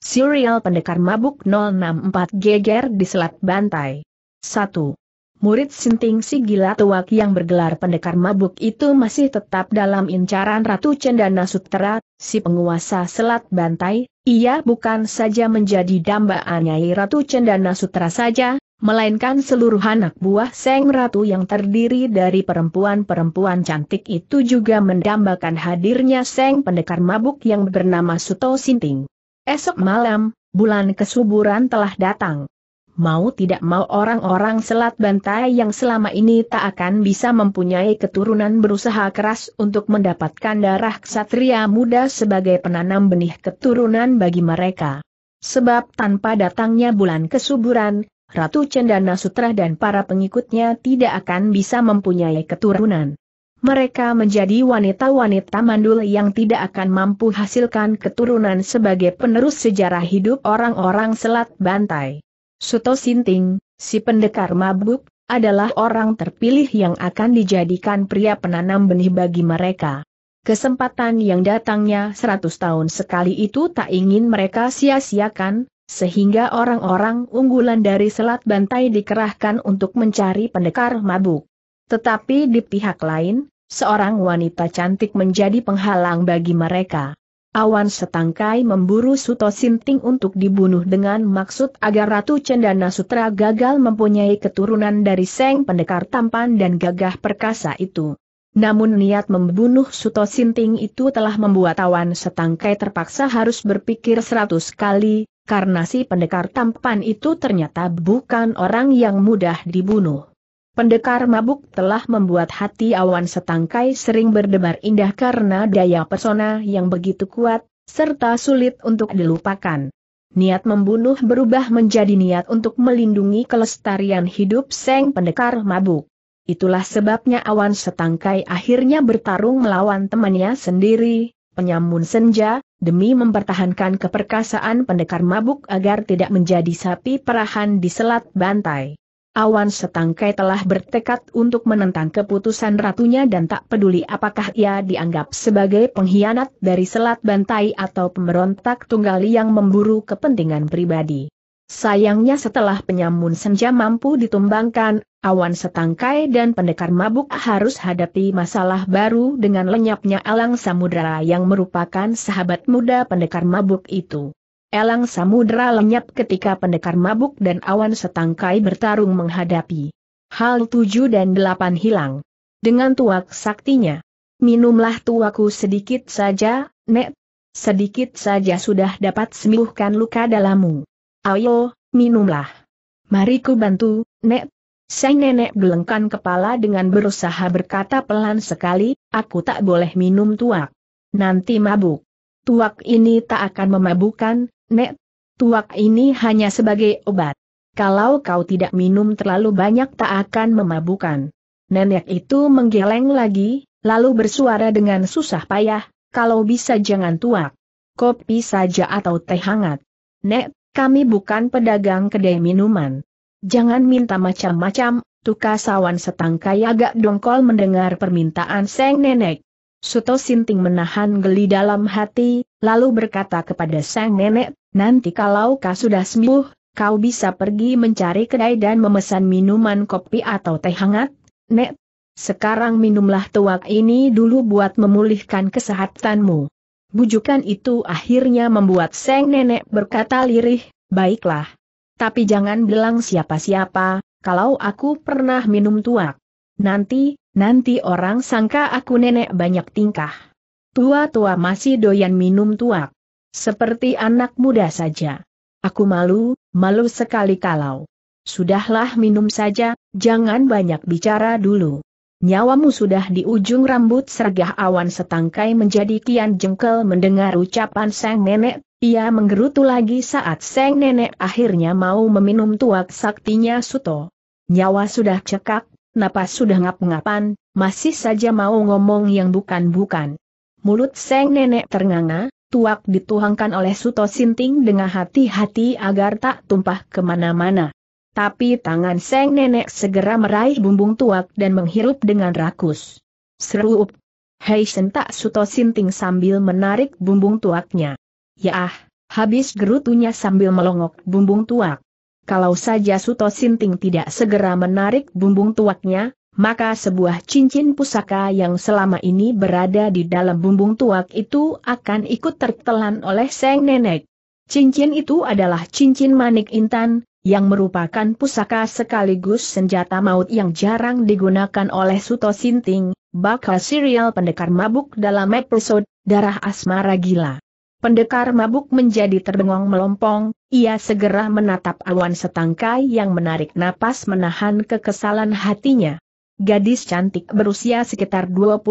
Serial Pendekar Mabuk 064 Geger di Selat Bantai 1. Murid Sinting si gila tuak yang bergelar pendekar mabuk itu masih tetap dalam incaran Ratu Cendana Sutera, si penguasa Selat Bantai, ia bukan saja menjadi dambaan Nyai Ratu Cendana Sutera saja, melainkan seluruh anak buah Seng Ratu yang terdiri dari perempuan-perempuan cantik itu juga mendambakan hadirnya Seng Pendekar Mabuk yang bernama Suto Sinting. Esok malam, bulan kesuburan telah datang. Mau tidak mau orang-orang Selat Bantai yang selama ini tak akan bisa mempunyai keturunan berusaha keras untuk mendapatkan darah ksatria muda sebagai penanam benih keturunan bagi mereka. Sebab tanpa datangnya bulan kesuburan, Ratu Cendana Sutra dan para pengikutnya tidak akan bisa mempunyai keturunan mereka menjadi wanita-wanita mandul yang tidak akan mampu hasilkan keturunan sebagai penerus sejarah hidup orang-orang Selat Bantai. Suto Sinting, si pendekar mabuk, adalah orang terpilih yang akan dijadikan pria penanam benih bagi mereka. Kesempatan yang datangnya 100 tahun sekali itu tak ingin mereka sia-siakan, sehingga orang-orang unggulan dari Selat Bantai dikerahkan untuk mencari pendekar mabuk. Tetapi di pihak lain, seorang wanita cantik menjadi penghalang bagi mereka. Awan setangkai memburu Suto Sinting untuk dibunuh dengan maksud agar Ratu Cendana Sutra gagal mempunyai keturunan dari Seng Pendekar Tampan dan Gagah Perkasa itu. Namun niat membunuh Suto Sinting itu telah membuat awan setangkai terpaksa harus berpikir seratus kali, karena si pendekar tampan itu ternyata bukan orang yang mudah dibunuh. Pendekar mabuk telah membuat hati awan setangkai sering berdebar indah karena daya pesona yang begitu kuat, serta sulit untuk dilupakan. Niat membunuh berubah menjadi niat untuk melindungi kelestarian hidup Seng Pendekar Mabuk. Itulah sebabnya awan setangkai akhirnya bertarung melawan temannya sendiri, penyamun senja, demi mempertahankan keperkasaan pendekar mabuk agar tidak menjadi sapi perahan di selat bantai. Awan Setangkai telah bertekad untuk menentang keputusan ratunya dan tak peduli apakah ia dianggap sebagai pengkhianat dari Selat Bantai atau pemberontak tunggal yang memburu kepentingan pribadi. Sayangnya setelah penyamun senja mampu ditumbangkan, Awan Setangkai dan pendekar mabuk harus hadapi masalah baru dengan lenyapnya Alang samudera yang merupakan sahabat muda pendekar mabuk itu. Elang samudra lenyap ketika pendekar mabuk dan awan setangkai bertarung menghadapi. Hal tujuh dan delapan hilang. Dengan tuak saktinya. Minumlah tuaku sedikit saja, Nek. Sedikit saja sudah dapat sembuhkan luka dalammu. Ayo, minumlah. Mari ku bantu, Nek. Sang nenek gelengkan kepala dengan berusaha berkata pelan sekali, aku tak boleh minum tuak. Nanti mabuk. Tuak ini tak akan memabukkan, Nek, tuak ini hanya sebagai obat. Kalau kau tidak minum terlalu banyak tak akan memabukan. Nenek itu menggeleng lagi, lalu bersuara dengan susah payah, kalau bisa jangan tuak. Kopi saja atau teh hangat. Nek, kami bukan pedagang kedai minuman. Jangan minta macam-macam, Tukasawan setangkai agak dongkol mendengar permintaan Seng Nenek. Suto Sinting menahan geli dalam hati, lalu berkata kepada Sang Nenek, Nanti kalau kau sudah sembuh, kau bisa pergi mencari kedai dan memesan minuman kopi atau teh hangat, Nek. Sekarang minumlah tuak ini dulu buat memulihkan kesehatanmu. Bujukan itu akhirnya membuat Seng Nenek berkata lirih, baiklah. Tapi jangan bilang siapa-siapa, kalau aku pernah minum tuak. Nanti, nanti orang sangka aku nenek banyak tingkah. Tua-tua masih doyan minum tuak. Seperti anak muda saja. Aku malu, malu sekali kalau. Sudahlah minum saja, jangan banyak bicara dulu. Nyawamu sudah di ujung rambut sergah awan setangkai menjadi kian jengkel mendengar ucapan sang nenek, ia menggerutu lagi saat sang nenek akhirnya mau meminum tuak saktinya Suto. Nyawa sudah cekak, napas sudah ngap-ngapan, masih saja mau ngomong yang bukan-bukan. Mulut sang nenek ternganga, tuak dituangkan oleh Suto Sinting dengan hati-hati agar tak tumpah kemana-mana. Tapi tangan Seng Nenek segera meraih bumbung tuak dan menghirup dengan rakus. Serup! Hei sentak Suto Sinting sambil menarik bumbung tuaknya. Yaah, habis gerutunya sambil melongok bumbung tuak. Kalau saja Suto Sinting tidak segera menarik bumbung tuaknya, maka sebuah cincin pusaka yang selama ini berada di dalam bumbung tuak itu akan ikut tertelan oleh sang nenek. Cincin itu adalah cincin manik intan, yang merupakan pusaka sekaligus senjata maut yang jarang digunakan oleh Suto Sinting, bakal serial pendekar mabuk dalam episode Darah Asmara Gila. Pendekar mabuk menjadi terbengong melompong, ia segera menatap awan setangkai yang menarik napas menahan kekesalan hatinya. Gadis cantik berusia sekitar 25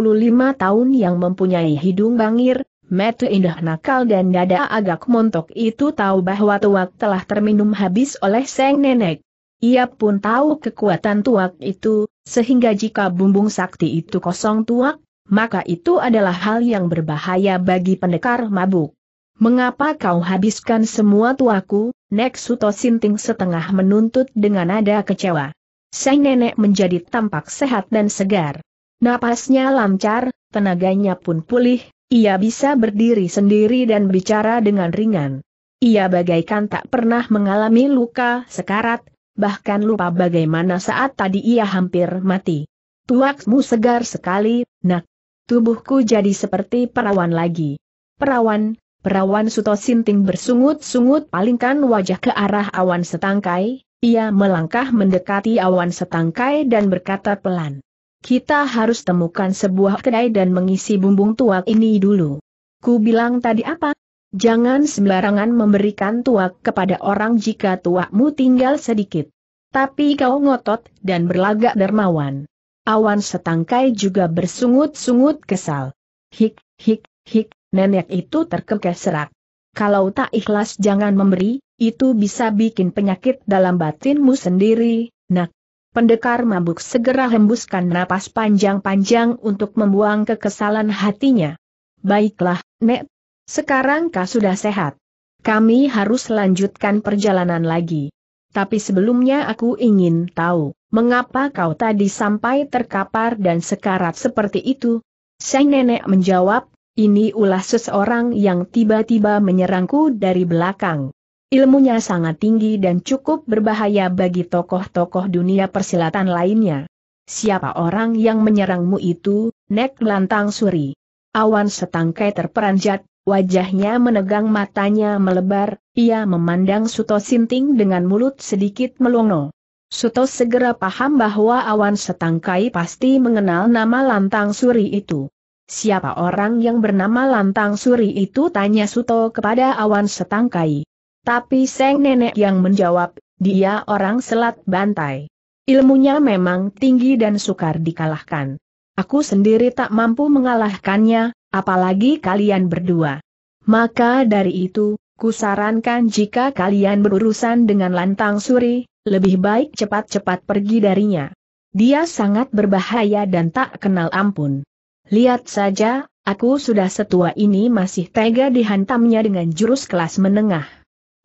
tahun yang mempunyai hidung bangir, mata indah nakal dan dada agak montok itu tahu bahwa tuak telah terminum habis oleh sang nenek. Ia pun tahu kekuatan tuak itu, sehingga jika bumbung sakti itu kosong tuak, maka itu adalah hal yang berbahaya bagi pendekar mabuk. Mengapa kau habiskan semua tuaku, Nek Suto Sinting setengah menuntut dengan nada kecewa sang nenek menjadi tampak sehat dan segar. Napasnya lancar, tenaganya pun pulih, ia bisa berdiri sendiri dan bicara dengan ringan. Ia bagaikan tak pernah mengalami luka sekarat, bahkan lupa bagaimana saat tadi ia hampir mati. Tuakmu segar sekali, nak. Tubuhku jadi seperti perawan lagi. Perawan, perawan Suto Sinting bersungut-sungut palingkan wajah ke arah awan setangkai, ia melangkah mendekati awan setangkai dan berkata pelan. Kita harus temukan sebuah kedai dan mengisi bumbung tuak ini dulu. Ku bilang tadi apa? Jangan sembarangan memberikan tuak kepada orang jika tuakmu tinggal sedikit. Tapi kau ngotot dan berlagak dermawan. Awan setangkai juga bersungut-sungut kesal. Hik, hik, hik, nenek itu terkekeh serak. Kalau tak ikhlas jangan memberi, itu bisa bikin penyakit dalam batinmu sendiri, nak. Pendekar mabuk segera hembuskan napas panjang-panjang untuk membuang kekesalan hatinya. Baiklah, Nek. Sekarang kau sudah sehat. Kami harus lanjutkan perjalanan lagi. Tapi sebelumnya aku ingin tahu, mengapa kau tadi sampai terkapar dan sekarat seperti itu? Sang nenek menjawab, ini ulah seseorang yang tiba-tiba menyerangku dari belakang. Ilmunya sangat tinggi dan cukup berbahaya bagi tokoh-tokoh dunia persilatan lainnya. Siapa orang yang menyerangmu itu, Nek Lantang Suri? Awan setangkai terperanjat, wajahnya menegang matanya melebar, ia memandang Suto Sinting dengan mulut sedikit melongo. Suto segera paham bahwa awan setangkai pasti mengenal nama Lantang Suri itu. Siapa orang yang bernama Lantang Suri itu tanya Suto kepada Awan Setangkai. Tapi Seng Nenek yang menjawab, dia orang Selat Bantai. Ilmunya memang tinggi dan sukar dikalahkan. Aku sendiri tak mampu mengalahkannya, apalagi kalian berdua. Maka dari itu, kusarankan jika kalian berurusan dengan Lantang Suri, lebih baik cepat-cepat pergi darinya. Dia sangat berbahaya dan tak kenal ampun. Lihat saja, aku sudah setua ini masih tega dihantamnya dengan jurus kelas menengah.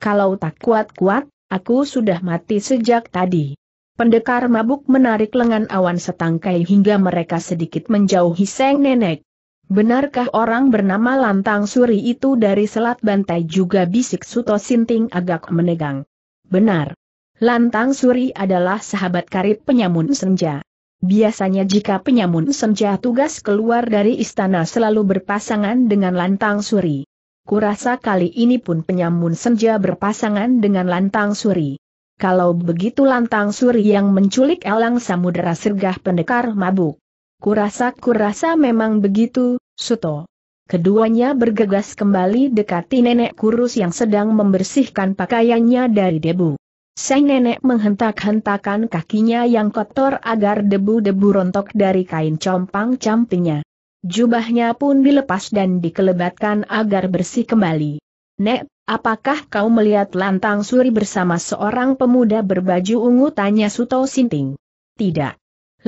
Kalau tak kuat-kuat, aku sudah mati sejak tadi. Pendekar mabuk menarik lengan awan setangkai hingga mereka sedikit menjauhi Seng Nenek. Benarkah orang bernama Lantang Suri itu dari Selat Bantai juga bisik Suto Sinting agak menegang? Benar. Lantang Suri adalah sahabat karib penyamun senja. Biasanya jika penyamun senja tugas keluar dari istana selalu berpasangan dengan lantang suri. Kurasa kali ini pun penyamun senja berpasangan dengan lantang suri. Kalau begitu lantang suri yang menculik elang samudera sergah pendekar mabuk. Kurasa-kurasa memang begitu, Suto. Keduanya bergegas kembali dekati nenek kurus yang sedang membersihkan pakaiannya dari debu. Seng nenek menghentak-hentakan kakinya yang kotor agar debu-debu rontok dari kain compang-campingnya. Jubahnya pun dilepas dan dikelebatkan agar bersih kembali. Nek, apakah kau melihat lantang suri bersama seorang pemuda berbaju ungu tanya Suto Sinting? Tidak.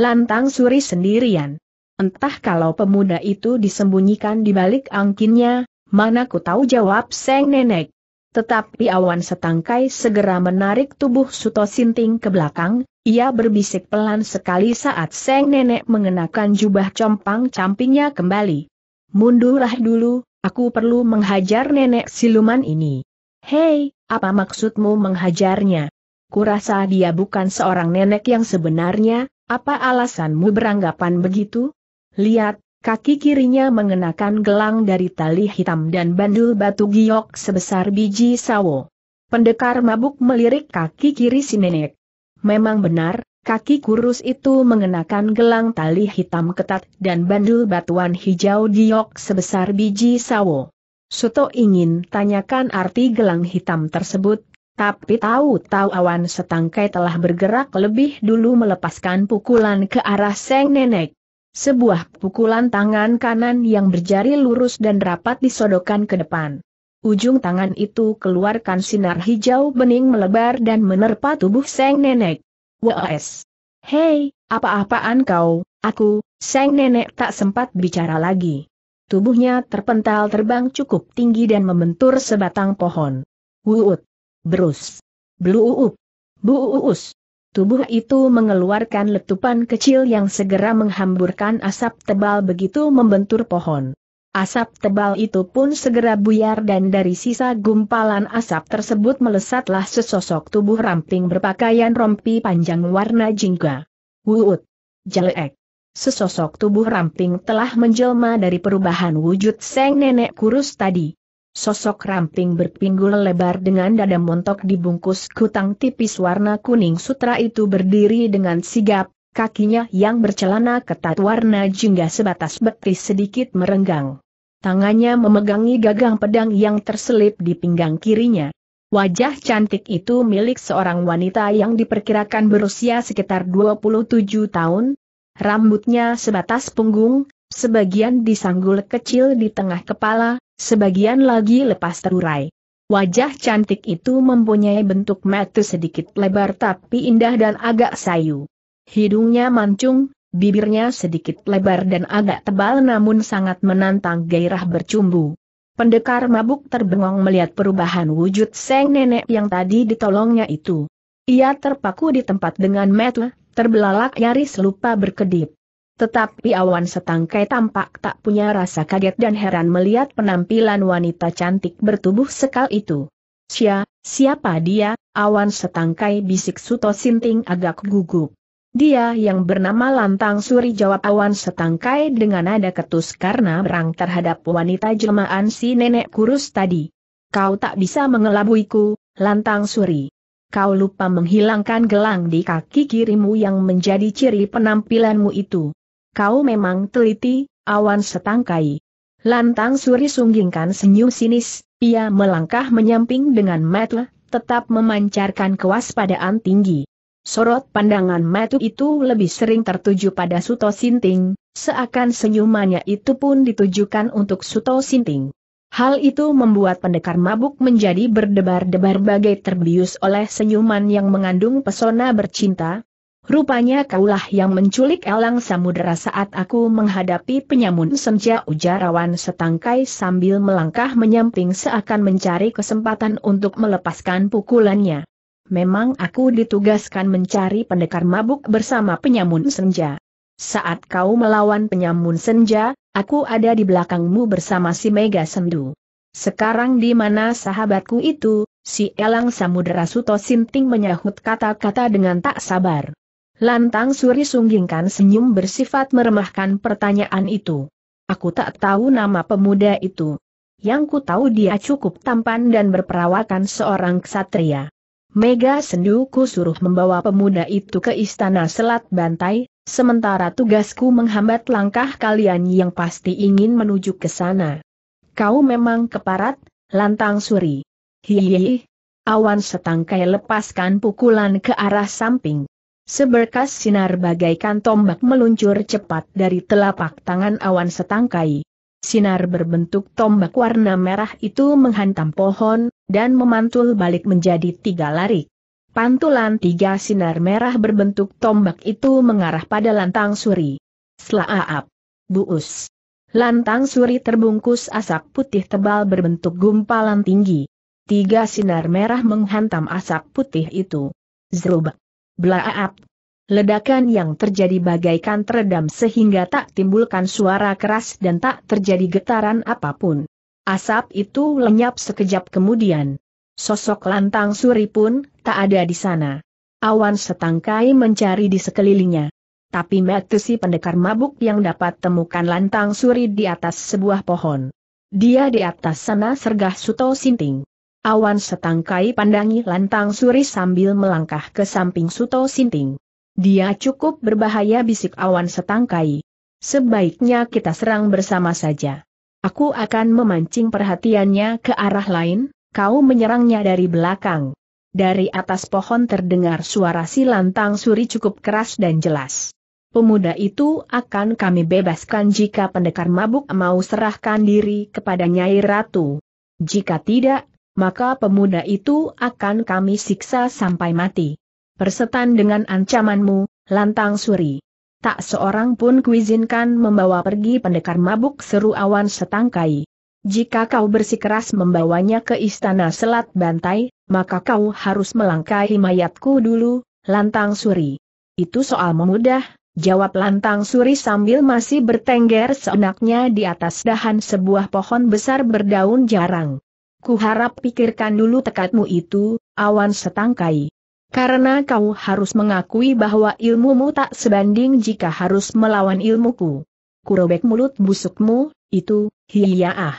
Lantang suri sendirian. Entah kalau pemuda itu disembunyikan di balik angkinnya, mana ku tahu jawab Seng Nenek. Tetapi awan setangkai segera menarik tubuh Suto Sinting ke belakang, ia berbisik pelan sekali saat Seng Nenek mengenakan jubah compang campingnya kembali. Mundurlah dulu, aku perlu menghajar nenek siluman ini. Hei, apa maksudmu menghajarnya? Kurasa dia bukan seorang nenek yang sebenarnya, apa alasanmu beranggapan begitu? Lihat, Kaki kirinya mengenakan gelang dari tali hitam dan bandul batu giok sebesar biji sawo. Pendekar mabuk melirik kaki kiri si nenek. Memang benar, kaki kurus itu mengenakan gelang tali hitam ketat dan bandul batuan hijau giok sebesar biji sawo. Soto ingin tanyakan arti gelang hitam tersebut, tapi tahu-tahu awan setangkai telah bergerak lebih dulu melepaskan pukulan ke arah Seng Nenek. Sebuah pukulan tangan kanan yang berjari lurus dan rapat disodokkan ke depan. Ujung tangan itu keluarkan sinar hijau bening melebar dan menerpa tubuh Seng Nenek. Wes. Hei, apa-apaan kau, aku, Seng Nenek tak sempat bicara lagi. Tubuhnya terpental terbang cukup tinggi dan membentur sebatang pohon. Wuut. Berus. Bluuup. Buuus. Tubuh itu mengeluarkan letupan kecil yang segera menghamburkan asap tebal begitu membentur pohon. Asap tebal itu pun segera buyar dan dari sisa gumpalan asap tersebut melesatlah sesosok tubuh ramping berpakaian rompi panjang warna jingga. Wuut! Jelek! Sesosok tubuh ramping telah menjelma dari perubahan wujud seng nenek kurus tadi sosok ramping berpinggul lebar dengan dada montok dibungkus kutang tipis warna kuning sutra itu berdiri dengan sigap, kakinya yang bercelana ketat warna jingga sebatas betis sedikit merenggang. Tangannya memegangi gagang pedang yang terselip di pinggang kirinya. Wajah cantik itu milik seorang wanita yang diperkirakan berusia sekitar 27 tahun. Rambutnya sebatas punggung, sebagian disanggul kecil di tengah kepala, sebagian lagi lepas terurai. Wajah cantik itu mempunyai bentuk mata sedikit lebar tapi indah dan agak sayu. Hidungnya mancung, bibirnya sedikit lebar dan agak tebal namun sangat menantang gairah bercumbu. Pendekar mabuk terbengong melihat perubahan wujud seng nenek yang tadi ditolongnya itu. Ia terpaku di tempat dengan mata, terbelalak nyaris lupa berkedip. Tetapi awan setangkai tampak tak punya rasa kaget dan heran melihat penampilan wanita cantik bertubuh sekal itu. Sia, siapa dia? Awan setangkai bisik Suto Sinting agak gugup. Dia yang bernama Lantang Suri jawab awan setangkai dengan nada ketus karena berang terhadap wanita jelmaan si nenek kurus tadi. Kau tak bisa mengelabuiku, Lantang Suri. Kau lupa menghilangkan gelang di kaki kirimu yang menjadi ciri penampilanmu itu kau memang teliti, awan setangkai. Lantang Suri sunggingkan senyum sinis, ia melangkah menyamping dengan metu, tetap memancarkan kewaspadaan tinggi. Sorot pandangan metu itu lebih sering tertuju pada Suto Sinting, seakan senyumannya itu pun ditujukan untuk Suto Sinting. Hal itu membuat pendekar mabuk menjadi berdebar-debar bagai terbius oleh senyuman yang mengandung pesona bercinta, Rupanya kaulah yang menculik elang samudera saat aku menghadapi penyamun senja ujarawan setangkai sambil melangkah menyamping seakan mencari kesempatan untuk melepaskan pukulannya. Memang aku ditugaskan mencari pendekar mabuk bersama penyamun senja. Saat kau melawan penyamun senja, aku ada di belakangmu bersama si Mega Sendu. Sekarang di mana sahabatku itu, si elang samudera Suto Sinting menyahut kata-kata dengan tak sabar. Lantang Suri sunggingkan senyum bersifat meremahkan pertanyaan itu. Aku tak tahu nama pemuda itu. Yang ku tahu dia cukup tampan dan berperawakan seorang ksatria. Mega senduku suruh membawa pemuda itu ke istana Selat Bantai, sementara tugasku menghambat langkah kalian yang pasti ingin menuju ke sana. Kau memang keparat, lantang suri. Hihihi. Awan setangkai lepaskan pukulan ke arah samping. Seberkas sinar bagaikan tombak meluncur cepat dari telapak tangan awan setangkai. Sinar berbentuk tombak warna merah itu menghantam pohon, dan memantul balik menjadi tiga larik. Pantulan tiga sinar merah berbentuk tombak itu mengarah pada lantang suri. Slaaap, Buus. Lantang suri terbungkus asap putih tebal berbentuk gumpalan tinggi. Tiga sinar merah menghantam asap putih itu. Zerubak. Blaap. Ledakan yang terjadi bagaikan teredam sehingga tak timbulkan suara keras dan tak terjadi getaran apapun. Asap itu lenyap sekejap kemudian. Sosok lantang suri pun tak ada di sana. Awan setangkai mencari di sekelilingnya. Tapi Metusi pendekar mabuk yang dapat temukan lantang suri di atas sebuah pohon. Dia di atas sana sergah Suto Sinting. Awan setangkai pandangi lantang suri sambil melangkah ke samping Suto Sinting. Dia cukup berbahaya bisik awan setangkai. Sebaiknya kita serang bersama saja. Aku akan memancing perhatiannya ke arah lain, kau menyerangnya dari belakang. Dari atas pohon terdengar suara si lantang suri cukup keras dan jelas. Pemuda itu akan kami bebaskan jika pendekar mabuk mau serahkan diri kepada Nyai Ratu. Jika tidak, maka pemuda itu akan kami siksa sampai mati. Persetan dengan ancamanmu, lantang suri. Tak seorang pun kuizinkan membawa pergi pendekar mabuk seru awan setangkai. Jika kau bersikeras membawanya ke istana selat bantai, maka kau harus melangkahi mayatku dulu, lantang suri. Itu soal memudah, jawab lantang suri sambil masih bertengger seenaknya di atas dahan sebuah pohon besar berdaun jarang. Ku harap pikirkan dulu tekadmu itu, awan setangkai. Karena kau harus mengakui bahwa ilmumu tak sebanding jika harus melawan ilmuku. Kurobek mulut busukmu, itu, hiya ah.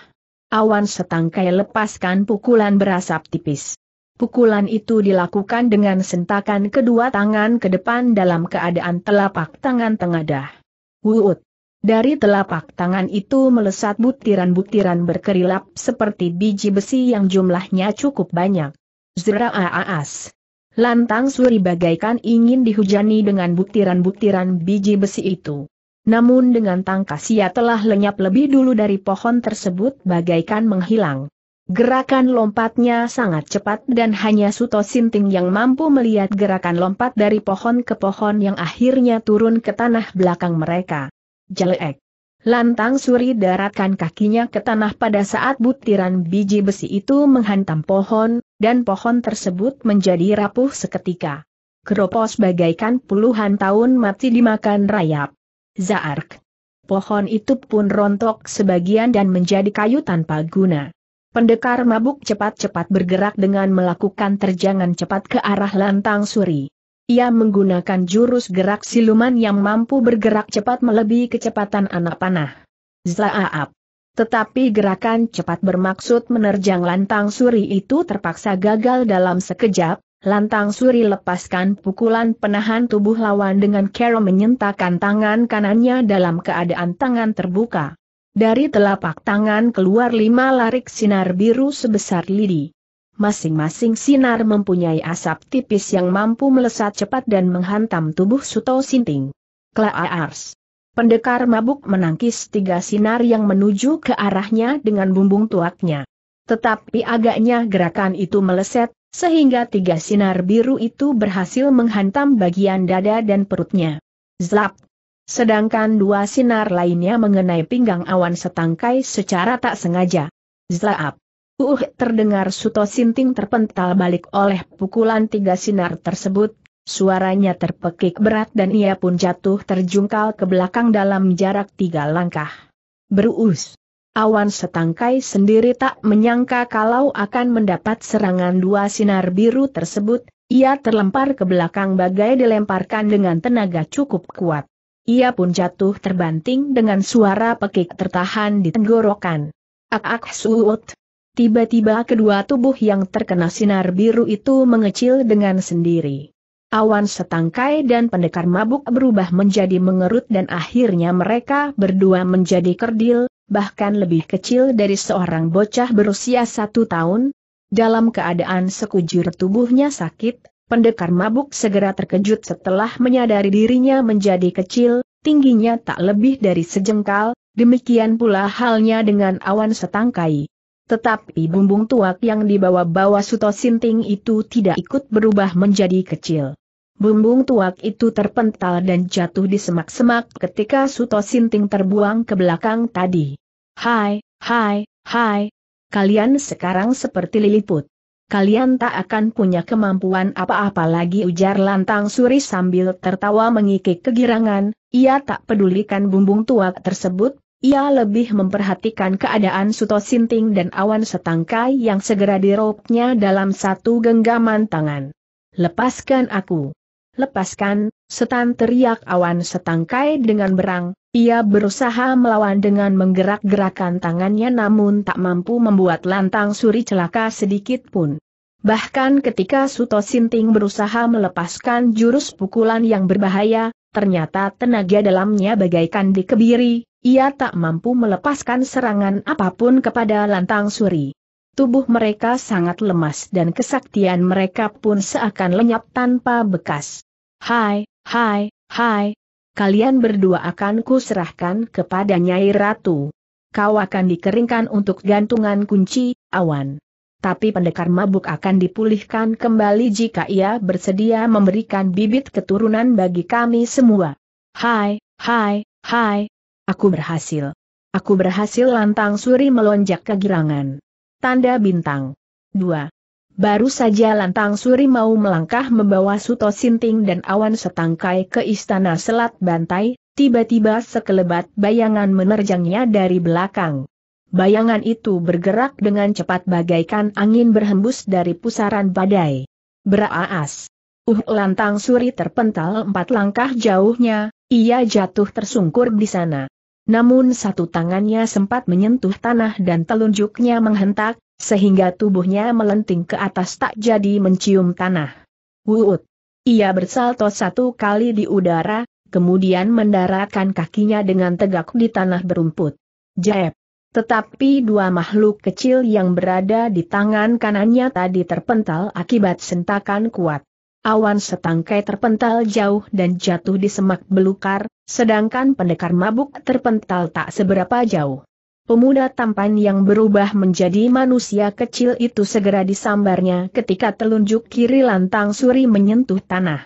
Awan setangkai lepaskan pukulan berasap tipis. Pukulan itu dilakukan dengan sentakan kedua tangan ke depan dalam keadaan telapak tangan tengadah. Wuut. Dari telapak tangan itu melesat butiran-butiran berkerilap seperti biji besi yang jumlahnya cukup banyak. aas. Lantang Suri bagaikan ingin dihujani dengan butiran-butiran biji besi itu. Namun dengan tangkas ia telah lenyap lebih dulu dari pohon tersebut bagaikan menghilang. Gerakan lompatnya sangat cepat dan hanya Suto Sinting yang mampu melihat gerakan lompat dari pohon ke pohon yang akhirnya turun ke tanah belakang mereka jelek. Lantang suri daratkan kakinya ke tanah pada saat butiran biji besi itu menghantam pohon, dan pohon tersebut menjadi rapuh seketika. Keropos bagaikan puluhan tahun mati dimakan rayap. Zark. Pohon itu pun rontok sebagian dan menjadi kayu tanpa guna. Pendekar mabuk cepat-cepat bergerak dengan melakukan terjangan cepat ke arah lantang suri. Ia menggunakan jurus gerak siluman yang mampu bergerak cepat melebihi kecepatan anak panah. Zaaap. Tetapi gerakan cepat bermaksud menerjang lantang suri itu terpaksa gagal dalam sekejap, lantang suri lepaskan pukulan penahan tubuh lawan dengan cara menyentakkan tangan kanannya dalam keadaan tangan terbuka. Dari telapak tangan keluar lima larik sinar biru sebesar lidi. Masing-masing sinar mempunyai asap tipis yang mampu melesat cepat dan menghantam tubuh Suto Sinting. Klaars. Pendekar mabuk menangkis tiga sinar yang menuju ke arahnya dengan bumbung tuaknya. Tetapi agaknya gerakan itu meleset, sehingga tiga sinar biru itu berhasil menghantam bagian dada dan perutnya. Zlap! Sedangkan dua sinar lainnya mengenai pinggang awan setangkai secara tak sengaja. Zlap! Uh terdengar Suto Sinting terpental balik oleh pukulan tiga sinar tersebut, suaranya terpekik berat dan ia pun jatuh terjungkal ke belakang dalam jarak tiga langkah. Berus Awan setangkai sendiri tak menyangka kalau akan mendapat serangan dua sinar biru tersebut, ia terlempar ke belakang bagai dilemparkan dengan tenaga cukup kuat. Ia pun jatuh terbanting dengan suara pekik tertahan di tenggorokan. Ak-ak suut, Tiba-tiba kedua tubuh yang terkena sinar biru itu mengecil dengan sendiri. Awan setangkai dan pendekar mabuk berubah menjadi mengerut dan akhirnya mereka berdua menjadi kerdil, bahkan lebih kecil dari seorang bocah berusia satu tahun. Dalam keadaan sekujur tubuhnya sakit, pendekar mabuk segera terkejut setelah menyadari dirinya menjadi kecil, tingginya tak lebih dari sejengkal, demikian pula halnya dengan awan setangkai. Tetapi bumbung tuak yang dibawa-bawa Suto Sinting itu tidak ikut berubah menjadi kecil. Bumbung tuak itu terpental dan jatuh di semak-semak ketika Suto Sinting terbuang ke belakang tadi. Hai, hai, hai. Kalian sekarang seperti liliput. Kalian tak akan punya kemampuan apa-apa lagi ujar lantang suri sambil tertawa mengikik kegirangan, ia tak pedulikan bumbung tuak tersebut, ia lebih memperhatikan keadaan Suto Sinting dan awan setangkai yang segera diropnya dalam satu genggaman tangan. Lepaskan aku. Lepaskan, setan teriak awan setangkai dengan berang, ia berusaha melawan dengan menggerak-gerakan tangannya namun tak mampu membuat lantang suri celaka sedikit pun. Bahkan ketika Suto Sinting berusaha melepaskan jurus pukulan yang berbahaya, ternyata tenaga dalamnya bagaikan dikebiri, ia tak mampu melepaskan serangan apapun kepada lantang suri. Tubuh mereka sangat lemas dan kesaktian mereka pun seakan lenyap tanpa bekas. Hai, hai, hai. Kalian berdua akan kuserahkan kepada Nyai Ratu. Kau akan dikeringkan untuk gantungan kunci, awan. Tapi pendekar mabuk akan dipulihkan kembali jika ia bersedia memberikan bibit keturunan bagi kami semua. Hai, hai, hai, Aku berhasil. Aku berhasil lantang suri melonjak kegirangan. Tanda bintang. 2. Baru saja Lantang Suri mau melangkah membawa Suto Sinting dan awan setangkai ke istana Selat Bantai, tiba-tiba sekelebat bayangan menerjangnya dari belakang. Bayangan itu bergerak dengan cepat bagaikan angin berhembus dari pusaran badai. Beraas. Uh Lantang Suri terpental empat langkah jauhnya, ia jatuh tersungkur di sana. Namun satu tangannya sempat menyentuh tanah dan telunjuknya menghentak, sehingga tubuhnya melenting ke atas tak jadi mencium tanah. Wuut! Ia bersalto satu kali di udara, kemudian mendaratkan kakinya dengan tegak di tanah berumput. Jaep! Tetapi dua makhluk kecil yang berada di tangan kanannya tadi terpental akibat sentakan kuat awan setangkai terpental jauh dan jatuh di semak belukar, sedangkan pendekar mabuk terpental tak seberapa jauh. Pemuda tampan yang berubah menjadi manusia kecil itu segera disambarnya ketika telunjuk kiri lantang suri menyentuh tanah.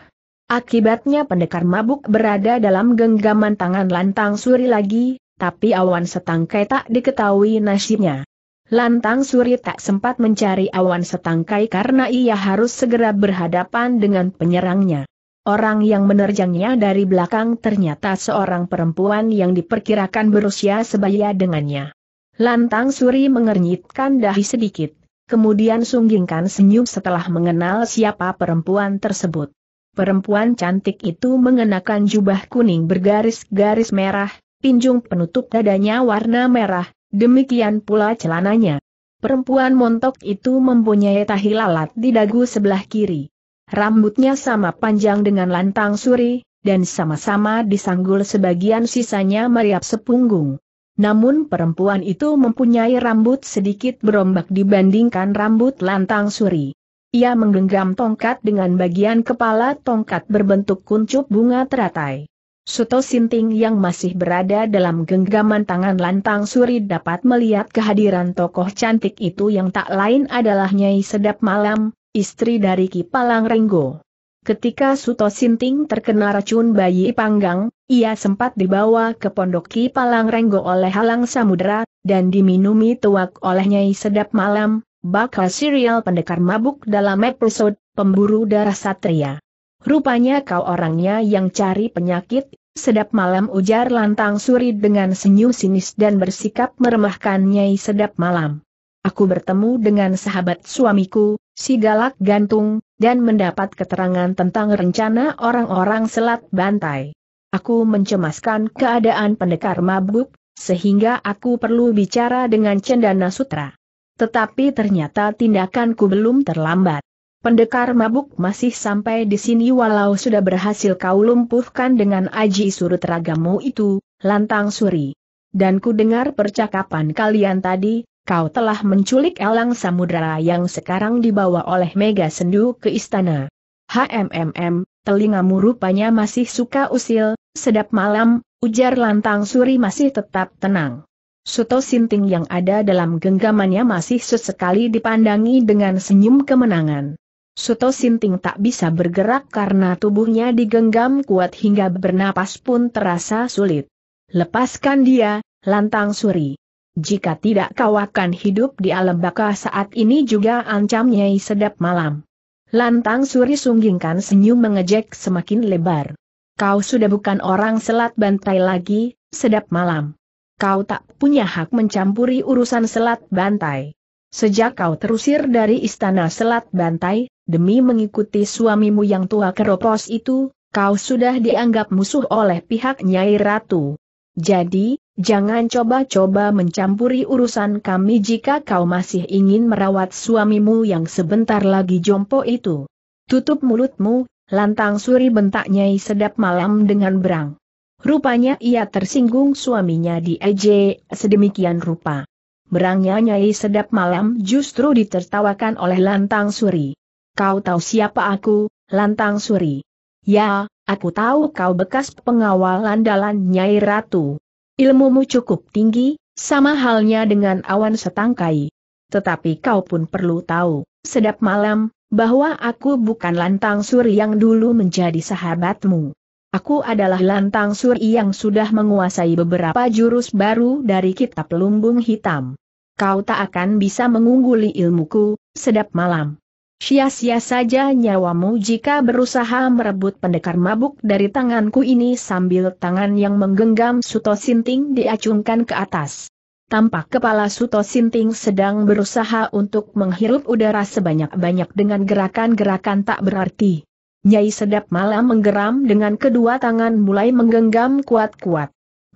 Akibatnya pendekar mabuk berada dalam genggaman tangan lantang suri lagi, tapi awan setangkai tak diketahui nasibnya. Lantang Suri tak sempat mencari awan setangkai karena ia harus segera berhadapan dengan penyerangnya. Orang yang menerjangnya dari belakang ternyata seorang perempuan yang diperkirakan berusia sebaya dengannya. Lantang Suri mengernyitkan dahi sedikit, kemudian sunggingkan senyum setelah mengenal siapa perempuan tersebut. Perempuan cantik itu mengenakan jubah kuning bergaris-garis merah, pinjung penutup dadanya warna merah, Demikian pula celananya. Perempuan montok itu mempunyai tahi lalat di dagu sebelah kiri. Rambutnya sama panjang dengan lantang suri, dan sama-sama disanggul sebagian sisanya meriap sepunggung. Namun perempuan itu mempunyai rambut sedikit berombak dibandingkan rambut lantang suri. Ia menggenggam tongkat dengan bagian kepala tongkat berbentuk kuncup bunga teratai. Suto Sinting yang masih berada dalam genggaman tangan lantang suri dapat melihat kehadiran tokoh cantik itu yang tak lain adalah Nyai Sedap Malam, istri dari Kipalang Renggo. Ketika Suto Sinting terkena racun bayi panggang, ia sempat dibawa ke pondok Kipalang Renggo oleh Halang Samudera, dan diminumi tuak oleh Nyai Sedap Malam, bakal serial pendekar mabuk dalam episode Pemburu Darah Satria. Rupanya kau orangnya yang cari penyakit, Sedap malam ujar lantang suri dengan senyum sinis dan bersikap meremahkan Nyai Sedap malam. Aku bertemu dengan sahabat suamiku, si galak gantung, dan mendapat keterangan tentang rencana orang-orang selat bantai. Aku mencemaskan keadaan pendekar mabuk, sehingga aku perlu bicara dengan Cendana Sutra. Tetapi ternyata tindakanku belum terlambat. Pendekar mabuk masih sampai di sini walau sudah berhasil kau lumpuhkan dengan aji surut ragamu itu, lantang suri. Dan ku dengar percakapan kalian tadi, kau telah menculik elang samudera yang sekarang dibawa oleh Mega Sendu ke istana. HMMM, telingamu rupanya masih suka usil, sedap malam, ujar lantang suri masih tetap tenang. Suto Sinting yang ada dalam genggamannya masih sesekali dipandangi dengan senyum kemenangan. Suto Sinting tak bisa bergerak karena tubuhnya digenggam kuat hingga bernapas pun terasa sulit. Lepaskan dia, lantang suri. Jika tidak kau akan hidup di alam baka saat ini juga ancam Nyai Sedap Malam. Lantang suri sunggingkan senyum mengejek semakin lebar. Kau sudah bukan orang selat bantai lagi, Sedap Malam. Kau tak punya hak mencampuri urusan selat bantai. Sejak kau terusir dari istana Selat Bantai, demi mengikuti suamimu yang tua keropos itu, kau sudah dianggap musuh oleh pihak Nyai Ratu. Jadi, jangan coba-coba mencampuri urusan kami jika kau masih ingin merawat suamimu yang sebentar lagi jompo itu. Tutup mulutmu, lantang suri bentak Nyai Sedap Malam dengan berang. Rupanya ia tersinggung suaminya di ej sedemikian rupa. Berangnya Nyai Sedap Malam justru ditertawakan oleh Lantang Suri. Kau tahu siapa aku, Lantang Suri? Ya, aku tahu kau bekas pengawal andalan Nyai Ratu. Ilmumu cukup tinggi, sama halnya dengan awan setangkai. Tetapi kau pun perlu tahu, Sedap Malam, bahwa aku bukan Lantang Suri yang dulu menjadi sahabatmu. Aku adalah lantang suri yang sudah menguasai beberapa jurus baru dari kitab lumbung hitam kau tak akan bisa mengungguli ilmuku, sedap malam. Sia-sia saja nyawamu jika berusaha merebut pendekar mabuk dari tanganku ini sambil tangan yang menggenggam Suto Sinting diacungkan ke atas. Tampak kepala Suto Sinting sedang berusaha untuk menghirup udara sebanyak-banyak dengan gerakan-gerakan tak berarti. Nyai sedap malam menggeram dengan kedua tangan mulai menggenggam kuat-kuat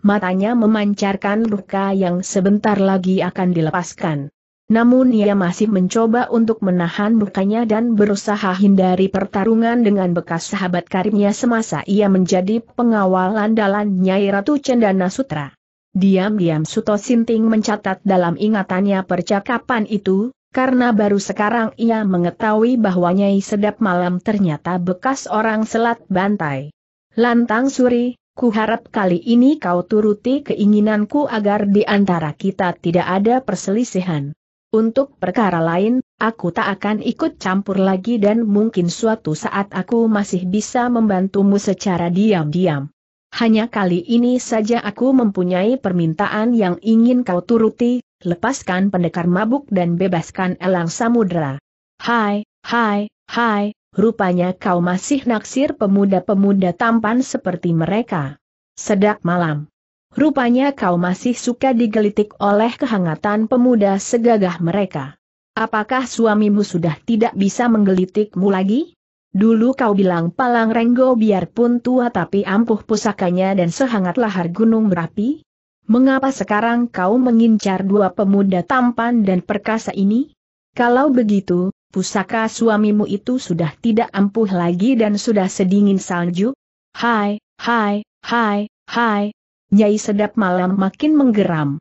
matanya memancarkan luka yang sebentar lagi akan dilepaskan. Namun ia masih mencoba untuk menahan lukanya dan berusaha hindari pertarungan dengan bekas sahabat karibnya semasa ia menjadi pengawal andalan Nyai Ratu Cendana Sutra. Diam-diam Suto Sinting mencatat dalam ingatannya percakapan itu, karena baru sekarang ia mengetahui bahwa Nyai Sedap Malam ternyata bekas orang Selat Bantai. Lantang Suri, Kuharap kali ini kau turuti keinginanku agar di antara kita tidak ada perselisihan. Untuk perkara lain, aku tak akan ikut campur lagi dan mungkin suatu saat aku masih bisa membantumu secara diam-diam. Hanya kali ini saja aku mempunyai permintaan yang ingin kau turuti, lepaskan pendekar mabuk dan bebaskan elang samudera. Hai, hai, hai, rupanya kau masih naksir pemuda-pemuda tampan seperti mereka. Sedak malam. Rupanya kau masih suka digelitik oleh kehangatan pemuda segagah mereka. Apakah suamimu sudah tidak bisa menggelitikmu lagi? Dulu kau bilang Palang Renggo biarpun tua tapi ampuh pusakanya dan sehangat lahar gunung berapi? Mengapa sekarang kau mengincar dua pemuda tampan dan perkasa ini? Kalau begitu, pusaka suamimu itu sudah tidak ampuh lagi dan sudah sedingin salju? Hai, hai, hai, hai. Nyai sedap malam makin menggeram.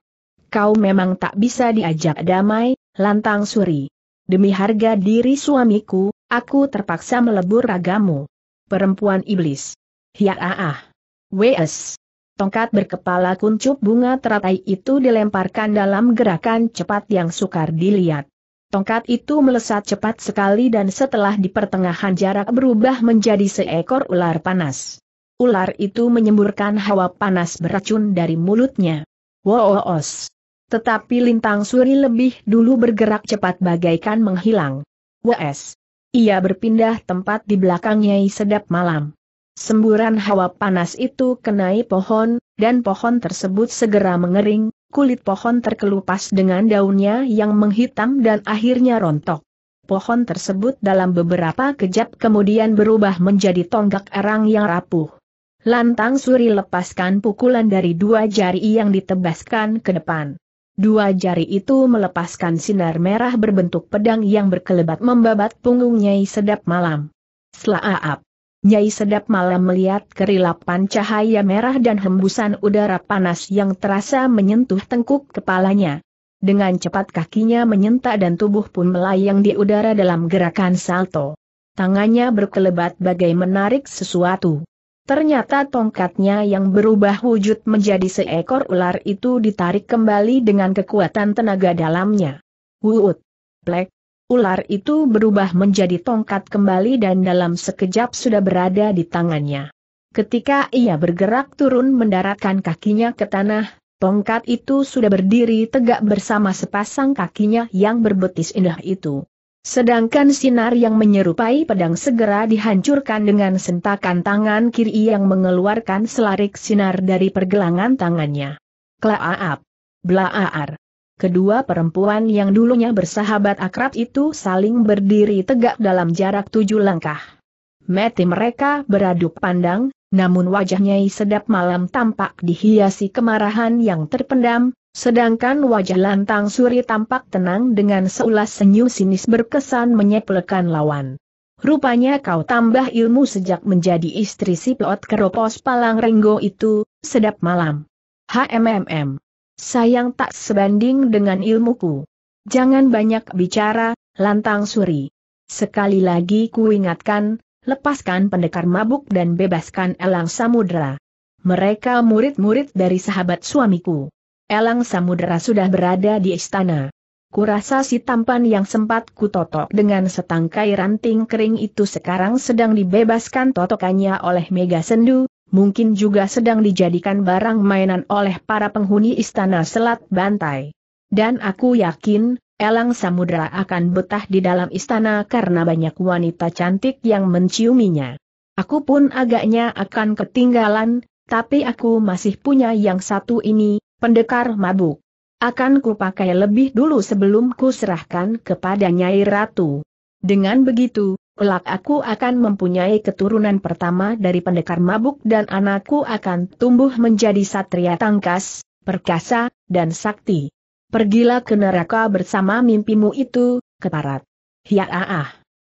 Kau memang tak bisa diajak damai, lantang suri. Demi harga diri suamiku, aku terpaksa melebur ragamu. Perempuan iblis. Ya ah ah. W.S. Tongkat berkepala kuncup bunga teratai itu dilemparkan dalam gerakan cepat yang sukar dilihat. Tongkat itu melesat cepat sekali dan setelah di pertengahan jarak berubah menjadi seekor ular panas. Ular itu menyemburkan hawa panas beracun dari mulutnya. Woos. Tetapi lintang suri lebih dulu bergerak cepat bagaikan menghilang. Wes. Ia berpindah tempat di belakangnya Sedap Malam. Semburan hawa panas itu kenai pohon, dan pohon tersebut segera mengering, kulit pohon terkelupas dengan daunnya yang menghitam dan akhirnya rontok. Pohon tersebut dalam beberapa kejap kemudian berubah menjadi tonggak erang yang rapuh. Lantang Suri lepaskan pukulan dari dua jari yang ditebaskan ke depan. Dua jari itu melepaskan sinar merah berbentuk pedang yang berkelebat membabat punggungnya Sedap Malam. Selaap. Nyai Sedap malam melihat kerilapan cahaya merah dan hembusan udara panas yang terasa menyentuh tengkuk kepalanya. Dengan cepat kakinya menyentak dan tubuh pun melayang di udara dalam gerakan salto. Tangannya berkelebat bagai menarik sesuatu. Ternyata tongkatnya yang berubah wujud menjadi seekor ular itu ditarik kembali dengan kekuatan tenaga dalamnya. Wuut! Plek! Ular itu berubah menjadi tongkat kembali dan dalam sekejap sudah berada di tangannya. Ketika ia bergerak turun mendaratkan kakinya ke tanah, tongkat itu sudah berdiri tegak bersama sepasang kakinya yang berbetis indah itu. Sedangkan sinar yang menyerupai pedang segera dihancurkan dengan sentakan tangan kiri yang mengeluarkan selarik sinar dari pergelangan tangannya. Klaaap! Blaaar! Kedua perempuan yang dulunya bersahabat akrab itu saling berdiri tegak dalam jarak tujuh langkah. Mati mereka beradu pandang, namun wajahnya Sedap Malam tampak dihiasi kemarahan yang terpendam, sedangkan wajah Lantang Suri tampak tenang dengan seulas senyum sinis berkesan menyeplekan lawan. Rupanya kau tambah ilmu sejak menjadi istri si plot Keropos palang renggo itu, Sedap Malam. HMMM Sayang tak sebanding dengan ilmuku. Jangan banyak bicara, lantang suri. Sekali lagi kuingatkan, lepaskan pendekar mabuk dan bebaskan elang samudera. Mereka murid-murid dari sahabat suamiku. Elang Samudera sudah berada di istana. Kurasa si tampan yang sempat kutotok dengan setangkai ranting kering itu sekarang sedang dibebaskan totokannya oleh Mega Sendu, mungkin juga sedang dijadikan barang mainan oleh para penghuni istana Selat Bantai. Dan aku yakin, Elang Samudra akan betah di dalam istana karena banyak wanita cantik yang menciuminya. Aku pun agaknya akan ketinggalan, tapi aku masih punya yang satu ini, pendekar mabuk. Akan kupakai lebih dulu sebelum kuserahkan serahkan kepada Nyai Ratu. Dengan begitu, Kelak aku akan mempunyai keturunan pertama dari pendekar mabuk dan anakku akan tumbuh menjadi satria tangkas, perkasa, dan sakti. Pergilah ke neraka bersama mimpimu itu, keparat. Ya ah, ah,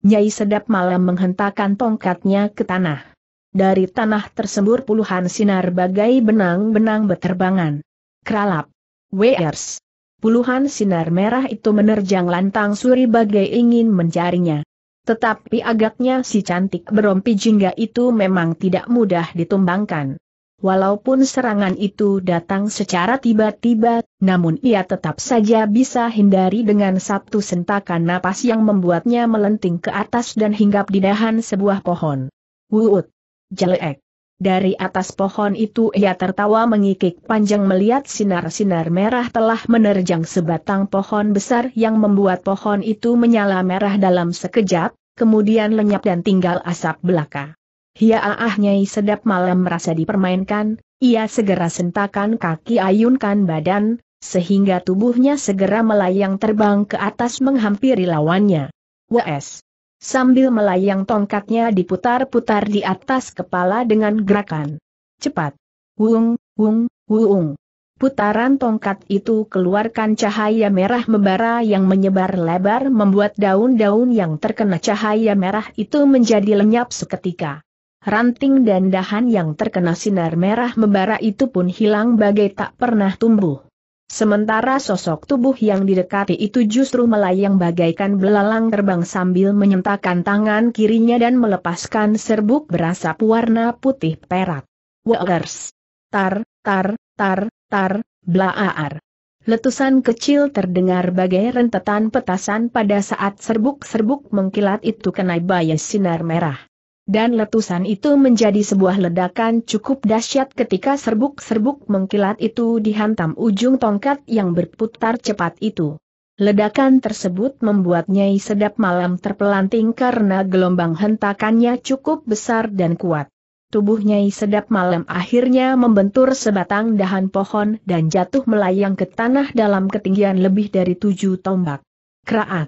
Nyai sedap malam menghentakkan tongkatnya ke tanah. Dari tanah tersembur puluhan sinar bagai benang-benang berterbangan. Kralap. Wers. Puluhan sinar merah itu menerjang lantang suri bagai ingin menjarinya. Tetapi agaknya si cantik berompi jingga itu memang tidak mudah ditumbangkan. Walaupun serangan itu datang secara tiba-tiba, namun ia tetap saja bisa hindari dengan satu sentakan napas yang membuatnya melenting ke atas dan hinggap di dahan sebuah pohon. Wuut! Jelek! Dari atas pohon itu ia tertawa mengikik panjang melihat sinar-sinar merah telah menerjang sebatang pohon besar yang membuat pohon itu menyala merah dalam sekejap, kemudian lenyap dan tinggal asap belaka. Hia ah Nyai sedap malam merasa dipermainkan, ia segera sentakan kaki ayunkan badan, sehingga tubuhnya segera melayang terbang ke atas menghampiri lawannya. WS sambil melayang tongkatnya diputar-putar di atas kepala dengan gerakan cepat. Wung, wung, wung. Putaran tongkat itu keluarkan cahaya merah membara yang menyebar lebar membuat daun-daun yang terkena cahaya merah itu menjadi lenyap seketika. Ranting dan dahan yang terkena sinar merah membara itu pun hilang bagai tak pernah tumbuh. Sementara sosok tubuh yang didekati itu justru melayang bagaikan belalang terbang sambil menyentakkan tangan kirinya dan melepaskan serbuk berasap warna putih perak. Wellers! Tar, tar, tar, tar, blaar. Letusan kecil terdengar bagai rentetan petasan pada saat serbuk-serbuk mengkilat itu kena bayas sinar merah dan letusan itu menjadi sebuah ledakan cukup dahsyat ketika serbuk-serbuk mengkilat itu dihantam ujung tongkat yang berputar cepat itu. Ledakan tersebut membuat Nyai Sedap Malam terpelanting karena gelombang hentakannya cukup besar dan kuat. Tubuh Nyai Sedap Malam akhirnya membentur sebatang dahan pohon dan jatuh melayang ke tanah dalam ketinggian lebih dari tujuh tombak. Kraat.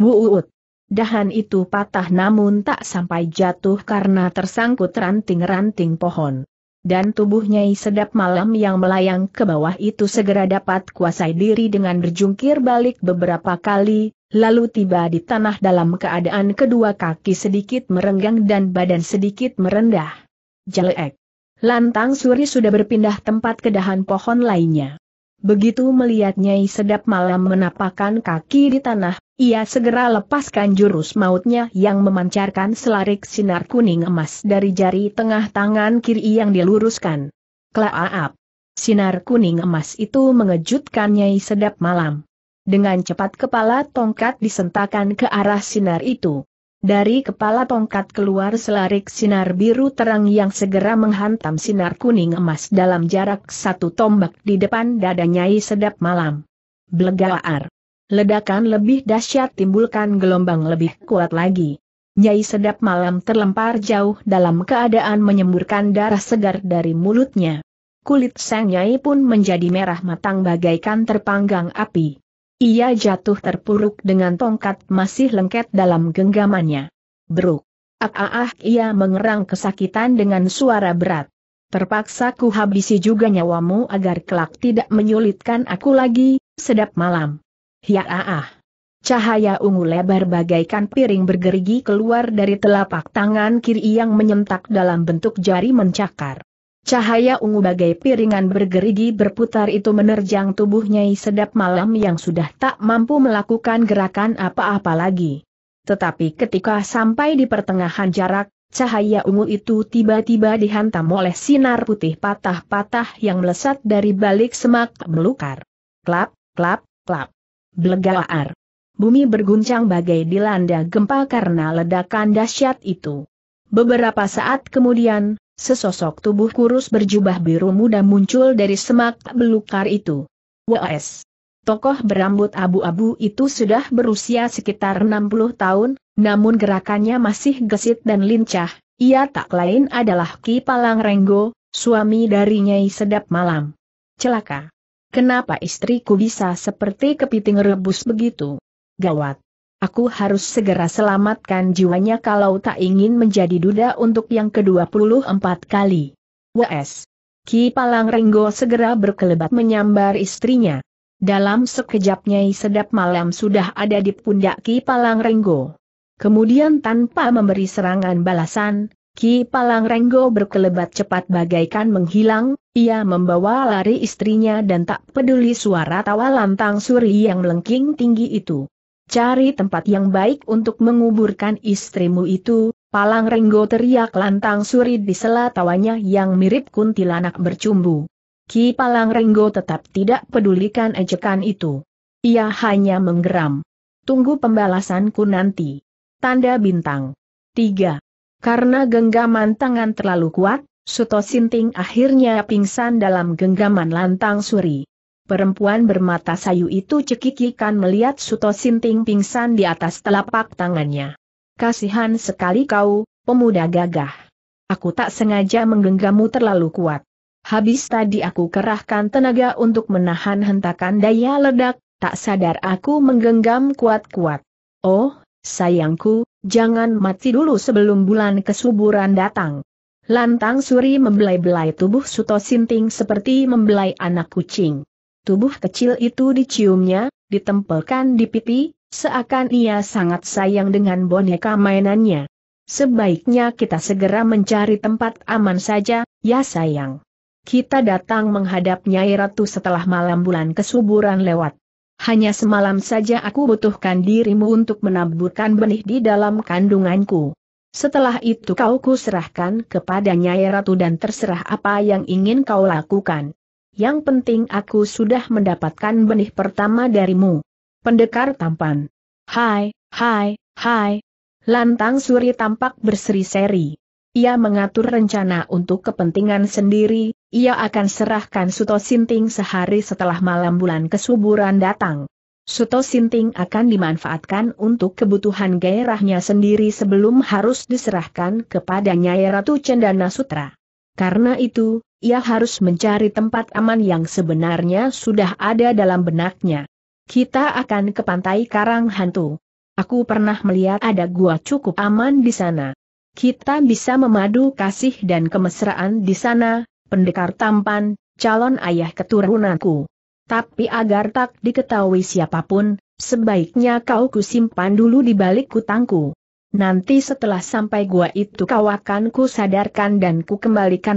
Muut. Dahan itu patah namun tak sampai jatuh karena tersangkut ranting-ranting pohon. Dan tubuhnya sedap malam yang melayang ke bawah itu segera dapat kuasai diri dengan berjungkir balik beberapa kali, lalu tiba di tanah dalam keadaan kedua kaki sedikit merenggang dan badan sedikit merendah. Jelek. Lantang Suri sudah berpindah tempat ke dahan pohon lainnya. Begitu melihat Nyai Sedap Malam menapakkan kaki di tanah, ia segera lepaskan jurus mautnya yang memancarkan selarik sinar kuning emas dari jari tengah tangan kiri yang diluruskan. Klaaap! Sinar kuning emas itu mengejutkan Nyai Sedap Malam. Dengan cepat kepala tongkat disentakan ke arah sinar itu. Dari kepala tongkat keluar selarik sinar biru terang yang segera menghantam sinar kuning emas dalam jarak satu tombak di depan dada Nyai Sedap Malam. Blegaar. Ledakan lebih dahsyat timbulkan gelombang lebih kuat lagi. Nyai Sedap Malam terlempar jauh dalam keadaan menyemburkan darah segar dari mulutnya. Kulit sang nyai pun menjadi merah matang bagaikan terpanggang api. Ia jatuh terpuruk dengan tongkat masih lengket dalam genggamannya. Bruk. Ah, ah, ah ia mengerang kesakitan dengan suara berat. Terpaksa ku habisi juga nyawamu agar kelak tidak menyulitkan aku lagi, sedap malam. Hiya ah, ah, Cahaya ungu lebar bagaikan piring bergerigi keluar dari telapak tangan kiri yang menyentak dalam bentuk jari mencakar. Cahaya ungu bagai piringan bergerigi berputar itu menerjang tubuhnya sedap malam yang sudah tak mampu melakukan gerakan apa-apa lagi. Tetapi ketika sampai di pertengahan jarak, cahaya ungu itu tiba-tiba dihantam oleh sinar putih patah-patah yang melesat dari balik semak belukar. Klap, klap, klap. Blegaar. Bumi berguncang bagai dilanda gempa karena ledakan dahsyat itu. Beberapa saat kemudian, sesosok tubuh kurus berjubah biru muda muncul dari semak belukar itu. Wes, Tokoh berambut abu-abu itu sudah berusia sekitar 60 tahun, namun gerakannya masih gesit dan lincah, ia tak lain adalah Ki Palang Renggo, suami dari Nyai Sedap Malam. Celaka. Kenapa istriku bisa seperti kepiting rebus begitu? Gawat. Aku harus segera selamatkan jiwanya kalau tak ingin menjadi duda untuk yang ke-24 kali. WS. Ki Palang Renggo segera berkelebat menyambar istrinya. Dalam sekejapnya, Nyai Sedap Malam sudah ada di pundak Ki Palang Renggo. Kemudian tanpa memberi serangan balasan, Ki Palang Renggo berkelebat cepat bagaikan menghilang, ia membawa lari istrinya dan tak peduli suara tawa lantang suri yang melengking tinggi itu. Cari tempat yang baik untuk menguburkan istrimu itu, Palang Renggo teriak lantang suri di sela tawanya yang mirip kuntilanak bercumbu. Ki Palang Renggo tetap tidak pedulikan ejekan itu. Ia hanya menggeram. Tunggu pembalasanku nanti. Tanda bintang. 3. Karena genggaman tangan terlalu kuat, Suto Sinting akhirnya pingsan dalam genggaman lantang suri. Perempuan bermata sayu itu cekikikan melihat Suto Sinting pingsan di atas telapak tangannya. Kasihan sekali kau, pemuda gagah. Aku tak sengaja menggenggammu terlalu kuat. Habis tadi aku kerahkan tenaga untuk menahan hentakan daya ledak, tak sadar aku menggenggam kuat-kuat. Oh, sayangku, jangan mati dulu sebelum bulan kesuburan datang. Lantang Suri membelai-belai tubuh Suto Sinting seperti membelai anak kucing. Tubuh kecil itu diciumnya, ditempelkan di pipi, seakan ia sangat sayang dengan boneka mainannya. Sebaiknya kita segera mencari tempat aman saja, ya sayang. Kita datang menghadap Nyai Ratu setelah malam bulan kesuburan lewat hanya semalam saja aku butuhkan dirimu untuk menaburkan benih di dalam kandunganku. Setelah itu kau kuserahkan kepada Nyai Ratu dan terserah apa yang ingin kau lakukan. Yang penting aku sudah mendapatkan benih pertama darimu. Pendekar tampan. Hai, hai, hai. Lantang Suri tampak berseri-seri. Ia mengatur rencana untuk kepentingan sendiri, ia akan serahkan Suto Sinting sehari setelah malam bulan kesuburan datang. Suto Sinting akan dimanfaatkan untuk kebutuhan gairahnya sendiri sebelum harus diserahkan kepada Nyai Ratu Cendana Sutra. Karena itu, ia harus mencari tempat aman yang sebenarnya sudah ada dalam benaknya. Kita akan ke pantai Karang Hantu. Aku pernah melihat ada gua cukup aman di sana. Kita bisa memadu kasih dan kemesraan di sana, pendekar tampan, calon ayah keturunanku. Tapi agar tak diketahui siapapun, sebaiknya kau kusimpan dulu di balik kutangku. Nanti setelah sampai gua itu kau akan ku sadarkan dan ku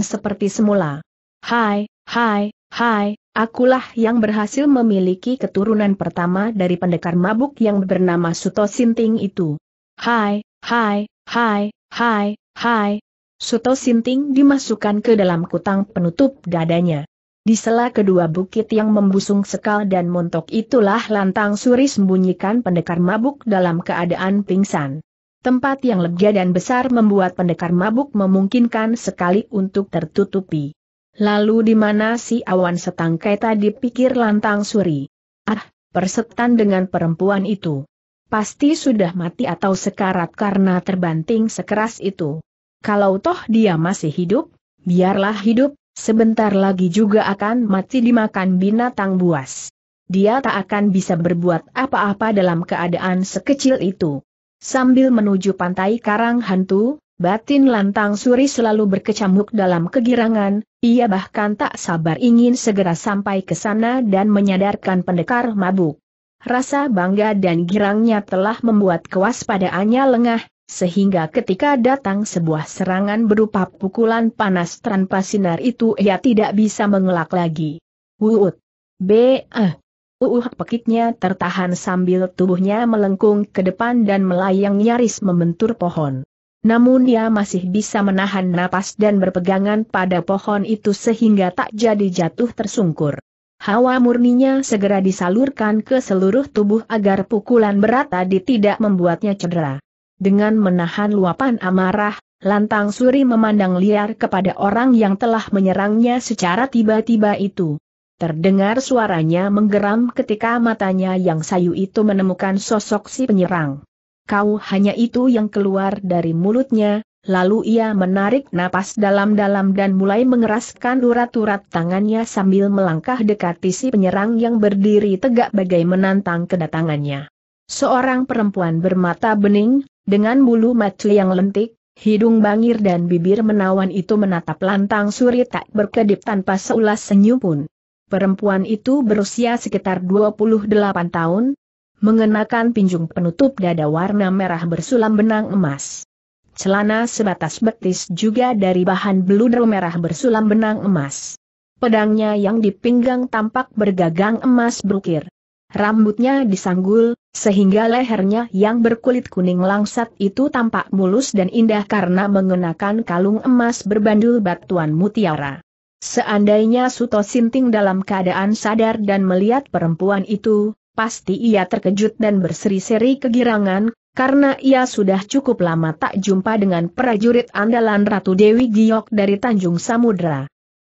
seperti semula. Hai, hai, hai, akulah yang berhasil memiliki keturunan pertama dari pendekar mabuk yang bernama Suto Sinting itu. Hai, hai, hai, hai, hai, Suto Sinting dimasukkan ke dalam kutang penutup dadanya. Di sela kedua bukit yang membusung sekal dan montok itulah lantang suri sembunyikan pendekar mabuk dalam keadaan pingsan. Tempat yang lega dan besar membuat pendekar mabuk memungkinkan sekali untuk tertutupi. Lalu di mana si awan setangkai tadi pikir lantang suri? Ah, persetan dengan perempuan itu. Pasti sudah mati atau sekarat karena terbanting sekeras itu kalau toh dia masih hidup, biarlah hidup, sebentar lagi juga akan mati dimakan binatang buas. Dia tak akan bisa berbuat apa-apa dalam keadaan sekecil itu. Sambil menuju pantai Karang Hantu, batin lantang suri selalu berkecamuk dalam kegirangan, ia bahkan tak sabar ingin segera sampai ke sana dan menyadarkan pendekar mabuk. Rasa bangga dan girangnya telah membuat kewaspadaannya lengah, sehingga ketika datang sebuah serangan berupa pukulan panas tanpa sinar itu ia tidak bisa mengelak lagi. Wuut. B. -eh. Uh pekiknya tertahan sambil tubuhnya melengkung ke depan dan melayang nyaris membentur pohon. Namun ia masih bisa menahan napas dan berpegangan pada pohon itu sehingga tak jadi jatuh tersungkur. Hawa murninya segera disalurkan ke seluruh tubuh agar pukulan berat tadi tidak membuatnya cedera. Dengan menahan luapan amarah, lantang suri memandang liar kepada orang yang telah menyerangnya secara tiba-tiba itu. Terdengar suaranya menggeram ketika matanya yang sayu itu menemukan sosok si penyerang. Kau hanya itu yang keluar dari mulutnya, Lalu ia menarik napas dalam-dalam dan mulai mengeraskan urat-urat tangannya sambil melangkah dekati si penyerang yang berdiri tegak bagai menantang kedatangannya. Seorang perempuan bermata bening, dengan bulu mata yang lentik, hidung bangir dan bibir menawan itu menatap lantang suri tak berkedip tanpa seulas senyum pun. Perempuan itu berusia sekitar 28 tahun, mengenakan pinjung penutup dada warna merah bersulam benang emas. Celana sebatas betis juga dari bahan beluder merah bersulam benang emas. Pedangnya yang dipinggang tampak bergagang emas berukir. Rambutnya disanggul, sehingga lehernya yang berkulit kuning langsat itu tampak mulus dan indah karena mengenakan kalung emas berbandul batuan mutiara. Seandainya Suto Sinting dalam keadaan sadar dan melihat perempuan itu, pasti ia terkejut dan berseri-seri kegirangan, karena ia sudah cukup lama tak jumpa dengan prajurit andalan Ratu Dewi Giok dari Tanjung Samudra.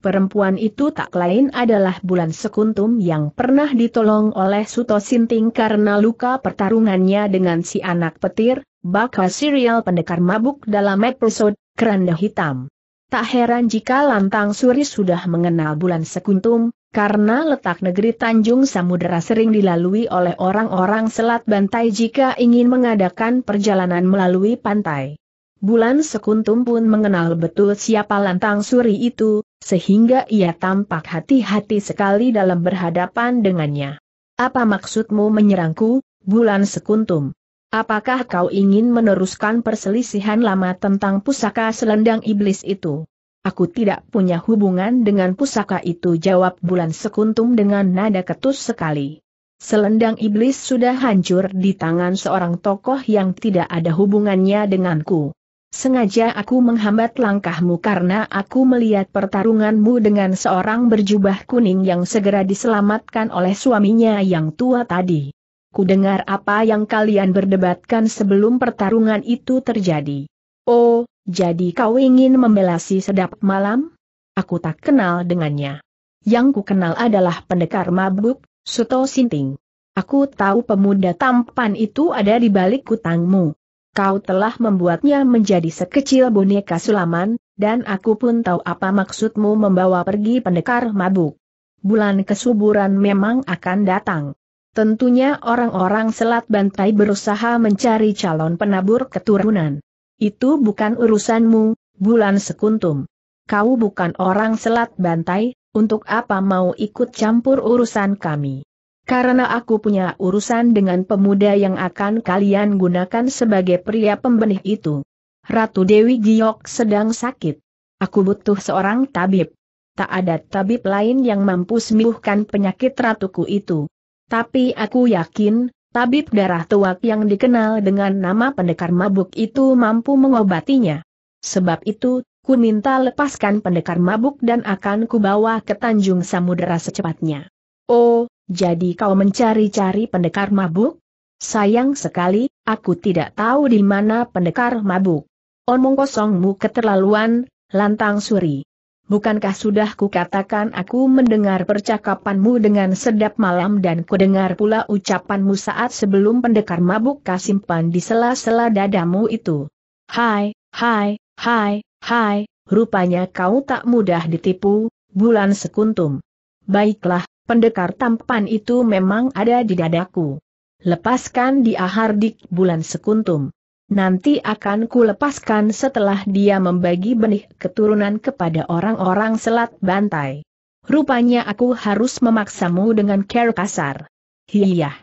Perempuan itu tak lain adalah Bulan Sekuntum yang pernah ditolong oleh Suto Sinting karena luka pertarungannya dengan si anak petir, bakal serial pendekar mabuk dalam episode Keranda Hitam. Tak heran jika Lantang Suri sudah mengenal Bulan Sekuntum, karena letak negeri Tanjung Samudera sering dilalui oleh orang-orang Selat Bantai jika ingin mengadakan perjalanan melalui pantai. Bulan Sekuntum pun mengenal betul siapa Lantang Suri itu, sehingga ia tampak hati-hati sekali dalam berhadapan dengannya. Apa maksudmu menyerangku, bulan sekuntum? Apakah kau ingin meneruskan perselisihan lama tentang pusaka selendang iblis itu? Aku tidak punya hubungan dengan pusaka itu jawab bulan sekuntum dengan nada ketus sekali. Selendang iblis sudah hancur di tangan seorang tokoh yang tidak ada hubungannya denganku. Sengaja aku menghambat langkahmu karena aku melihat pertarunganmu dengan seorang berjubah kuning yang segera diselamatkan oleh suaminya yang tua tadi. Kudengar apa yang kalian berdebatkan sebelum pertarungan itu terjadi. Oh, jadi kau ingin membela sedap malam? Aku tak kenal dengannya. Yang ku kenal adalah pendekar mabuk, Suto Sinting. Aku tahu pemuda tampan itu ada di balik kutangmu. Kau telah membuatnya menjadi sekecil boneka sulaman, dan aku pun tahu apa maksudmu membawa pergi pendekar mabuk. Bulan kesuburan memang akan datang. Tentunya orang-orang Selat Bantai berusaha mencari calon penabur keturunan. Itu bukan urusanmu, bulan sekuntum. Kau bukan orang Selat Bantai, untuk apa mau ikut campur urusan kami? Karena aku punya urusan dengan pemuda yang akan kalian gunakan sebagai pria pembenih itu. Ratu Dewi Giok sedang sakit. Aku butuh seorang tabib. Tak ada tabib lain yang mampu sembuhkan penyakit ratuku itu. Tapi aku yakin, tabib darah tuak yang dikenal dengan nama pendekar mabuk itu mampu mengobatinya. Sebab itu, ku minta lepaskan pendekar mabuk dan akan kubawa ke Tanjung Samudera secepatnya. Oh, jadi kau mencari-cari pendekar mabuk? Sayang sekali, aku tidak tahu di mana pendekar mabuk. Omong kosongmu keterlaluan, lantang suri. Bukankah sudah kukatakan aku mendengar percakapanmu dengan sedap malam dan kudengar pula ucapanmu saat sebelum pendekar mabuk kasimpan di sela-sela dadamu itu. Hai, hai, hai, hai, rupanya kau tak mudah ditipu, bulan sekuntum. Baiklah, pendekar tampan itu memang ada di dadaku. Lepaskan dia hardik bulan sekuntum. Nanti akan kulepaskan setelah dia membagi benih keturunan kepada orang-orang selat bantai. Rupanya aku harus memaksamu dengan care kasar. Hiyah.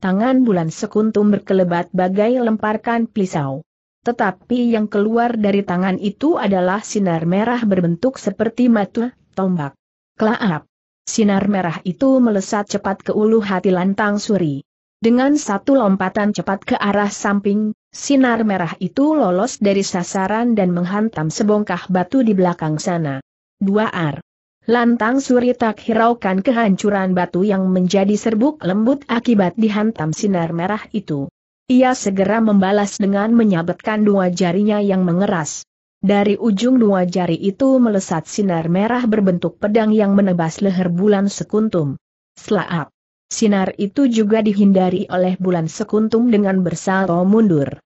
Tangan bulan sekuntum berkelebat bagai lemparkan pisau. Tetapi yang keluar dari tangan itu adalah sinar merah berbentuk seperti mata tombak. Klaap. Sinar merah itu melesat cepat ke ulu hati lantang suri. Dengan satu lompatan cepat ke arah samping, sinar merah itu lolos dari sasaran dan menghantam sebongkah batu di belakang sana. 2 ar. Lantang suri tak hiraukan kehancuran batu yang menjadi serbuk lembut akibat dihantam sinar merah itu. Ia segera membalas dengan menyabetkan dua jarinya yang mengeras. Dari ujung dua jari itu melesat sinar merah berbentuk pedang yang menebas leher bulan sekuntum. Slaap. Sinar itu juga dihindari oleh bulan sekuntum dengan bersalto mundur.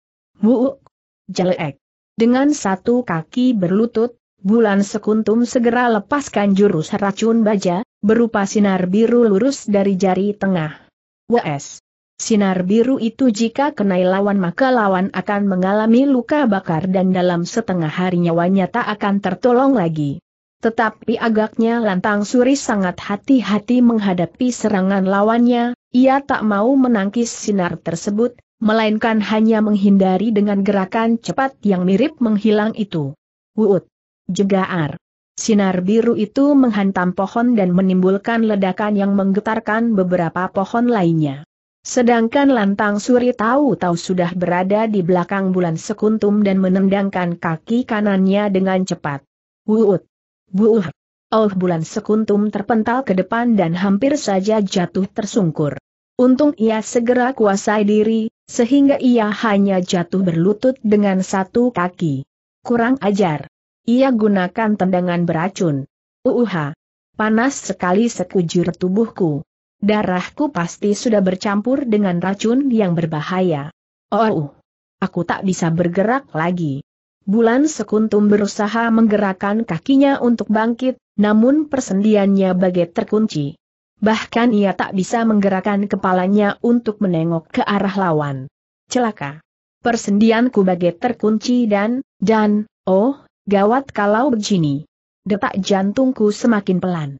Muuk! Jelek! Dengan satu kaki berlutut, bulan sekuntum segera lepaskan jurus racun baja, berupa sinar biru lurus dari jari tengah. WS! Sinar biru itu jika kenai lawan maka lawan akan mengalami luka bakar dan dalam setengah hari nyawanya tak akan tertolong lagi. Tetapi agaknya lantang suri sangat hati-hati menghadapi serangan lawannya, ia tak mau menangkis sinar tersebut, melainkan hanya menghindari dengan gerakan cepat yang mirip menghilang itu. Wuut! Jegaar! Sinar biru itu menghantam pohon dan menimbulkan ledakan yang menggetarkan beberapa pohon lainnya. Sedangkan Lantang Suri tahu-tahu sudah berada di belakang bulan sekuntum dan menendangkan kaki kanannya dengan cepat. Wuut! Buuh! Oh bulan sekuntum terpental ke depan dan hampir saja jatuh tersungkur. Untung ia segera kuasai diri, sehingga ia hanya jatuh berlutut dengan satu kaki. Kurang ajar. Ia gunakan tendangan beracun. Uuha! Panas sekali sekujur tubuhku. Darahku pasti sudah bercampur dengan racun yang berbahaya. Oh, aku tak bisa bergerak lagi. Bulan Sekuntum berusaha menggerakkan kakinya untuk bangkit, namun persendiannya bagai terkunci. Bahkan ia tak bisa menggerakkan kepalanya untuk menengok ke arah lawan. Celaka. Persendianku bagai terkunci dan, dan, oh, gawat kalau begini. Detak jantungku semakin pelan.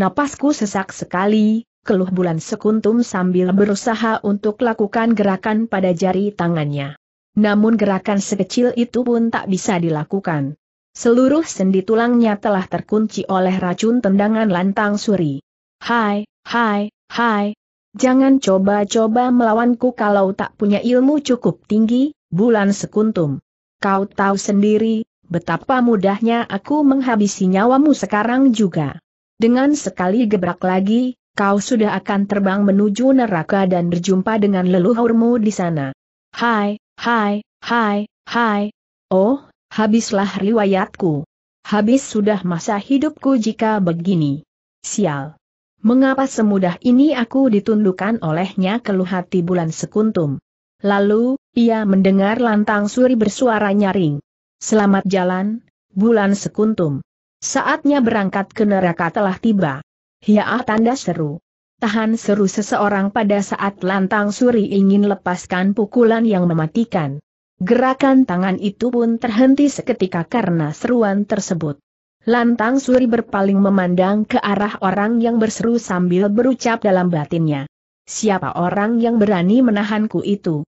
Napasku sesak sekali, keluh bulan sekuntum sambil berusaha untuk lakukan gerakan pada jari tangannya. Namun gerakan sekecil itu pun tak bisa dilakukan. Seluruh sendi tulangnya telah terkunci oleh racun tendangan lantang suri. Hai, hai, hai. Jangan coba-coba melawanku kalau tak punya ilmu cukup tinggi, bulan sekuntum. Kau tahu sendiri, betapa mudahnya aku menghabisi nyawamu sekarang juga. Dengan sekali gebrak lagi, kau sudah akan terbang menuju neraka dan berjumpa dengan leluhurmu di sana. Hai, hai, hai, hai. Oh, habislah riwayatku. Habis sudah masa hidupku jika begini. Sial. Mengapa semudah ini aku ditundukkan olehnya keluh hati bulan sekuntum? Lalu, ia mendengar lantang suri bersuara nyaring. Selamat jalan, bulan sekuntum. Saatnya berangkat ke neraka telah tiba. Hiah tanda seru. Tahan seru seseorang pada saat lantang suri ingin lepaskan pukulan yang mematikan. Gerakan tangan itu pun terhenti seketika karena seruan tersebut. Lantang suri berpaling memandang ke arah orang yang berseru sambil berucap dalam batinnya. Siapa orang yang berani menahanku itu?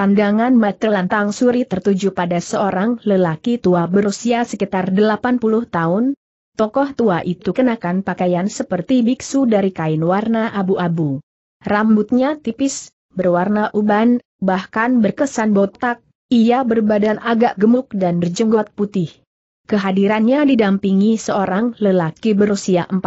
Pandangan mata lantang suri tertuju pada seorang lelaki tua berusia sekitar 80 tahun, Tokoh tua itu kenakan pakaian seperti biksu dari kain warna abu-abu. Rambutnya tipis, berwarna uban, bahkan berkesan botak, ia berbadan agak gemuk dan berjenggot putih. Kehadirannya didampingi seorang lelaki berusia 40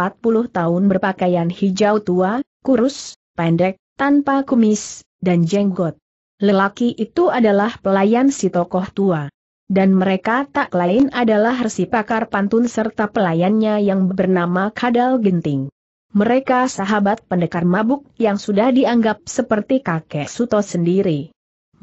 tahun berpakaian hijau tua, kurus, pendek, tanpa kumis, dan jenggot. Lelaki itu adalah pelayan si tokoh tua dan mereka tak lain adalah resi pakar pantun serta pelayannya yang bernama Kadal Genting. Mereka sahabat pendekar mabuk yang sudah dianggap seperti kakek Suto sendiri.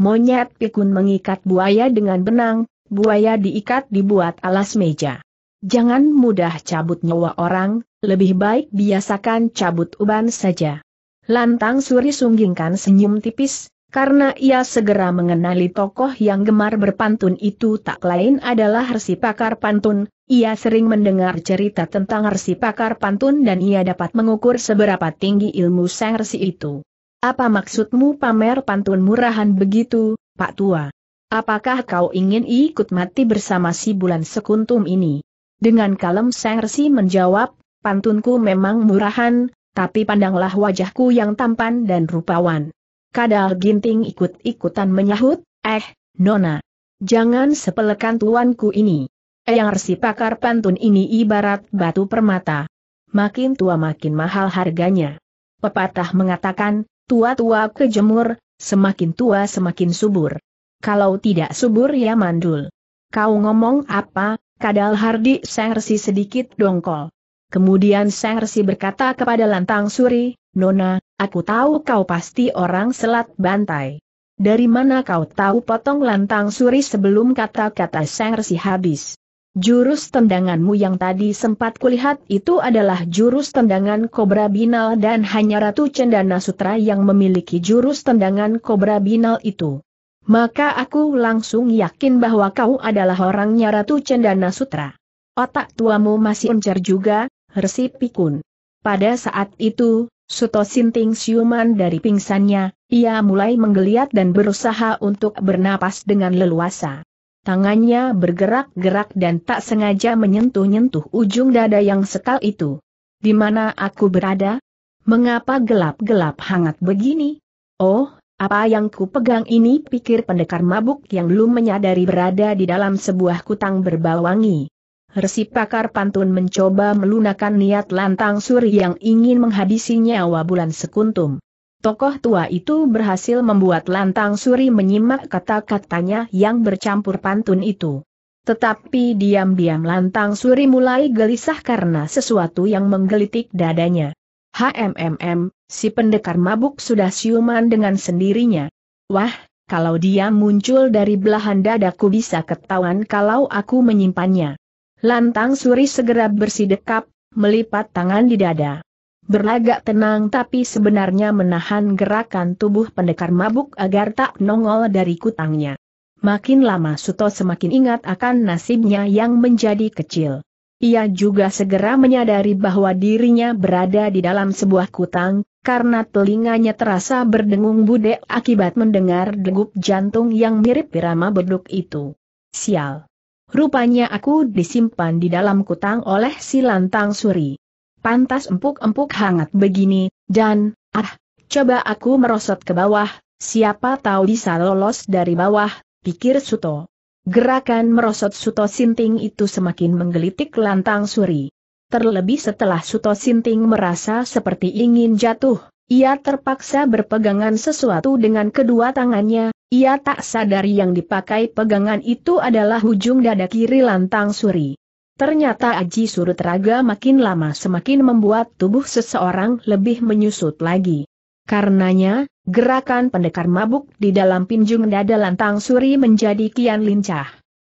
Monyet pikun mengikat buaya dengan benang, buaya diikat dibuat alas meja. Jangan mudah cabut nyawa orang, lebih baik biasakan cabut uban saja. Lantang Suri sunggingkan senyum tipis, karena ia segera mengenali tokoh yang gemar berpantun itu tak lain adalah Resi Pakar Pantun, ia sering mendengar cerita tentang Resi Pakar Pantun dan ia dapat mengukur seberapa tinggi ilmu sang Resi itu. Apa maksudmu pamer pantun murahan begitu, Pak Tua? Apakah kau ingin ikut mati bersama si bulan sekuntum ini? Dengan kalem sang Resi menjawab, pantunku memang murahan, tapi pandanglah wajahku yang tampan dan rupawan. Kadal Ginting ikut-ikutan menyahut, eh, Nona. Jangan sepelekan tuanku ini. Eyang resi pakar pantun ini ibarat batu permata. Makin tua makin mahal harganya. Pepatah mengatakan, tua-tua kejemur, semakin tua semakin subur. Kalau tidak subur ya mandul. Kau ngomong apa, kadal hardi resi sedikit dongkol. Kemudian resi berkata kepada Lantang Suri, Nona, aku tahu kau pasti orang selat bantai. Dari mana kau tahu potong lantang suri sebelum kata-kata sang resi habis? Jurus tendanganmu yang tadi sempat kulihat itu adalah jurus tendangan Kobra Binal dan hanya Ratu Cendana Sutra yang memiliki jurus tendangan Kobra Binal itu. Maka aku langsung yakin bahwa kau adalah orangnya Ratu Cendana Sutra. Otak tuamu masih encer juga, Resi Pikun. Pada saat itu, Suto Sinting siuman dari pingsannya, ia mulai menggeliat dan berusaha untuk bernapas dengan leluasa. Tangannya bergerak-gerak dan tak sengaja menyentuh-nyentuh ujung dada yang sekal itu. Di mana aku berada? Mengapa gelap-gelap hangat begini? Oh, apa yang ku pegang ini pikir pendekar mabuk yang belum menyadari berada di dalam sebuah kutang berbau wangi. Resi pakar pantun mencoba melunakkan niat lantang suri yang ingin menghabisi nyawa bulan sekuntum. Tokoh tua itu berhasil membuat lantang suri menyimak kata-katanya yang bercampur pantun itu. Tetapi diam-diam lantang suri mulai gelisah karena sesuatu yang menggelitik dadanya. HMMM, si pendekar mabuk sudah siuman dengan sendirinya. Wah, kalau dia muncul dari belahan dadaku bisa ketahuan kalau aku menyimpannya. Lantang Suri segera bersidekap, melipat tangan di dada. Berlagak tenang tapi sebenarnya menahan gerakan tubuh pendekar mabuk agar tak nongol dari kutangnya. Makin lama Suto semakin ingat akan nasibnya yang menjadi kecil. Ia juga segera menyadari bahwa dirinya berada di dalam sebuah kutang, karena telinganya terasa berdengung budek akibat mendengar degup jantung yang mirip irama beduk itu. Sial! Rupanya aku disimpan di dalam kutang oleh si lantang suri. Pantas empuk-empuk hangat begini, dan, ah, coba aku merosot ke bawah, siapa tahu bisa lolos dari bawah, pikir Suto. Gerakan merosot Suto Sinting itu semakin menggelitik lantang suri. Terlebih setelah Suto Sinting merasa seperti ingin jatuh, ia terpaksa berpegangan sesuatu dengan kedua tangannya, ia tak sadari yang dipakai pegangan itu adalah ujung dada kiri lantang suri. Ternyata aji surut raga makin lama semakin membuat tubuh seseorang lebih menyusut lagi. Karenanya, gerakan pendekar mabuk di dalam pinjung dada lantang suri menjadi kian lincah.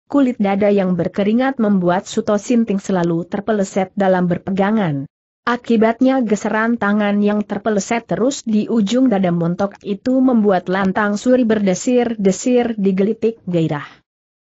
Kulit dada yang berkeringat membuat Suto Sinting selalu terpeleset dalam berpegangan. Akibatnya geseran tangan yang terpeleset terus di ujung dada montok itu membuat lantang suri berdesir-desir digelitik gairah.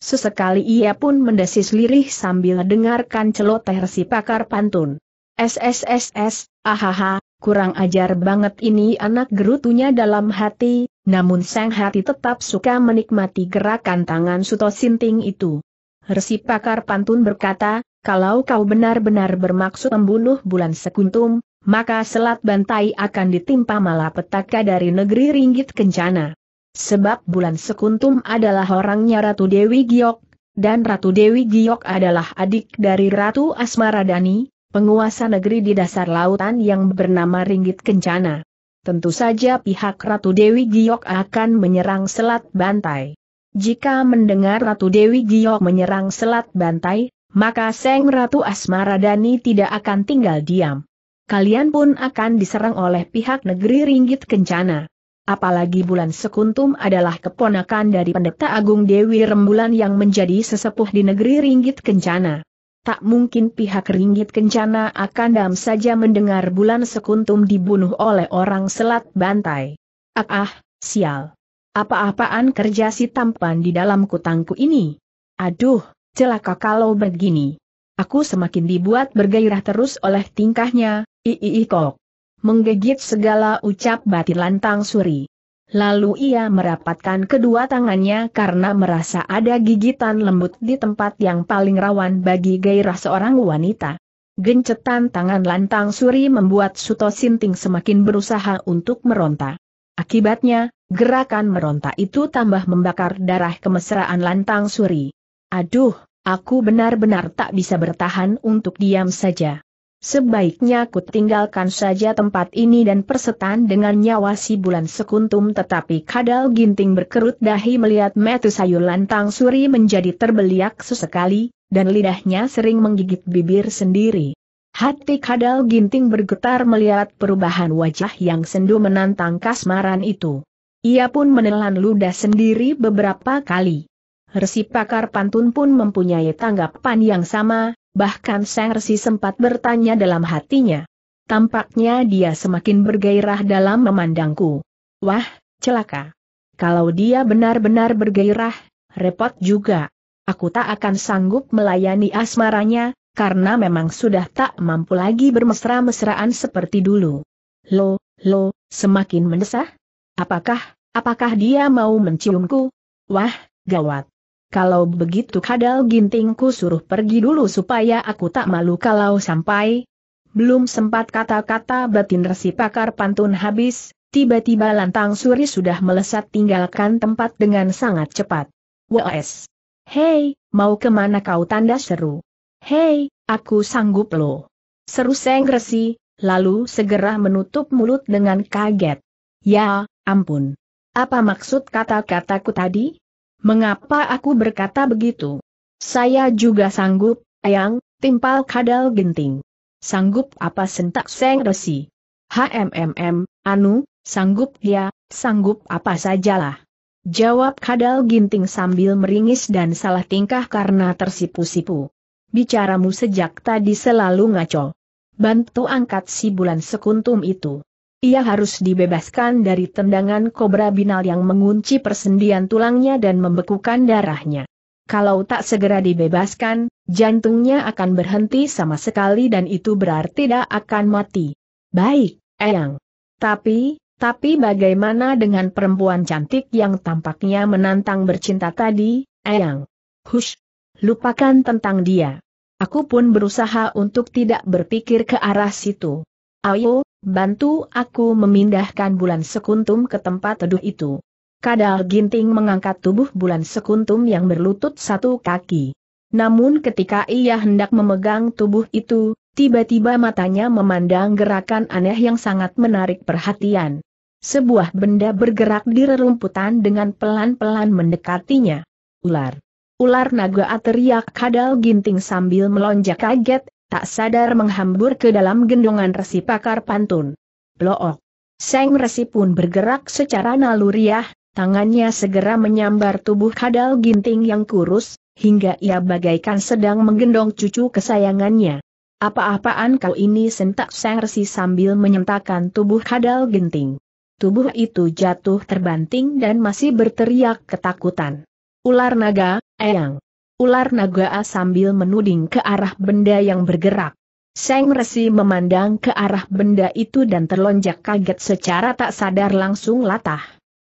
Sesekali ia pun mendesis lirih sambil dengarkan celoteh resi pakar pantun. SSSS, ahaha, kurang ajar banget ini anak gerutunya dalam hati, namun sang hati tetap suka menikmati gerakan tangan Suto Sinting itu. Resi pakar pantun berkata, kalau kau benar-benar bermaksud membunuh bulan sekuntum, maka Selat Bantai akan ditimpa malapetaka dari negeri Ringgit Kencana. Sebab bulan sekuntum adalah orangnya Ratu Dewi Giok, dan Ratu Dewi Giok adalah adik dari Ratu Asmaradani, penguasa negeri di dasar lautan yang bernama Ringgit Kencana. Tentu saja pihak Ratu Dewi Giok akan menyerang Selat Bantai. Jika mendengar Ratu Dewi Giok menyerang Selat Bantai, maka Seng Ratu Asmaradani tidak akan tinggal diam. Kalian pun akan diserang oleh pihak negeri Ringgit Kencana. Apalagi bulan sekuntum adalah keponakan dari pendeta agung Dewi Rembulan yang menjadi sesepuh di negeri Ringgit Kencana. Tak mungkin pihak Ringgit Kencana akan dam saja mendengar bulan sekuntum dibunuh oleh orang selat bantai. Ah ah, sial. Apa-apaan kerja si tampan di dalam kutangku ini? Aduh, celaka kalau begini. Aku semakin dibuat bergairah terus oleh tingkahnya, ii kok. Menggigit segala ucap batin lantang suri. Lalu ia merapatkan kedua tangannya karena merasa ada gigitan lembut di tempat yang paling rawan bagi gairah seorang wanita. Gencetan tangan lantang suri membuat Suto Sinting semakin berusaha untuk meronta. Akibatnya, gerakan meronta itu tambah membakar darah kemesraan lantang suri. Aduh, Aku benar-benar tak bisa bertahan untuk diam saja. Sebaiknya ku tinggalkan saja tempat ini dan persetan dengan nyawa si bulan sekuntum tetapi kadal ginting berkerut dahi melihat metu sayu lantang suri menjadi terbeliak sesekali, dan lidahnya sering menggigit bibir sendiri. Hati kadal ginting bergetar melihat perubahan wajah yang sendu menantang kasmaran itu. Ia pun menelan ludah sendiri beberapa kali. Resi pakar pantun pun mempunyai tanggapan yang sama, bahkan Sang Resi sempat bertanya dalam hatinya. Tampaknya dia semakin bergairah dalam memandangku. Wah, celaka. Kalau dia benar-benar bergairah, repot juga. Aku tak akan sanggup melayani asmaranya, karena memang sudah tak mampu lagi bermesra-mesraan seperti dulu. Lo, lo, semakin mendesah? Apakah, apakah dia mau menciumku? Wah, gawat. Kalau begitu kadal gintingku suruh pergi dulu supaya aku tak malu kalau sampai. Belum sempat kata-kata batin resi pakar pantun habis, tiba-tiba lantang suri sudah melesat tinggalkan tempat dengan sangat cepat. Wes! Hei, mau kemana kau tanda seru? Hei, aku sanggup loh. Seru seng resi, lalu segera menutup mulut dengan kaget. Ya, ampun. Apa maksud kata-kataku tadi? Mengapa aku berkata begitu? Saya juga sanggup, ayang. timpal kadal genting. Sanggup apa sentak seng resi? HMMM, Anu, sanggup ya, sanggup apa sajalah. Jawab kadal ginting sambil meringis dan salah tingkah karena tersipu-sipu. Bicaramu sejak tadi selalu ngaco. Bantu angkat si bulan sekuntum itu. Ia harus dibebaskan dari tendangan kobra binal yang mengunci persendian tulangnya dan membekukan darahnya. Kalau tak segera dibebaskan, jantungnya akan berhenti sama sekali dan itu berarti tidak akan mati. Baik, Eyang. Tapi, tapi bagaimana dengan perempuan cantik yang tampaknya menantang bercinta tadi, Eyang? Hush! Lupakan tentang dia. Aku pun berusaha untuk tidak berpikir ke arah situ. Ayo, Bantu aku memindahkan bulan sekuntum ke tempat teduh itu. Kadal ginting mengangkat tubuh bulan sekuntum yang berlutut satu kaki. Namun ketika ia hendak memegang tubuh itu, tiba-tiba matanya memandang gerakan aneh yang sangat menarik perhatian. Sebuah benda bergerak di rerumputan dengan pelan-pelan mendekatinya. Ular. Ular naga teriak kadal ginting sambil melonjak kaget, tak sadar menghambur ke dalam gendongan resi pakar pantun. Blook. Seng resi pun bergerak secara naluriah, tangannya segera menyambar tubuh kadal ginting yang kurus, hingga ia bagaikan sedang menggendong cucu kesayangannya. Apa-apaan kau ini sentak Seng resi sambil menyentakan tubuh kadal ginting. Tubuh itu jatuh terbanting dan masih berteriak ketakutan. Ular naga, eyang ular naga sambil menuding ke arah benda yang bergerak. Seng Resi memandang ke arah benda itu dan terlonjak kaget secara tak sadar langsung latah.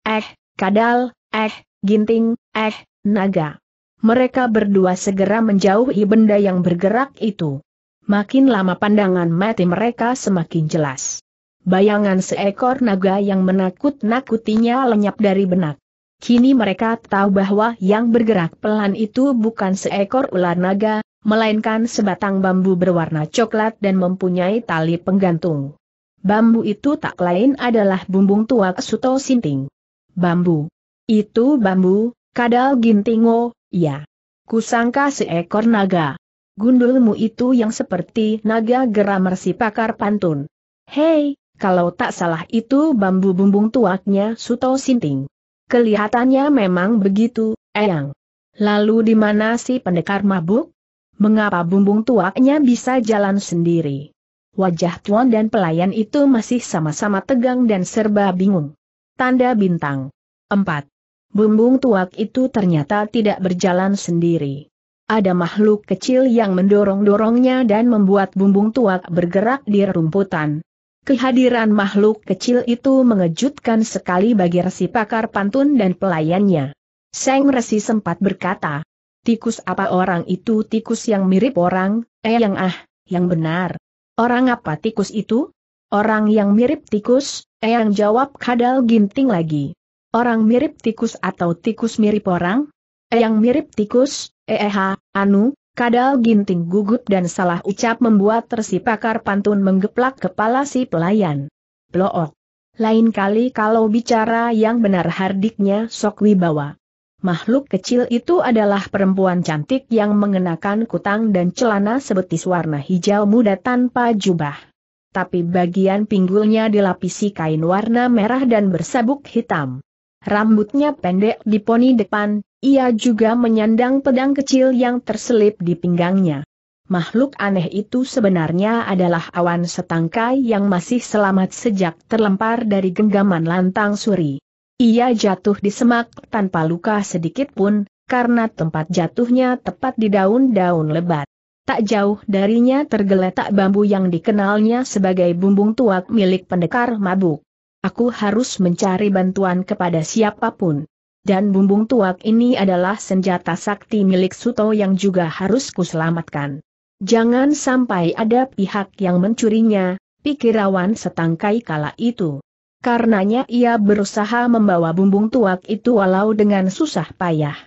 Eh, kadal, eh, ginting, eh, naga. Mereka berdua segera menjauhi benda yang bergerak itu. Makin lama pandangan mati mereka semakin jelas. Bayangan seekor naga yang menakut-nakutinya lenyap dari benak. Kini mereka tahu bahwa yang bergerak pelan itu bukan seekor ular naga, melainkan sebatang bambu berwarna coklat dan mempunyai tali penggantung. Bambu itu tak lain adalah bumbung tua Suto Sinting. Bambu. Itu bambu, kadal gintingo, ya. Kusangka seekor naga. Gundulmu itu yang seperti naga geram si pakar pantun. Hei, kalau tak salah itu bambu bumbung tuaknya Suto Sinting. Kelihatannya memang begitu, Eyang. Lalu di mana si pendekar mabuk? Mengapa bumbung tuaknya bisa jalan sendiri? Wajah tuan dan pelayan itu masih sama-sama tegang dan serba bingung. Tanda bintang. 4. Bumbung tuak itu ternyata tidak berjalan sendiri. Ada makhluk kecil yang mendorong-dorongnya dan membuat bumbung tuak bergerak di rumputan, Kehadiran makhluk kecil itu mengejutkan sekali bagi resi pakar pantun dan pelayannya. Seng resi sempat berkata, tikus apa orang itu tikus yang mirip orang, eh yang ah, yang benar. Orang apa tikus itu? Orang yang mirip tikus, eh yang jawab kadal ginting lagi. Orang mirip tikus atau tikus mirip orang? Eh yang mirip tikus, eh, eh ha, anu, Kadal ginting gugup dan salah ucap membuat tersipakar pantun menggeplak kepala si pelayan. Blook. Lain kali kalau bicara yang benar hardiknya sok wibawa. Makhluk kecil itu adalah perempuan cantik yang mengenakan kutang dan celana sebetis warna hijau muda tanpa jubah. Tapi bagian pinggulnya dilapisi kain warna merah dan bersabuk hitam. Rambutnya pendek di poni depan, ia juga menyandang pedang kecil yang terselip di pinggangnya. Makhluk aneh itu sebenarnya adalah awan setangkai yang masih selamat sejak terlempar dari genggaman lantang suri. Ia jatuh di semak tanpa luka sedikit pun, karena tempat jatuhnya tepat di daun-daun lebat. Tak jauh darinya tergeletak bambu yang dikenalnya sebagai bumbung tuak milik pendekar mabuk. Aku harus mencari bantuan kepada siapapun dan bumbung tuak ini adalah senjata sakti milik Suto yang juga harus kuselamatkan. Jangan sampai ada pihak yang mencurinya, pikir Awan setangkai kala itu. Karenanya ia berusaha membawa bumbung tuak itu walau dengan susah payah.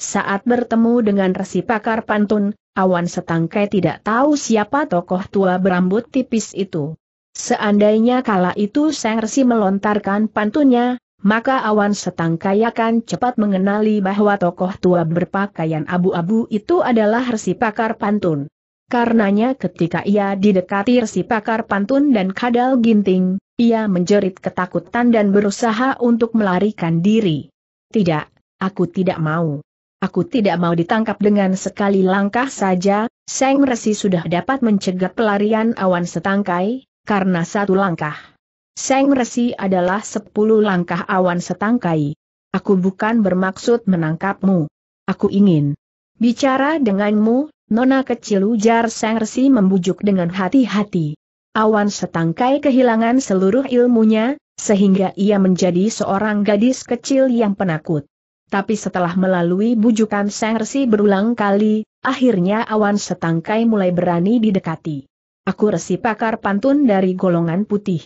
Saat bertemu dengan resi pakar pantun, Awan setangkai tidak tahu siapa tokoh tua berambut tipis itu. Seandainya kala itu sang Resi melontarkan pantunnya, maka awan setangkai akan cepat mengenali bahwa tokoh tua berpakaian abu-abu itu adalah resi pakar pantun. Karenanya ketika ia didekati resi pakar pantun dan kadal ginting, ia menjerit ketakutan dan berusaha untuk melarikan diri. Tidak, aku tidak mau. Aku tidak mau ditangkap dengan sekali langkah saja, Seng Resi sudah dapat mencegah pelarian awan setangkai, karena satu langkah. Seng Resi adalah sepuluh langkah awan setangkai. Aku bukan bermaksud menangkapmu. Aku ingin bicara denganmu, Nona kecil ujar Seng Resi membujuk dengan hati-hati. Awan setangkai kehilangan seluruh ilmunya, sehingga ia menjadi seorang gadis kecil yang penakut. Tapi setelah melalui bujukan Seng Resi berulang kali, akhirnya awan setangkai mulai berani didekati. Aku resi pakar pantun dari golongan putih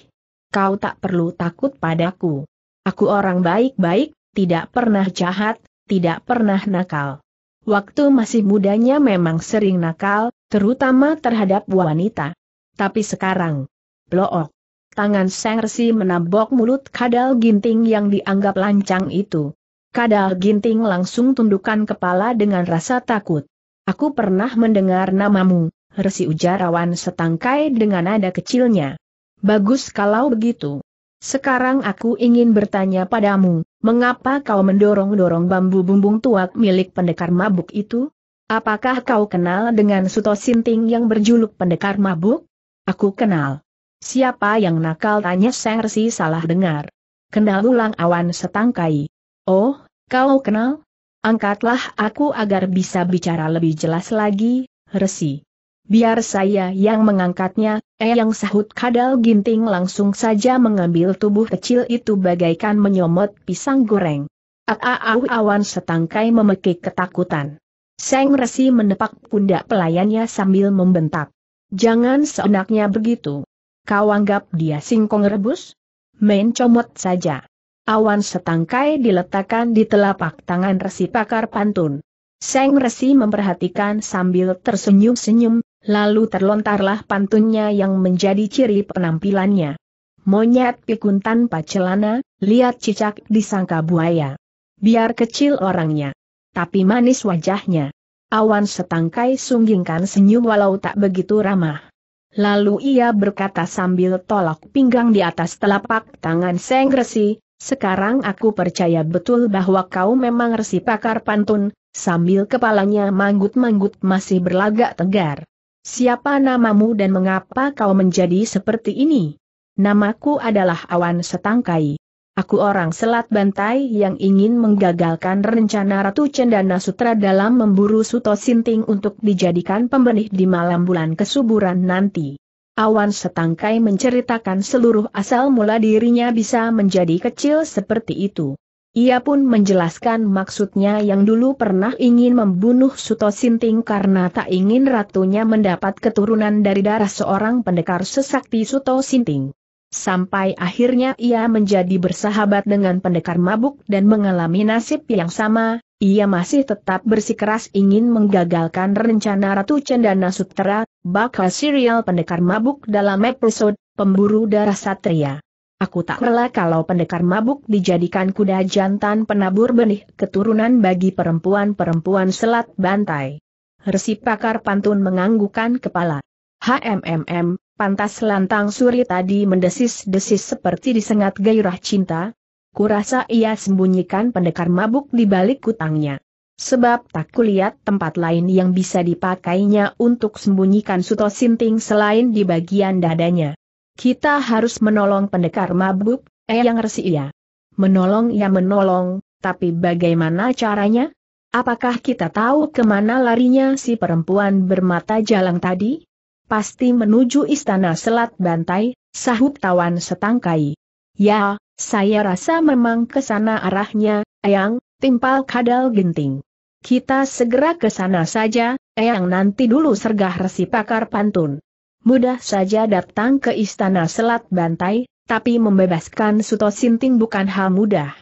kau tak perlu takut padaku. Aku orang baik-baik, tidak pernah jahat, tidak pernah nakal. Waktu masih mudanya memang sering nakal, terutama terhadap wanita. Tapi sekarang, blook. Tangan Seng Resi menabok mulut kadal ginting yang dianggap lancang itu. Kadal ginting langsung tundukkan kepala dengan rasa takut. Aku pernah mendengar namamu, Resi Ujarawan setangkai dengan nada kecilnya. Bagus kalau begitu. Sekarang aku ingin bertanya padamu, mengapa kau mendorong-dorong bambu bumbung tuak milik pendekar mabuk itu? Apakah kau kenal dengan Suto Sinting yang berjuluk pendekar mabuk? Aku kenal. Siapa yang nakal tanya resi salah dengar. Kenal ulang awan setangkai. Oh, kau kenal? Angkatlah aku agar bisa bicara lebih jelas lagi, Resi. Biar saya yang mengangkatnya, eh yang sahut kadal ginting langsung saja mengambil tubuh kecil itu bagaikan menyomot pisang goreng. Aau ah, ah, ah, awan setangkai memekik ketakutan. Seng Resi menepak pundak pelayannya sambil membentak. Jangan seenaknya begitu. Kau anggap dia singkong rebus? Main comot saja. Awan setangkai diletakkan di telapak tangan resi pakar pantun. Seng Resi memperhatikan sambil tersenyum-senyum, lalu terlontarlah pantunnya yang menjadi ciri penampilannya. Monyet pikun tanpa celana, lihat cicak disangka buaya. Biar kecil orangnya, tapi manis wajahnya. Awan setangkai sunggingkan senyum walau tak begitu ramah. Lalu ia berkata sambil tolak pinggang di atas telapak tangan Seng Resi, sekarang aku percaya betul bahwa kau memang resi pakar pantun, sambil kepalanya manggut-manggut masih berlagak tegar. Siapa namamu dan mengapa kau menjadi seperti ini? Namaku adalah Awan Setangkai. Aku orang Selat Bantai yang ingin menggagalkan rencana Ratu Cendana Sutra dalam memburu Suto Sinting untuk dijadikan pembenih di malam bulan kesuburan nanti. Awan Setangkai menceritakan seluruh asal mula dirinya bisa menjadi kecil seperti itu. Ia pun menjelaskan maksudnya yang dulu pernah ingin membunuh Suto Sinting karena tak ingin ratunya mendapat keturunan dari darah seorang pendekar sesakti Suto Sinting. Sampai akhirnya ia menjadi bersahabat dengan pendekar mabuk dan mengalami nasib yang sama, ia masih tetap bersikeras ingin menggagalkan rencana Ratu Cendana Sutera, bakal serial pendekar mabuk dalam episode Pemburu Darah Satria. Aku tak rela kalau pendekar mabuk dijadikan kuda jantan penabur benih keturunan bagi perempuan-perempuan selat bantai. Resi pakar pantun menganggukan kepala. HMMM, pantas lantang suri tadi mendesis-desis seperti disengat gairah cinta. Kurasa ia sembunyikan pendekar mabuk di balik kutangnya. Sebab tak kulihat tempat lain yang bisa dipakainya untuk sembunyikan suto sinting selain di bagian dadanya. Kita harus menolong pendekar mabuk, eh yang resi ia. Menolong ya menolong, tapi bagaimana caranya? Apakah kita tahu kemana larinya si perempuan bermata jalang tadi? Pasti menuju istana selat bantai, sahut tawan setangkai. Ya, saya rasa memang ke sana arahnya, Eyang, timpal kadal genting. Kita segera ke sana saja, Eyang nanti dulu sergah resi pakar pantun mudah saja datang ke istana Selat Bantai, tapi membebaskan Suto Sinting bukan hal mudah.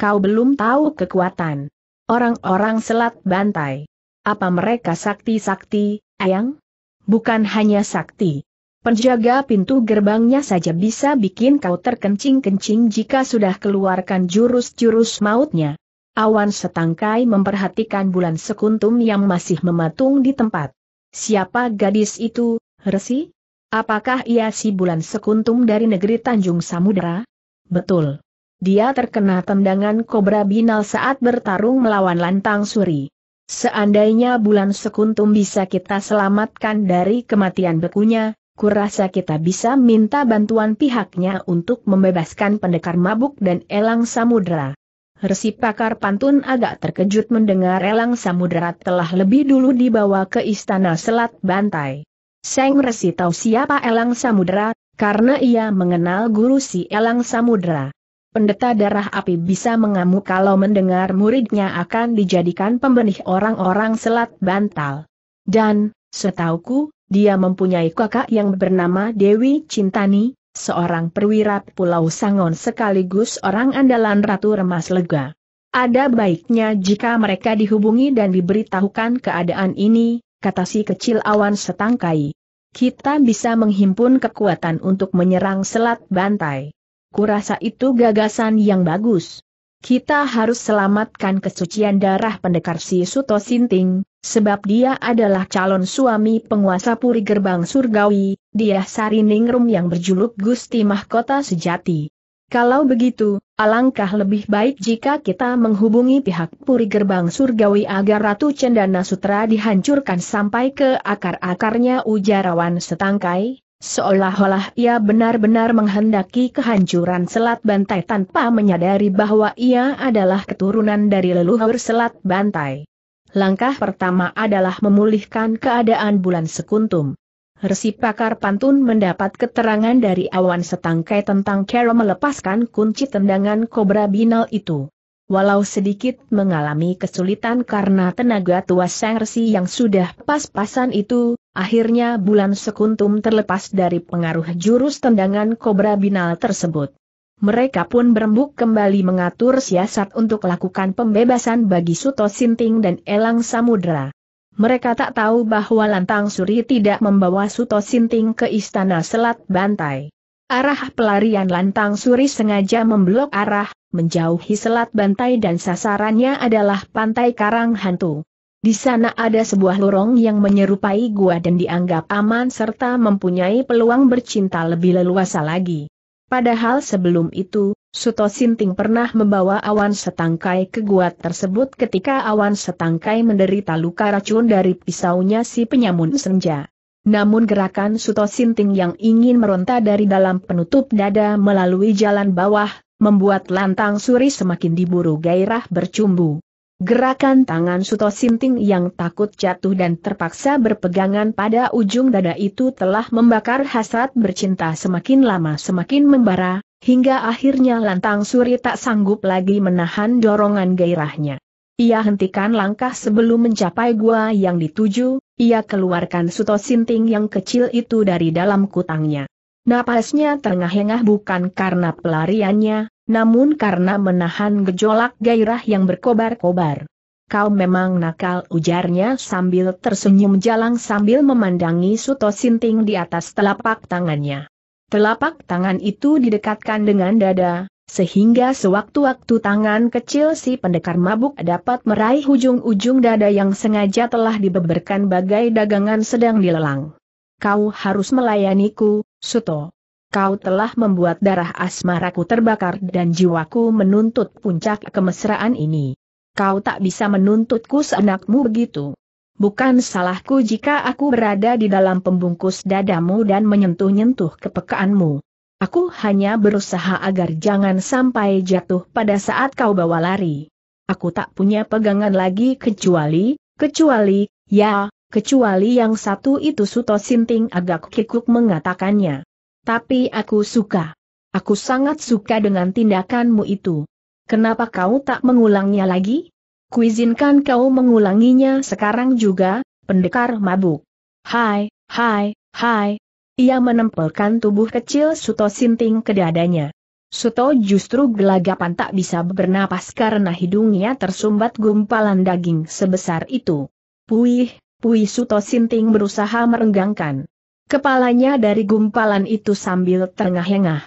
Kau belum tahu kekuatan orang-orang Selat Bantai. Apa mereka sakti-sakti, Ayang? Bukan hanya sakti. Penjaga pintu gerbangnya saja bisa bikin kau terkencing-kencing jika sudah keluarkan jurus-jurus mautnya. Awan setangkai memperhatikan bulan sekuntum yang masih mematung di tempat. Siapa gadis itu, Resi? Apakah ia si bulan sekuntum dari negeri Tanjung Samudera? Betul. Dia terkena tendangan kobra binal saat bertarung melawan lantang suri. Seandainya bulan sekuntum bisa kita selamatkan dari kematian bekunya, kurasa kita bisa minta bantuan pihaknya untuk membebaskan pendekar mabuk dan elang samudera. Resi pakar pantun agak terkejut mendengar elang samudera telah lebih dulu dibawa ke istana Selat Bantai. Seng Resi tahu siapa Elang Samudra, karena ia mengenal guru si Elang Samudra. Pendeta darah api bisa mengamuk kalau mendengar muridnya akan dijadikan pembenih orang-orang selat bantal. Dan, setauku, dia mempunyai kakak yang bernama Dewi Cintani, seorang perwira Pulau Sangon sekaligus orang andalan Ratu Remas Lega. Ada baiknya jika mereka dihubungi dan diberitahukan keadaan ini, kata si kecil awan setangkai. Kita bisa menghimpun kekuatan untuk menyerang selat bantai. Kurasa itu gagasan yang bagus. Kita harus selamatkan kesucian darah pendekar si Suto Sinting, sebab dia adalah calon suami penguasa Puri Gerbang Surgawi, dia Sari Ningrum yang berjuluk Gusti Mahkota Sejati. Kalau begitu, alangkah lebih baik jika kita menghubungi pihak Puri Gerbang Surgawi agar Ratu Cendana Sutra dihancurkan sampai ke akar-akarnya ujarawan setangkai, seolah-olah ia benar-benar menghendaki kehancuran Selat Bantai tanpa menyadari bahwa ia adalah keturunan dari leluhur Selat Bantai. Langkah pertama adalah memulihkan keadaan bulan sekuntum. Resi pakar pantun mendapat keterangan dari awan setangkai tentang cara melepaskan kunci tendangan kobra binal itu. Walau sedikit mengalami kesulitan karena tenaga tua Sang Resi yang sudah pas-pasan itu, akhirnya bulan sekuntum terlepas dari pengaruh jurus tendangan kobra binal tersebut. Mereka pun berembuk kembali mengatur siasat untuk lakukan pembebasan bagi Suto Sinting dan Elang Samudra. Mereka tak tahu bahwa Lantang Suri tidak membawa Suto Sinting ke Istana Selat Bantai. Arah pelarian Lantang Suri sengaja memblok arah, menjauhi Selat Bantai dan sasarannya adalah Pantai Karang Hantu. Di sana ada sebuah lorong yang menyerupai gua dan dianggap aman serta mempunyai peluang bercinta lebih leluasa lagi. Padahal sebelum itu, Suto Sinting pernah membawa awan setangkai ke gua tersebut ketika awan setangkai menderita luka racun dari pisaunya si penyamun senja. Namun gerakan Suto Sinting yang ingin meronta dari dalam penutup dada melalui jalan bawah, membuat lantang suri semakin diburu gairah bercumbu. Gerakan tangan Suto Sinting yang takut jatuh dan terpaksa berpegangan pada ujung dada itu telah membakar hasrat bercinta semakin lama semakin membara, hingga akhirnya lantang suri tak sanggup lagi menahan dorongan gairahnya. Ia hentikan langkah sebelum mencapai gua yang dituju, ia keluarkan suto sinting yang kecil itu dari dalam kutangnya. Napasnya terengah-engah bukan karena pelariannya, namun karena menahan gejolak gairah yang berkobar-kobar. Kau memang nakal ujarnya sambil tersenyum jalang sambil memandangi suto sinting di atas telapak tangannya. Telapak tangan itu didekatkan dengan dada, sehingga sewaktu-waktu tangan kecil si pendekar mabuk dapat meraih ujung-ujung dada yang sengaja telah dibeberkan bagai dagangan sedang dilelang. Kau harus melayaniku, Suto. Kau telah membuat darah asmaraku terbakar dan jiwaku menuntut puncak kemesraan ini. Kau tak bisa menuntutku seenakmu begitu. Bukan salahku jika aku berada di dalam pembungkus dadamu dan menyentuh-nyentuh kepekaanmu. Aku hanya berusaha agar jangan sampai jatuh pada saat kau bawa lari. Aku tak punya pegangan lagi kecuali, kecuali, ya, kecuali yang satu itu Suto Sinting agak kikuk mengatakannya. Tapi aku suka. Aku sangat suka dengan tindakanmu itu. Kenapa kau tak mengulangnya lagi? Kuizinkan kau mengulanginya sekarang juga, pendekar mabuk. Hai, hai, hai. Ia menempelkan tubuh kecil Suto Sinting ke dadanya. Suto justru gelagapan tak bisa bernapas karena hidungnya tersumbat gumpalan daging sebesar itu. Puih, puih Suto Sinting berusaha merenggangkan kepalanya dari gumpalan itu sambil terengah-engah.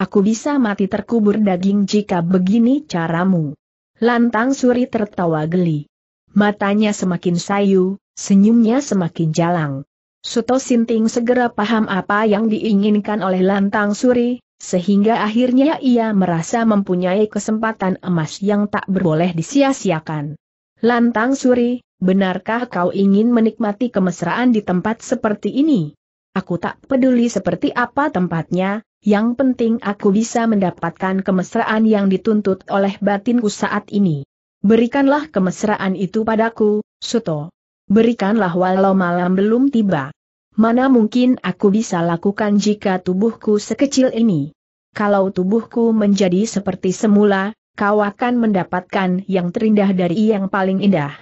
Aku bisa mati terkubur daging jika begini caramu. Lantang Suri tertawa geli. Matanya semakin sayu, senyumnya semakin jalang. Suto Sinting segera paham apa yang diinginkan oleh Lantang Suri, sehingga akhirnya ia merasa mempunyai kesempatan emas yang tak berboleh disia-siakan. Lantang Suri, benarkah kau ingin menikmati kemesraan di tempat seperti ini? Aku tak peduli seperti apa tempatnya, yang penting aku bisa mendapatkan kemesraan yang dituntut oleh batinku saat ini. Berikanlah kemesraan itu padaku, Suto. Berikanlah walau malam belum tiba. Mana mungkin aku bisa lakukan jika tubuhku sekecil ini? Kalau tubuhku menjadi seperti semula, kau akan mendapatkan yang terindah dari yang paling indah.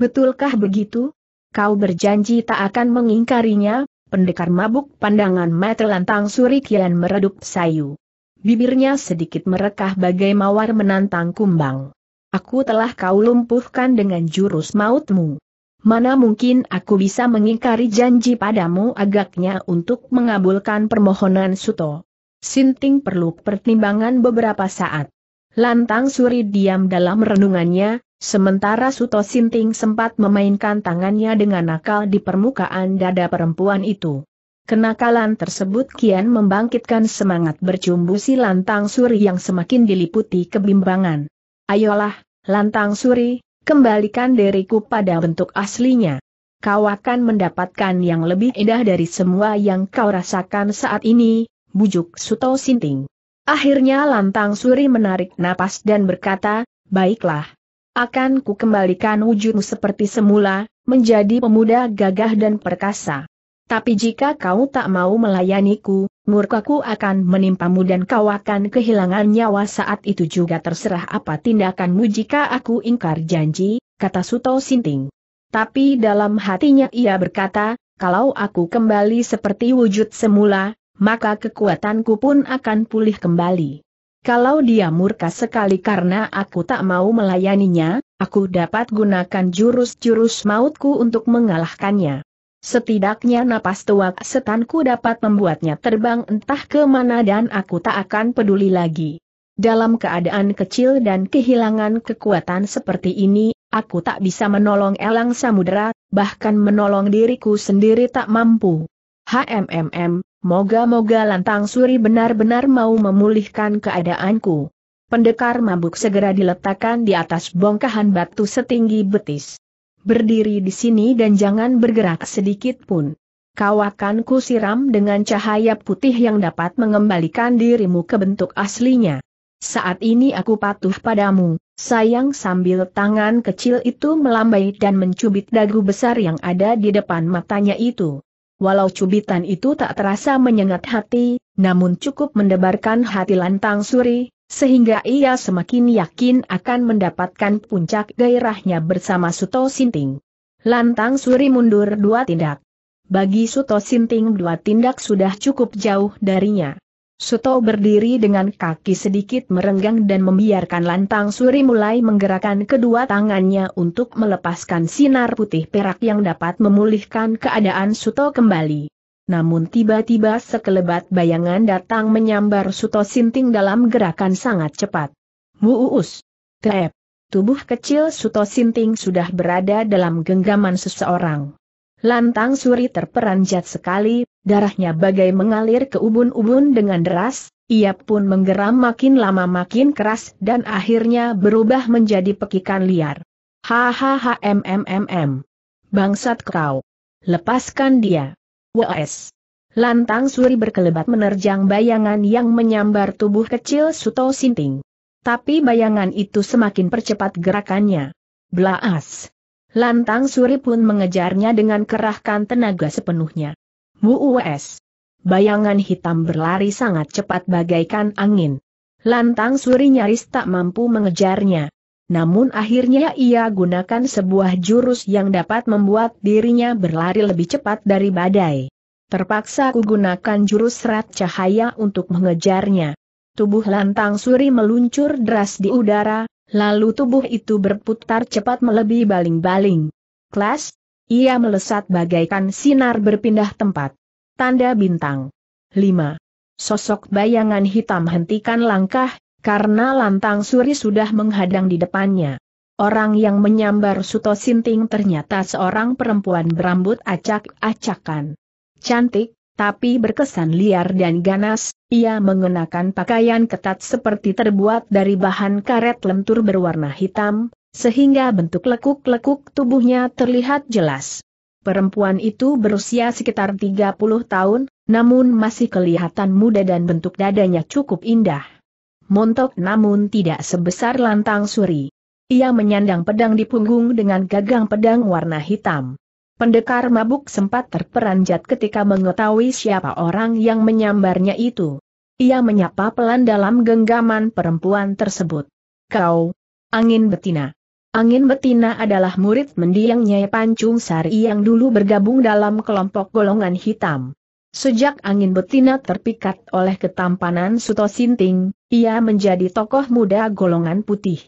Betulkah begitu? Kau berjanji tak akan mengingkarinya, Pendekar mabuk pandangan mata lantang suri kian meredup sayu. Bibirnya sedikit merekah bagai mawar menantang kumbang. Aku telah kau lumpuhkan dengan jurus mautmu. Mana mungkin aku bisa mengingkari janji padamu agaknya untuk mengabulkan permohonan Suto. Sinting perlu pertimbangan beberapa saat. Lantang Suri diam dalam renungannya, Sementara Suto Sinting sempat memainkan tangannya dengan nakal di permukaan dada perempuan itu. Kenakalan tersebut kian membangkitkan semangat bercumbu si Lantang Suri yang semakin diliputi kebimbangan. Ayolah, Lantang Suri, kembalikan diriku pada bentuk aslinya. Kau akan mendapatkan yang lebih indah dari semua yang kau rasakan saat ini, bujuk Suto Sinting. Akhirnya Lantang Suri menarik napas dan berkata, baiklah. Akan ku kembalikan wujudmu seperti semula, menjadi pemuda gagah dan perkasa. Tapi jika kau tak mau melayaniku, murkaku akan menimpamu dan kau akan kehilangan nyawa saat itu juga terserah apa tindakanmu jika aku ingkar janji, kata Suto Sinting. Tapi dalam hatinya ia berkata, kalau aku kembali seperti wujud semula, maka kekuatanku pun akan pulih kembali. Kalau dia murka sekali karena aku tak mau melayaninya, aku dapat gunakan jurus-jurus mautku untuk mengalahkannya. Setidaknya napas tuak setanku dapat membuatnya terbang entah ke mana dan aku tak akan peduli lagi. Dalam keadaan kecil dan kehilangan kekuatan seperti ini, aku tak bisa menolong elang samudera, bahkan menolong diriku sendiri tak mampu. HMMM, Moga-moga lantang suri benar-benar mau memulihkan keadaanku. Pendekar mabuk segera diletakkan di atas bongkahan batu setinggi betis. Berdiri di sini dan jangan bergerak sedikit pun. Kau akan kusiram dengan cahaya putih yang dapat mengembalikan dirimu ke bentuk aslinya. Saat ini aku patuh padamu, sayang sambil tangan kecil itu melambai dan mencubit dagu besar yang ada di depan matanya itu. Walau cubitan itu tak terasa menyengat hati, namun cukup mendebarkan hati lantang suri, sehingga ia semakin yakin akan mendapatkan puncak gairahnya bersama Suto Sinting. Lantang suri mundur dua tindak. Bagi Suto Sinting dua tindak sudah cukup jauh darinya. Suto berdiri dengan kaki sedikit merenggang dan membiarkan lantang suri mulai menggerakkan kedua tangannya untuk melepaskan sinar putih perak yang dapat memulihkan keadaan Suto kembali. Namun tiba-tiba sekelebat bayangan datang menyambar Suto Sinting dalam gerakan sangat cepat. Muus! Tep! Tubuh kecil Suto Sinting sudah berada dalam genggaman seseorang. Lantang suri terperanjat sekali, Darahnya bagai mengalir ke ubun-ubun dengan deras, ia pun menggeram makin lama makin keras dan akhirnya berubah menjadi pekikan liar. Hahaha mmmm. Bangsat kau. Lepaskan dia. Wes. Lantang suri berkelebat menerjang bayangan yang menyambar tubuh kecil Suto Sinting. Tapi bayangan itu semakin percepat gerakannya. Blaas. Lantang suri pun mengejarnya dengan kerahkan tenaga sepenuhnya. Wuus. Bayangan hitam berlari sangat cepat bagaikan angin. Lantang Suri nyaris tak mampu mengejarnya. Namun akhirnya ia gunakan sebuah jurus yang dapat membuat dirinya berlari lebih cepat dari badai. Terpaksa gunakan jurus serat cahaya untuk mengejarnya. Tubuh lantang suri meluncur deras di udara, lalu tubuh itu berputar cepat melebihi baling-baling. Kelas, ia melesat bagaikan sinar berpindah tempat. Tanda bintang. 5. Sosok bayangan hitam hentikan langkah, karena lantang suri sudah menghadang di depannya. Orang yang menyambar Suto Sinting ternyata seorang perempuan berambut acak-acakan. Cantik, tapi berkesan liar dan ganas, ia mengenakan pakaian ketat seperti terbuat dari bahan karet lentur berwarna hitam, sehingga bentuk lekuk-lekuk tubuhnya terlihat jelas. Perempuan itu berusia sekitar 30 tahun, namun masih kelihatan muda dan bentuk dadanya cukup indah. Montok namun tidak sebesar lantang suri. Ia menyandang pedang di punggung dengan gagang pedang warna hitam. Pendekar mabuk sempat terperanjat ketika mengetahui siapa orang yang menyambarnya itu. Ia menyapa pelan dalam genggaman perempuan tersebut. Kau, angin betina. Angin Betina adalah murid mendiang Nyai Pancung Sari yang dulu bergabung dalam kelompok golongan hitam. Sejak Angin Betina terpikat oleh ketampanan Suto Sinting, ia menjadi tokoh muda golongan putih.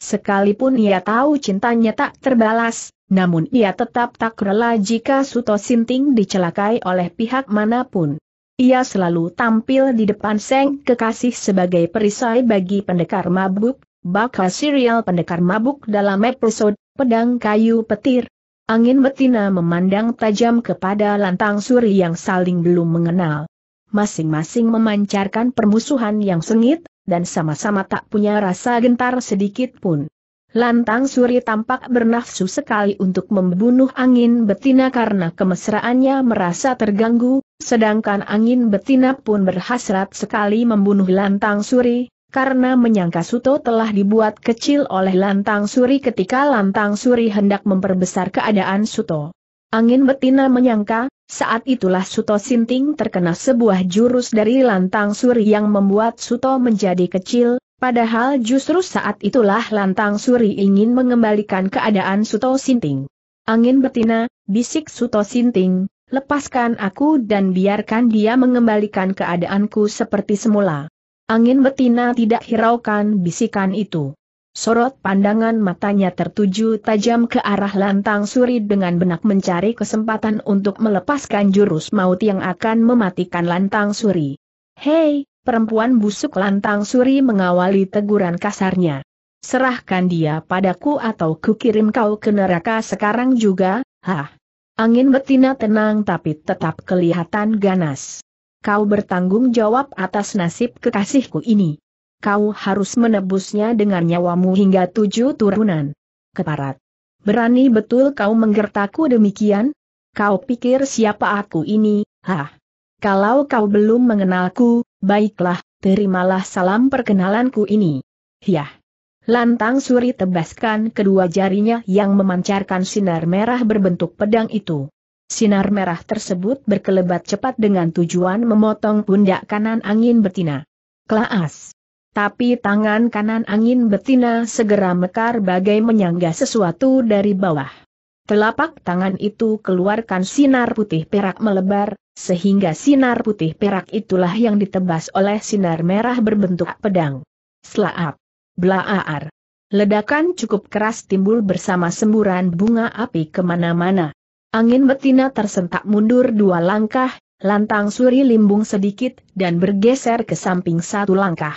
Sekalipun ia tahu cintanya tak terbalas, namun ia tetap tak rela jika Suto Sinting dicelakai oleh pihak manapun. Ia selalu tampil di depan Seng Kekasih sebagai perisai bagi pendekar mabuk, bakal serial pendekar mabuk dalam episode Pedang Kayu Petir. Angin betina memandang tajam kepada lantang suri yang saling belum mengenal. Masing-masing memancarkan permusuhan yang sengit, dan sama-sama tak punya rasa gentar sedikit pun. Lantang suri tampak bernafsu sekali untuk membunuh angin betina karena kemesraannya merasa terganggu, sedangkan angin betina pun berhasrat sekali membunuh lantang suri, karena menyangka Suto telah dibuat kecil oleh Lantang Suri ketika Lantang Suri hendak memperbesar keadaan Suto. Angin betina menyangka, saat itulah Suto Sinting terkena sebuah jurus dari Lantang Suri yang membuat Suto menjadi kecil, padahal justru saat itulah Lantang Suri ingin mengembalikan keadaan Suto Sinting. Angin betina, bisik Suto Sinting, lepaskan aku dan biarkan dia mengembalikan keadaanku seperti semula. Angin betina tidak hiraukan bisikan itu. Sorot pandangan matanya tertuju tajam ke arah lantang suri dengan benak mencari kesempatan untuk melepaskan jurus maut yang akan mematikan lantang suri. Hei, perempuan busuk lantang suri mengawali teguran kasarnya. Serahkan dia padaku atau kukirim kau ke neraka sekarang juga, hah. Angin betina tenang tapi tetap kelihatan ganas kau bertanggung jawab atas nasib kekasihku ini. Kau harus menebusnya dengan nyawamu hingga tujuh turunan. Keparat. Berani betul kau menggertaku demikian? Kau pikir siapa aku ini, hah? Kalau kau belum mengenalku, baiklah, terimalah salam perkenalanku ini. Yah. Lantang Suri tebaskan kedua jarinya yang memancarkan sinar merah berbentuk pedang itu. Sinar merah tersebut berkelebat cepat dengan tujuan memotong pundak kanan angin betina. Klaas. Tapi tangan kanan angin betina segera mekar bagai menyangga sesuatu dari bawah. Telapak tangan itu keluarkan sinar putih perak melebar, sehingga sinar putih perak itulah yang ditebas oleh sinar merah berbentuk pedang. Slaap. Blaaar. Ledakan cukup keras timbul bersama semburan bunga api kemana-mana. Angin betina tersentak mundur dua langkah, lantang suri limbung sedikit dan bergeser ke samping satu langkah.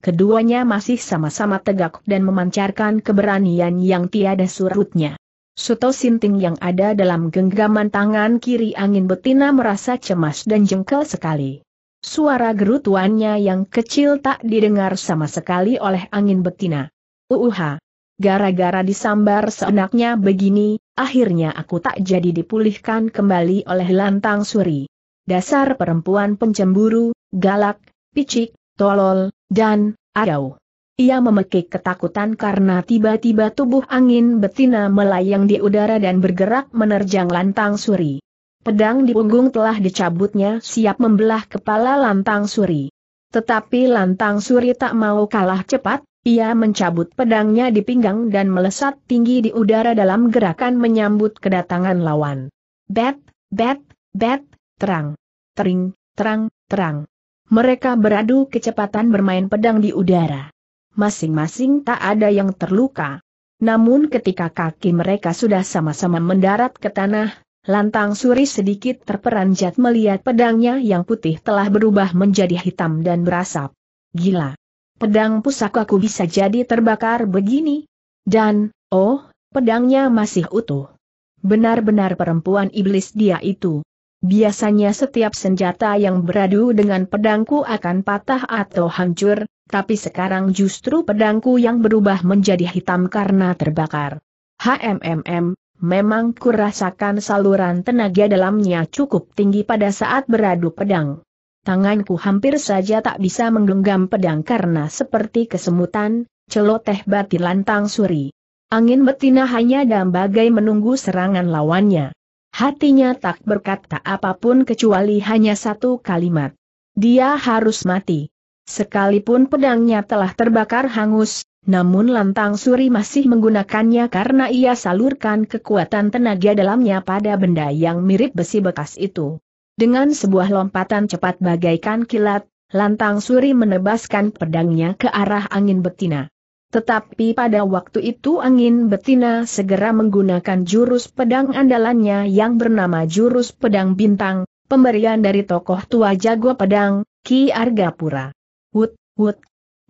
Keduanya masih sama-sama tegak dan memancarkan keberanian yang tiada surutnya. Suto Sinting yang ada dalam genggaman tangan kiri angin betina merasa cemas dan jengkel sekali. Suara gerutuannya yang kecil tak didengar sama sekali oleh angin betina. Uuha! Gara-gara disambar seenaknya begini, akhirnya aku tak jadi dipulihkan kembali oleh lantang suri. Dasar perempuan pencemburu, galak, picik, tolol, dan arau. Ia memekik ketakutan karena tiba-tiba tubuh angin betina melayang di udara dan bergerak menerjang lantang suri. Pedang di punggung telah dicabutnya siap membelah kepala lantang suri. Tetapi lantang suri tak mau kalah cepat, ia mencabut pedangnya di pinggang dan melesat tinggi di udara dalam gerakan menyambut kedatangan lawan. Bet, bet, bet, terang, tering, terang, terang. Mereka beradu kecepatan bermain pedang di udara. Masing-masing tak ada yang terluka. Namun ketika kaki mereka sudah sama-sama mendarat ke tanah, lantang suri sedikit terperanjat melihat pedangnya yang putih telah berubah menjadi hitam dan berasap. Gila! pedang pusakaku bisa jadi terbakar begini. Dan, oh, pedangnya masih utuh. Benar-benar perempuan iblis dia itu. Biasanya setiap senjata yang beradu dengan pedangku akan patah atau hancur, tapi sekarang justru pedangku yang berubah menjadi hitam karena terbakar. HMMM, memang kurasakan saluran tenaga dalamnya cukup tinggi pada saat beradu pedang tanganku hampir saja tak bisa menggenggam pedang karena seperti kesemutan, celoteh batin lantang suri. Angin betina hanya dan bagai menunggu serangan lawannya. Hatinya tak berkata apapun kecuali hanya satu kalimat. Dia harus mati. Sekalipun pedangnya telah terbakar hangus, namun lantang suri masih menggunakannya karena ia salurkan kekuatan tenaga dalamnya pada benda yang mirip besi bekas itu. Dengan sebuah lompatan cepat bagaikan kilat, lantang suri menebaskan pedangnya ke arah angin betina. Tetapi pada waktu itu angin betina segera menggunakan jurus pedang andalannya yang bernama jurus pedang bintang, pemberian dari tokoh tua jago pedang, Ki Argapura. Wut, wut,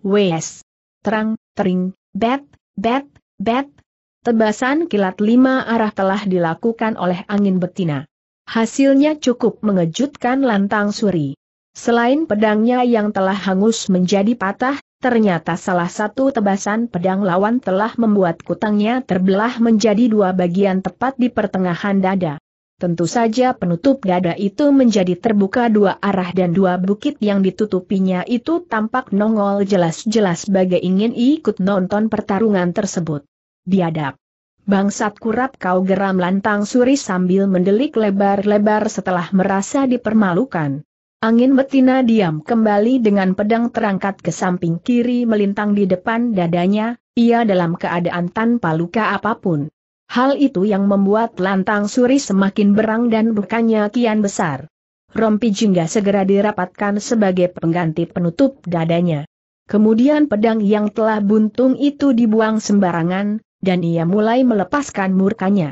wes. Terang, tering, bet, bet, bet. Tebasan kilat lima arah telah dilakukan oleh angin betina. Hasilnya cukup mengejutkan lantang suri. Selain pedangnya yang telah hangus menjadi patah, ternyata salah satu tebasan pedang lawan telah membuat kutangnya terbelah menjadi dua bagian tepat di pertengahan dada. Tentu saja penutup dada itu menjadi terbuka dua arah dan dua bukit yang ditutupinya itu tampak nongol jelas-jelas bagai ingin ikut nonton pertarungan tersebut. Biadab. Bangsat kurap kau geram lantang suri sambil mendelik lebar-lebar setelah merasa dipermalukan. Angin betina diam kembali dengan pedang terangkat ke samping kiri melintang di depan dadanya, ia dalam keadaan tanpa luka apapun. Hal itu yang membuat lantang suri semakin berang dan bukannya kian besar. Rompi jingga segera dirapatkan sebagai pengganti penutup dadanya. Kemudian pedang yang telah buntung itu dibuang sembarangan, dan ia mulai melepaskan murkanya.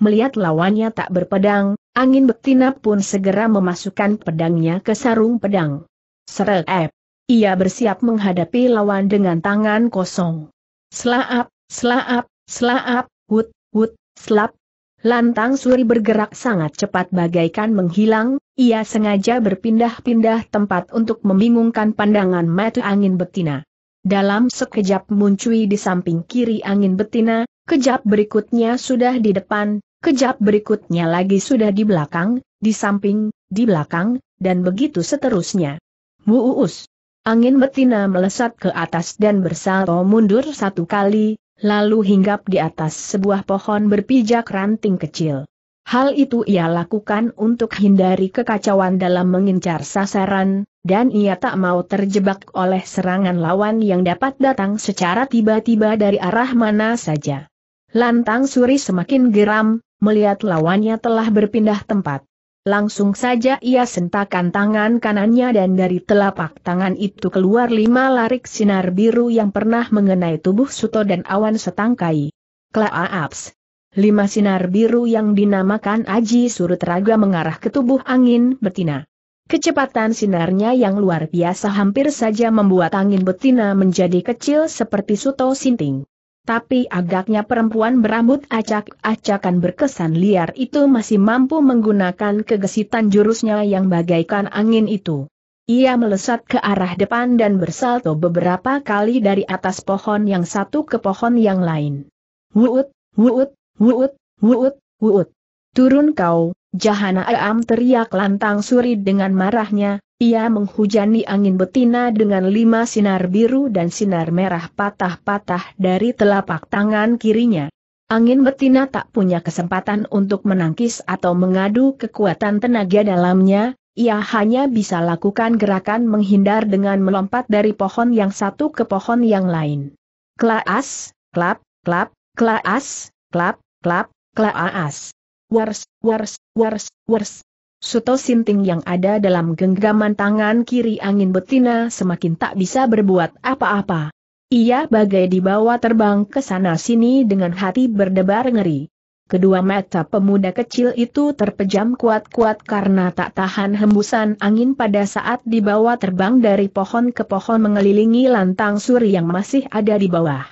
Melihat lawannya tak berpedang, angin betina pun segera memasukkan pedangnya ke sarung pedang. Serep. Eh. Ia bersiap menghadapi lawan dengan tangan kosong. Selap, selap, selap, hut, hut, selap. Lantang suri bergerak sangat cepat bagaikan menghilang, ia sengaja berpindah-pindah tempat untuk membingungkan pandangan mata angin betina. Dalam sekejap muncui di samping kiri angin betina, kejap berikutnya sudah di depan, kejap berikutnya lagi sudah di belakang, di samping, di belakang, dan begitu seterusnya. Muus. Angin betina melesat ke atas dan bersalto mundur satu kali, lalu hinggap di atas sebuah pohon berpijak ranting kecil. Hal itu ia lakukan untuk hindari kekacauan dalam mengincar sasaran, dan ia tak mau terjebak oleh serangan lawan yang dapat datang secara tiba-tiba dari arah mana saja. Lantang Suri semakin geram, melihat lawannya telah berpindah tempat. Langsung saja ia sentakan tangan kanannya dan dari telapak tangan itu keluar lima larik sinar biru yang pernah mengenai tubuh Suto dan awan setangkai. Klaaps. Lima sinar biru yang dinamakan Aji Surut Raga mengarah ke tubuh angin betina. Kecepatan sinarnya yang luar biasa hampir saja membuat angin betina menjadi kecil seperti suto sinting. Tapi agaknya perempuan berambut acak-acakan berkesan liar itu masih mampu menggunakan kegesitan jurusnya yang bagaikan angin itu. Ia melesat ke arah depan dan bersalto beberapa kali dari atas pohon yang satu ke pohon yang lain. Wuut, wuut, wuut, wuut, wuut. Turun kau, Jahana Aam teriak lantang suri dengan marahnya, ia menghujani angin betina dengan lima sinar biru dan sinar merah patah-patah dari telapak tangan kirinya. Angin betina tak punya kesempatan untuk menangkis atau mengadu kekuatan tenaga dalamnya, ia hanya bisa lakukan gerakan menghindar dengan melompat dari pohon yang satu ke pohon yang lain. Klaas, klap, klap, klaas, klap, klap, klaas. Wars, wars, wars, wars. Suto Sinting yang ada dalam genggaman tangan kiri angin betina semakin tak bisa berbuat apa-apa. Ia bagai dibawa terbang ke sana-sini dengan hati berdebar ngeri. Kedua mata pemuda kecil itu terpejam kuat-kuat karena tak tahan hembusan angin pada saat dibawa terbang dari pohon ke pohon mengelilingi lantang suri yang masih ada di bawah.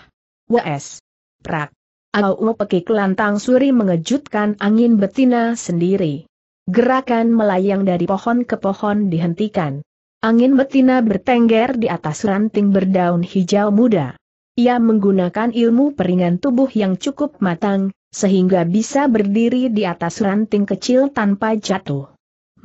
WS. Prak. Au pekik lantang suri mengejutkan angin betina sendiri. Gerakan melayang dari pohon ke pohon dihentikan. Angin betina bertengger di atas ranting berdaun hijau muda. Ia menggunakan ilmu peringan tubuh yang cukup matang, sehingga bisa berdiri di atas ranting kecil tanpa jatuh.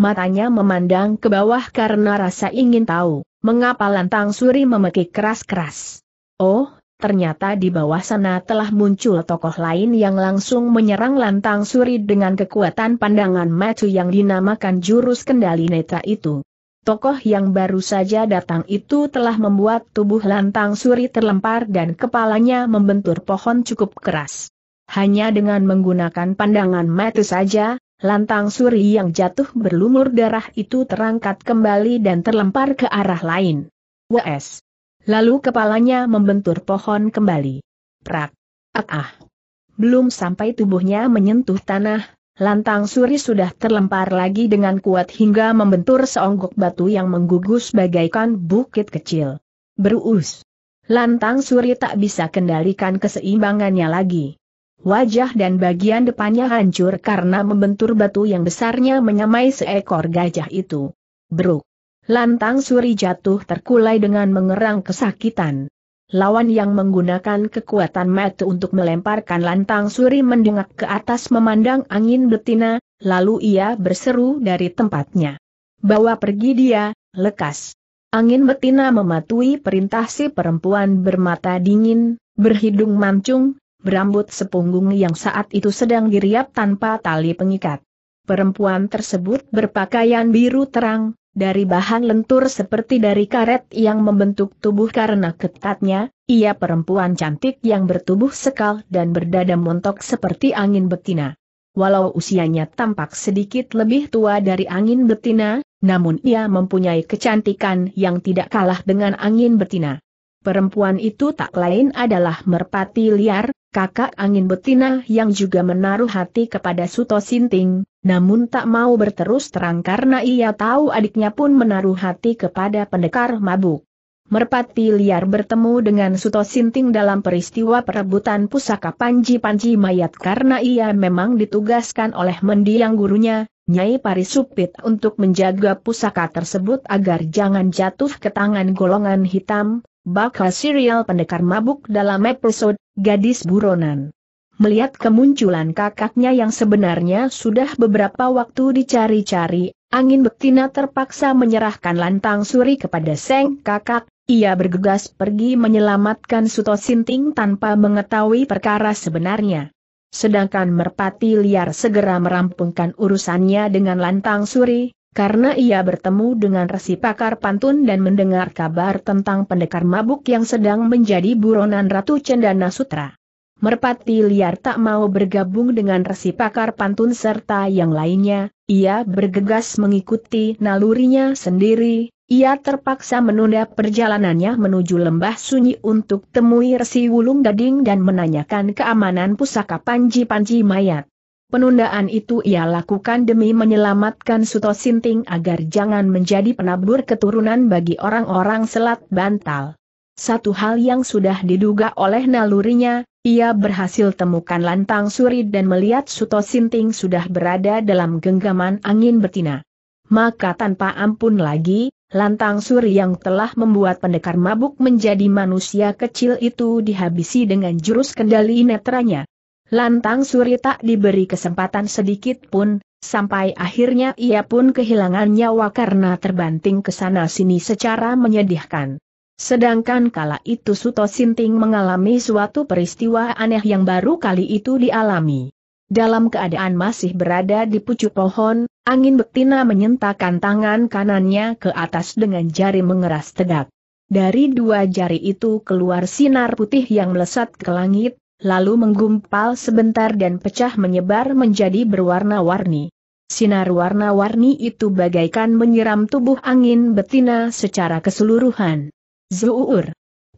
Matanya memandang ke bawah karena rasa ingin tahu, mengapa lantang suri memekik keras-keras. Oh, ternyata di bawah sana telah muncul tokoh lain yang langsung menyerang lantang suri dengan kekuatan pandangan matu yang dinamakan jurus kendali neta itu. Tokoh yang baru saja datang itu telah membuat tubuh lantang suri terlempar dan kepalanya membentur pohon cukup keras. Hanya dengan menggunakan pandangan mata saja, lantang suri yang jatuh berlumur darah itu terangkat kembali dan terlempar ke arah lain. WS Lalu kepalanya membentur pohon kembali. Prak. Ah ah. Belum sampai tubuhnya menyentuh tanah, lantang suri sudah terlempar lagi dengan kuat hingga membentur seonggok batu yang menggugus bagaikan bukit kecil. Berus. Lantang suri tak bisa kendalikan keseimbangannya lagi. Wajah dan bagian depannya hancur karena membentur batu yang besarnya menyamai seekor gajah itu. Bruk. Lantang Suri jatuh terkulai dengan mengerang kesakitan. Lawan yang menggunakan kekuatan metu untuk melemparkan Lantang Suri mendengak ke atas memandang angin betina, lalu ia berseru dari tempatnya. Bawa pergi dia, lekas. Angin betina mematuhi perintah si perempuan bermata dingin, berhidung mancung, berambut sepunggung yang saat itu sedang diriap tanpa tali pengikat. Perempuan tersebut berpakaian biru terang, dari bahan lentur seperti dari karet yang membentuk tubuh karena ketatnya, ia perempuan cantik yang bertubuh sekal dan berdada montok seperti angin betina. Walau usianya tampak sedikit lebih tua dari angin betina, namun ia mempunyai kecantikan yang tidak kalah dengan angin betina. Perempuan itu tak lain adalah merpati liar, kakak angin betina yang juga menaruh hati kepada Suto Sinting, namun tak mau berterus terang karena ia tahu adiknya pun menaruh hati kepada pendekar mabuk. Merpati liar bertemu dengan Suto Sinting dalam peristiwa perebutan pusaka Panji-Panji mayat karena ia memang ditugaskan oleh mendiang gurunya, Nyai Parisupit untuk menjaga pusaka tersebut agar jangan jatuh ke tangan golongan hitam, bakal serial pendekar mabuk dalam episode Gadis Buronan. Melihat kemunculan kakaknya yang sebenarnya sudah beberapa waktu dicari-cari, angin betina terpaksa menyerahkan lantang suri kepada Seng kakak, ia bergegas pergi menyelamatkan Suto Sinting tanpa mengetahui perkara sebenarnya. Sedangkan merpati liar segera merampungkan urusannya dengan lantang suri, karena ia bertemu dengan resi pakar pantun dan mendengar kabar tentang pendekar mabuk yang sedang menjadi buronan Ratu Cendana Sutra merpati liar tak mau bergabung dengan resi pakar pantun serta yang lainnya, ia bergegas mengikuti nalurinya sendiri, ia terpaksa menunda perjalanannya menuju lembah sunyi untuk temui resi wulung gading dan menanyakan keamanan pusaka panji-panji mayat. Penundaan itu ia lakukan demi menyelamatkan Suto Sinting agar jangan menjadi penabur keturunan bagi orang-orang Selat Bantal. Satu hal yang sudah diduga oleh nalurinya, ia berhasil temukan lantang suri dan melihat Suto Sinting sudah berada dalam genggaman angin betina. Maka tanpa ampun lagi, lantang suri yang telah membuat pendekar mabuk menjadi manusia kecil itu dihabisi dengan jurus kendali netranya. Lantang suri tak diberi kesempatan sedikit pun, sampai akhirnya ia pun kehilangan nyawa karena terbanting ke sana sini secara menyedihkan. Sedangkan kala itu Suto Sinting mengalami suatu peristiwa aneh yang baru kali itu dialami. Dalam keadaan masih berada di pucuk pohon, angin betina menyentakkan tangan kanannya ke atas dengan jari mengeras tegak. Dari dua jari itu keluar sinar putih yang melesat ke langit, lalu menggumpal sebentar dan pecah menyebar menjadi berwarna-warni. Sinar warna-warni itu bagaikan menyiram tubuh angin betina secara keseluruhan. Zuur.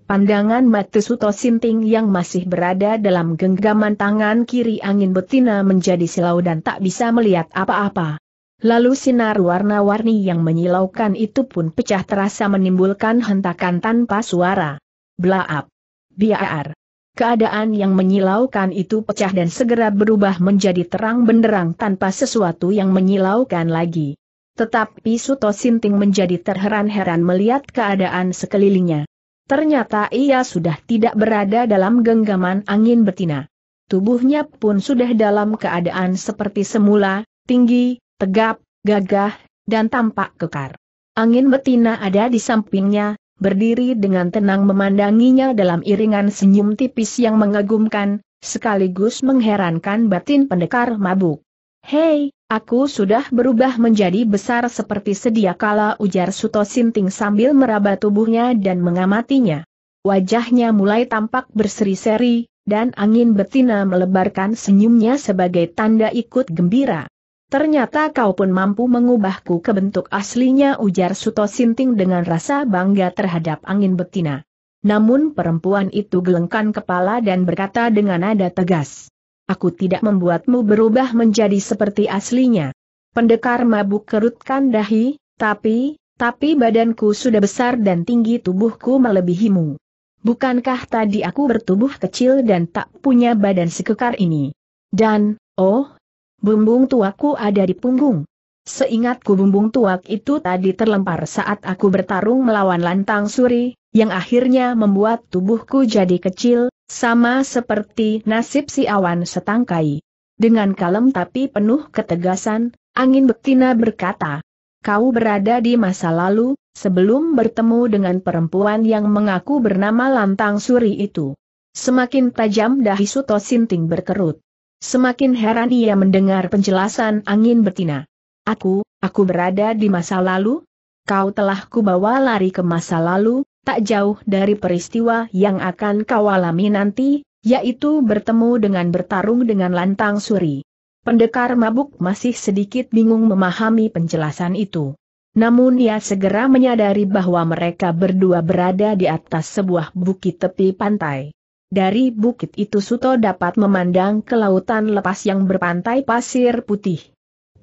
Pandangan Suto Sinting yang masih berada dalam genggaman tangan kiri angin betina menjadi silau dan tak bisa melihat apa-apa. Lalu sinar warna-warni yang menyilaukan itu pun pecah terasa menimbulkan hentakan tanpa suara. Blaap. Biar. Keadaan yang menyilaukan itu pecah dan segera berubah menjadi terang benderang tanpa sesuatu yang menyilaukan lagi. Tetapi Suto Sinting menjadi terheran-heran melihat keadaan sekelilingnya. Ternyata ia sudah tidak berada dalam genggaman angin betina. Tubuhnya pun sudah dalam keadaan seperti semula, tinggi, tegap, gagah, dan tampak kekar. Angin betina ada di sampingnya, berdiri dengan tenang memandanginya dalam iringan senyum tipis yang mengagumkan, sekaligus mengherankan batin pendekar mabuk. Hei, aku sudah berubah menjadi besar seperti sedia kala ujar Suto Sinting sambil meraba tubuhnya dan mengamatinya. Wajahnya mulai tampak berseri-seri, dan angin betina melebarkan senyumnya sebagai tanda ikut gembira. Ternyata kau pun mampu mengubahku ke bentuk aslinya ujar Suto Sinting dengan rasa bangga terhadap angin betina. Namun perempuan itu gelengkan kepala dan berkata dengan nada tegas. Aku tidak membuatmu berubah menjadi seperti aslinya. Pendekar mabuk kerutkan dahi, tapi, tapi badanku sudah besar dan tinggi tubuhku melebihimu. Bukankah tadi aku bertubuh kecil dan tak punya badan sekekar ini? Dan, oh, bumbung tuaku ada di punggung. Seingatku bumbung tuak itu tadi terlempar saat aku bertarung melawan lantang suri, yang akhirnya membuat tubuhku jadi kecil, sama seperti nasib si awan setangkai. Dengan kalem tapi penuh ketegasan, angin betina berkata, Kau berada di masa lalu, sebelum bertemu dengan perempuan yang mengaku bernama Lantang Suri itu. Semakin tajam dahi Suto Sinting berkerut. Semakin heran ia mendengar penjelasan angin betina. Aku, aku berada di masa lalu? Kau telah kubawa lari ke masa lalu, tak jauh dari peristiwa yang akan kau alami nanti, yaitu bertemu dengan bertarung dengan lantang suri. Pendekar mabuk masih sedikit bingung memahami penjelasan itu. Namun ia segera menyadari bahwa mereka berdua berada di atas sebuah bukit tepi pantai. Dari bukit itu Suto dapat memandang ke lautan lepas yang berpantai pasir putih.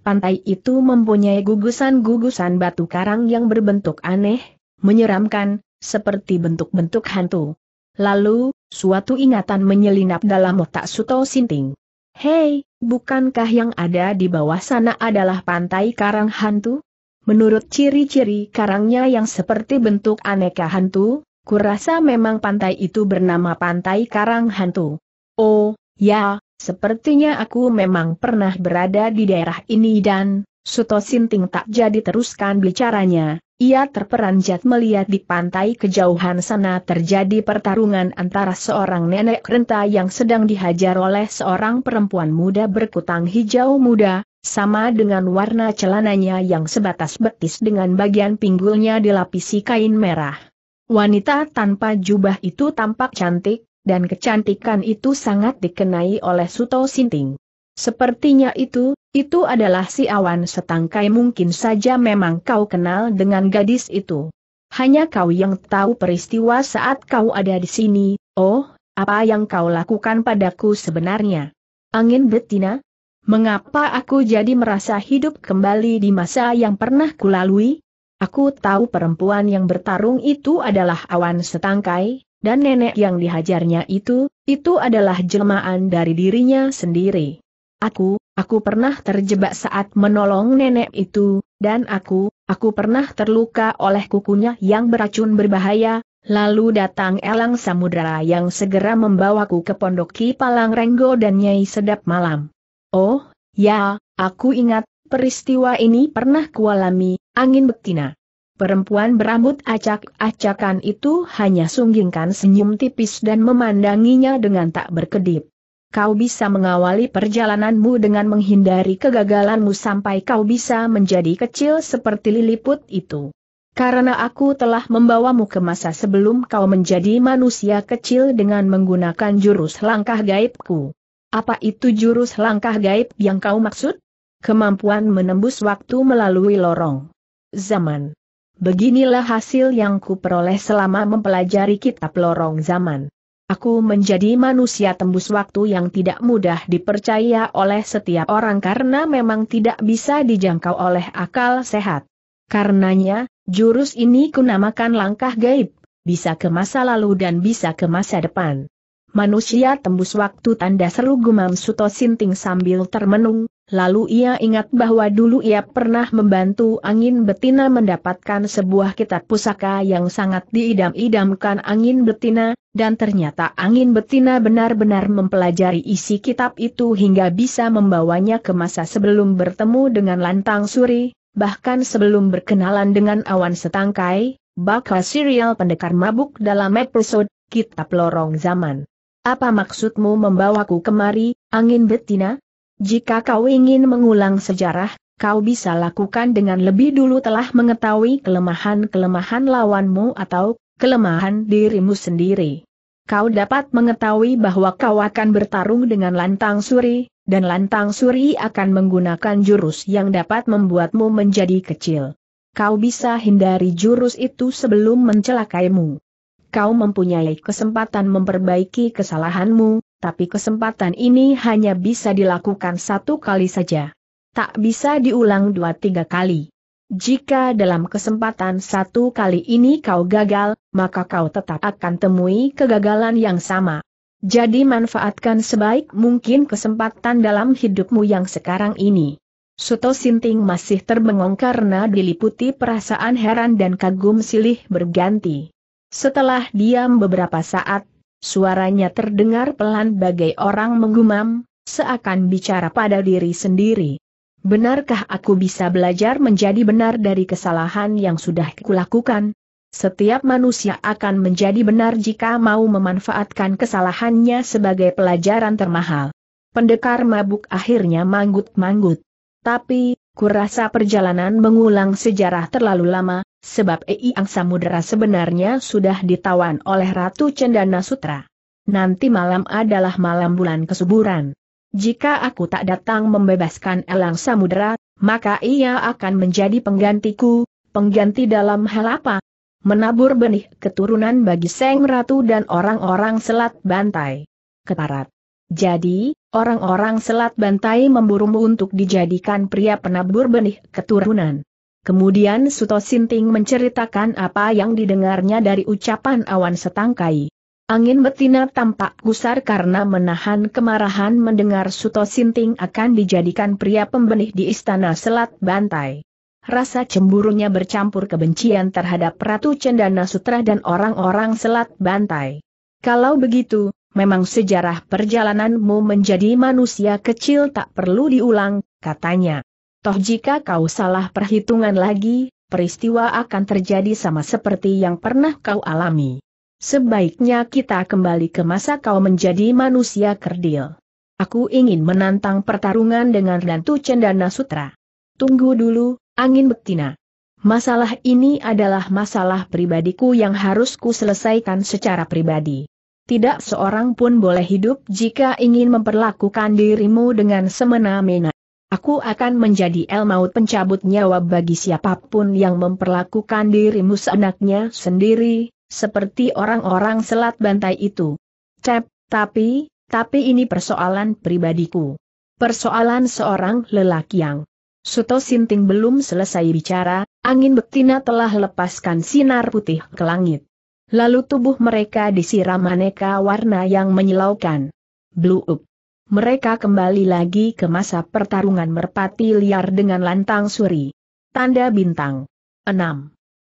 Pantai itu mempunyai gugusan-gugusan batu karang yang berbentuk aneh, menyeramkan, seperti bentuk-bentuk hantu. Lalu, suatu ingatan menyelinap dalam otak Suto Sinting. Hei, bukankah yang ada di bawah sana adalah pantai karang hantu? Menurut ciri-ciri karangnya yang seperti bentuk aneka hantu, kurasa memang pantai itu bernama Pantai Karang Hantu. Oh, ya, sepertinya aku memang pernah berada di daerah ini dan, Suto Sinting tak jadi teruskan bicaranya, ia terperanjat melihat di pantai kejauhan sana terjadi pertarungan antara seorang nenek renta yang sedang dihajar oleh seorang perempuan muda berkutang hijau muda, sama dengan warna celananya yang sebatas betis dengan bagian pinggulnya dilapisi kain merah. Wanita tanpa jubah itu tampak cantik, dan kecantikan itu sangat dikenai oleh Suto Sinting. Sepertinya itu, itu adalah si awan setangkai mungkin saja memang kau kenal dengan gadis itu. Hanya kau yang tahu peristiwa saat kau ada di sini, oh, apa yang kau lakukan padaku sebenarnya. Angin betina? Mengapa aku jadi merasa hidup kembali di masa yang pernah kulalui? Aku tahu perempuan yang bertarung itu adalah awan setangkai, dan nenek yang dihajarnya itu, itu adalah jelmaan dari dirinya sendiri. Aku, Aku pernah terjebak saat menolong nenek itu, dan aku, aku pernah terluka oleh kukunya yang beracun berbahaya, lalu datang elang samudera yang segera membawaku ke pondok Ki Renggo dan Nyai Sedap Malam. Oh, ya, aku ingat, peristiwa ini pernah kualami, angin betina. Perempuan berambut acak-acakan itu hanya sunggingkan senyum tipis dan memandanginya dengan tak berkedip kau bisa mengawali perjalananmu dengan menghindari kegagalanmu sampai kau bisa menjadi kecil seperti liliput itu. Karena aku telah membawamu ke masa sebelum kau menjadi manusia kecil dengan menggunakan jurus langkah gaibku. Apa itu jurus langkah gaib yang kau maksud? Kemampuan menembus waktu melalui lorong. Zaman. Beginilah hasil yang kuperoleh selama mempelajari kitab lorong zaman. Aku menjadi manusia tembus waktu yang tidak mudah dipercaya oleh setiap orang karena memang tidak bisa dijangkau oleh akal sehat. Karenanya, jurus ini kunamakan langkah gaib, bisa ke masa lalu dan bisa ke masa depan. Manusia tembus waktu tanda seru gumam Suto Sinting sambil termenung, lalu ia ingat bahwa dulu ia pernah membantu angin betina mendapatkan sebuah kitab pusaka yang sangat diidam-idamkan angin betina, dan ternyata angin betina benar-benar mempelajari isi kitab itu hingga bisa membawanya ke masa sebelum bertemu dengan lantang suri, bahkan sebelum berkenalan dengan awan setangkai, bakal serial pendekar mabuk dalam episode Kitab Lorong Zaman. Apa maksudmu membawaku kemari, angin betina? Jika kau ingin mengulang sejarah, kau bisa lakukan dengan lebih dulu telah mengetahui kelemahan-kelemahan lawanmu atau kelemahan dirimu sendiri. Kau dapat mengetahui bahwa kau akan bertarung dengan lantang suri, dan lantang suri akan menggunakan jurus yang dapat membuatmu menjadi kecil. Kau bisa hindari jurus itu sebelum mencelakaimu kau mempunyai kesempatan memperbaiki kesalahanmu, tapi kesempatan ini hanya bisa dilakukan satu kali saja. Tak bisa diulang dua tiga kali. Jika dalam kesempatan satu kali ini kau gagal, maka kau tetap akan temui kegagalan yang sama. Jadi manfaatkan sebaik mungkin kesempatan dalam hidupmu yang sekarang ini. Suto Sinting masih terbengong karena diliputi perasaan heran dan kagum silih berganti. Setelah diam beberapa saat, suaranya terdengar pelan bagai orang menggumam, seakan bicara pada diri sendiri. Benarkah aku bisa belajar menjadi benar dari kesalahan yang sudah kulakukan? Setiap manusia akan menjadi benar jika mau memanfaatkan kesalahannya sebagai pelajaran termahal. Pendekar mabuk akhirnya manggut-manggut. Tapi, Kurasa perjalanan mengulang sejarah terlalu lama, sebab Ei Ang Samudera sebenarnya sudah ditawan oleh Ratu Cendana Sutra. Nanti malam adalah malam bulan kesuburan. Jika aku tak datang membebaskan Elang Samudera, maka ia akan menjadi penggantiku, pengganti dalam hal apa? Menabur benih keturunan bagi Seng Ratu dan orang-orang Selat Bantai. Keparat. Jadi, Orang-orang Selat Bantai memburumu untuk dijadikan pria penabur benih keturunan. Kemudian Suto Sinting menceritakan apa yang didengarnya dari ucapan awan setangkai. Angin betina tampak gusar karena menahan kemarahan mendengar Suto Sinting akan dijadikan pria pembenih di Istana Selat Bantai. Rasa cemburunya bercampur kebencian terhadap Ratu Cendana Sutra dan orang-orang Selat Bantai. Kalau begitu, memang sejarah perjalananmu menjadi manusia kecil tak perlu diulang, katanya. Toh jika kau salah perhitungan lagi, peristiwa akan terjadi sama seperti yang pernah kau alami. Sebaiknya kita kembali ke masa kau menjadi manusia kerdil. Aku ingin menantang pertarungan dengan Dantu Cendana Sutra. Tunggu dulu, angin betina. Masalah ini adalah masalah pribadiku yang harus ku selesaikan secara pribadi tidak seorang pun boleh hidup jika ingin memperlakukan dirimu dengan semena-mena. Aku akan menjadi el maut pencabut nyawa bagi siapapun yang memperlakukan dirimu seenaknya sendiri, seperti orang-orang selat bantai itu. Cep, tapi, tapi ini persoalan pribadiku. Persoalan seorang lelaki yang Suto Sinting belum selesai bicara, angin betina telah lepaskan sinar putih ke langit. Lalu tubuh mereka disiram aneka warna yang menyilaukan. Blue up. Mereka kembali lagi ke masa pertarungan merpati liar dengan lantang suri. Tanda bintang. 6.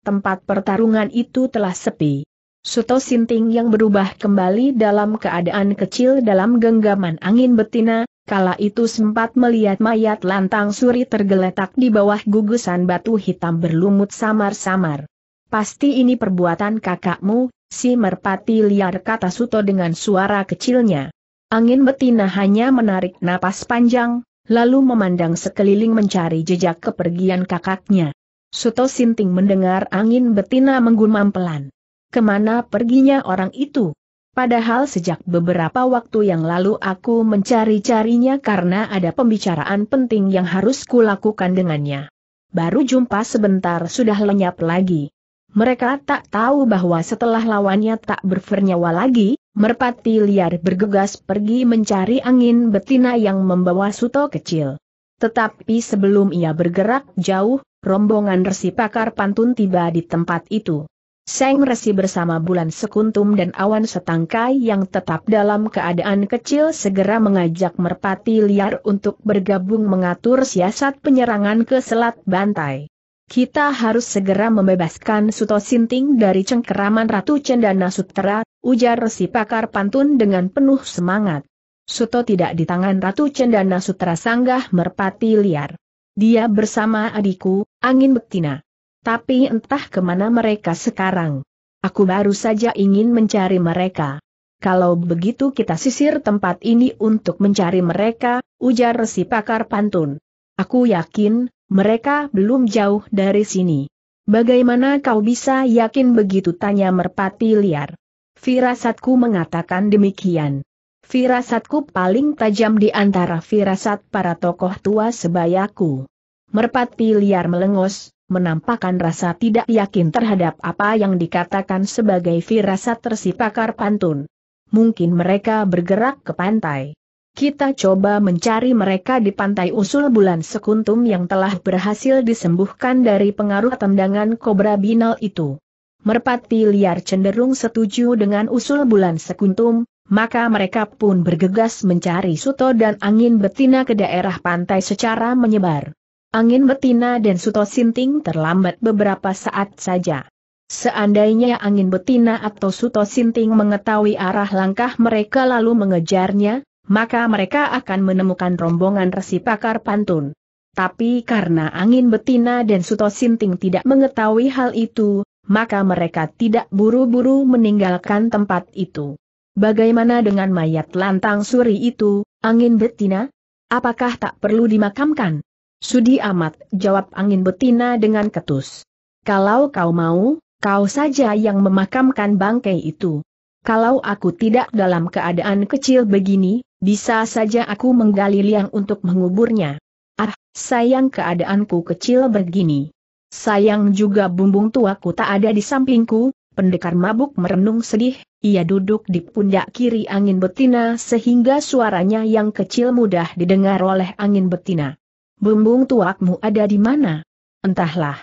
Tempat pertarungan itu telah sepi. Suto Sinting yang berubah kembali dalam keadaan kecil dalam genggaman angin betina, kala itu sempat melihat mayat lantang suri tergeletak di bawah gugusan batu hitam berlumut samar-samar. Pasti ini perbuatan kakakmu, si merpati liar kata Suto dengan suara kecilnya. Angin betina hanya menarik napas panjang, lalu memandang sekeliling mencari jejak kepergian kakaknya. Suto Sinting mendengar angin betina menggumam pelan. Kemana perginya orang itu? Padahal sejak beberapa waktu yang lalu aku mencari-carinya karena ada pembicaraan penting yang harus kulakukan dengannya. Baru jumpa sebentar sudah lenyap lagi. Mereka tak tahu bahwa setelah lawannya tak bernyawa lagi, merpati liar bergegas pergi mencari angin betina yang membawa suto kecil. Tetapi sebelum ia bergerak jauh, rombongan resi pakar pantun tiba di tempat itu. Seng Resi bersama bulan sekuntum dan awan setangkai yang tetap dalam keadaan kecil segera mengajak merpati liar untuk bergabung mengatur siasat penyerangan ke Selat Bantai. Kita harus segera membebaskan Suto Sinting dari cengkeraman Ratu Cendana Sutera, ujar resi pakar pantun dengan penuh semangat. Suto tidak di tangan Ratu Cendana Sutera sanggah merpati liar. Dia bersama adikku, angin betina. Tapi entah kemana mereka sekarang. Aku baru saja ingin mencari mereka. Kalau begitu kita sisir tempat ini untuk mencari mereka, ujar resi pakar pantun. Aku yakin, mereka belum jauh dari sini. Bagaimana kau bisa yakin begitu tanya merpati liar? Firasatku mengatakan demikian. Firasatku paling tajam di antara firasat para tokoh tua sebayaku. Merpati liar melengos, menampakkan rasa tidak yakin terhadap apa yang dikatakan sebagai firasat tersipakar pantun. Mungkin mereka bergerak ke pantai kita coba mencari mereka di pantai usul bulan sekuntum yang telah berhasil disembuhkan dari pengaruh tendangan kobra binal itu. Merpati liar cenderung setuju dengan usul bulan sekuntum, maka mereka pun bergegas mencari Suto dan angin betina ke daerah pantai secara menyebar. Angin betina dan Suto Sinting terlambat beberapa saat saja. Seandainya angin betina atau Suto Sinting mengetahui arah langkah mereka lalu mengejarnya, maka mereka akan menemukan rombongan resi pakar pantun. Tapi karena angin betina dan Suto Sinting tidak mengetahui hal itu, maka mereka tidak buru-buru meninggalkan tempat itu. Bagaimana dengan mayat lantang suri itu, angin betina? Apakah tak perlu dimakamkan? Sudi amat, jawab angin betina dengan ketus. Kalau kau mau, kau saja yang memakamkan bangkai itu. Kalau aku tidak dalam keadaan kecil begini, bisa saja aku menggali liang untuk menguburnya. Ah, sayang keadaanku kecil begini. Sayang juga bumbung tuaku tak ada di sampingku, pendekar mabuk merenung sedih, ia duduk di pundak kiri angin betina sehingga suaranya yang kecil mudah didengar oleh angin betina. Bumbung tuakmu ada di mana? Entahlah.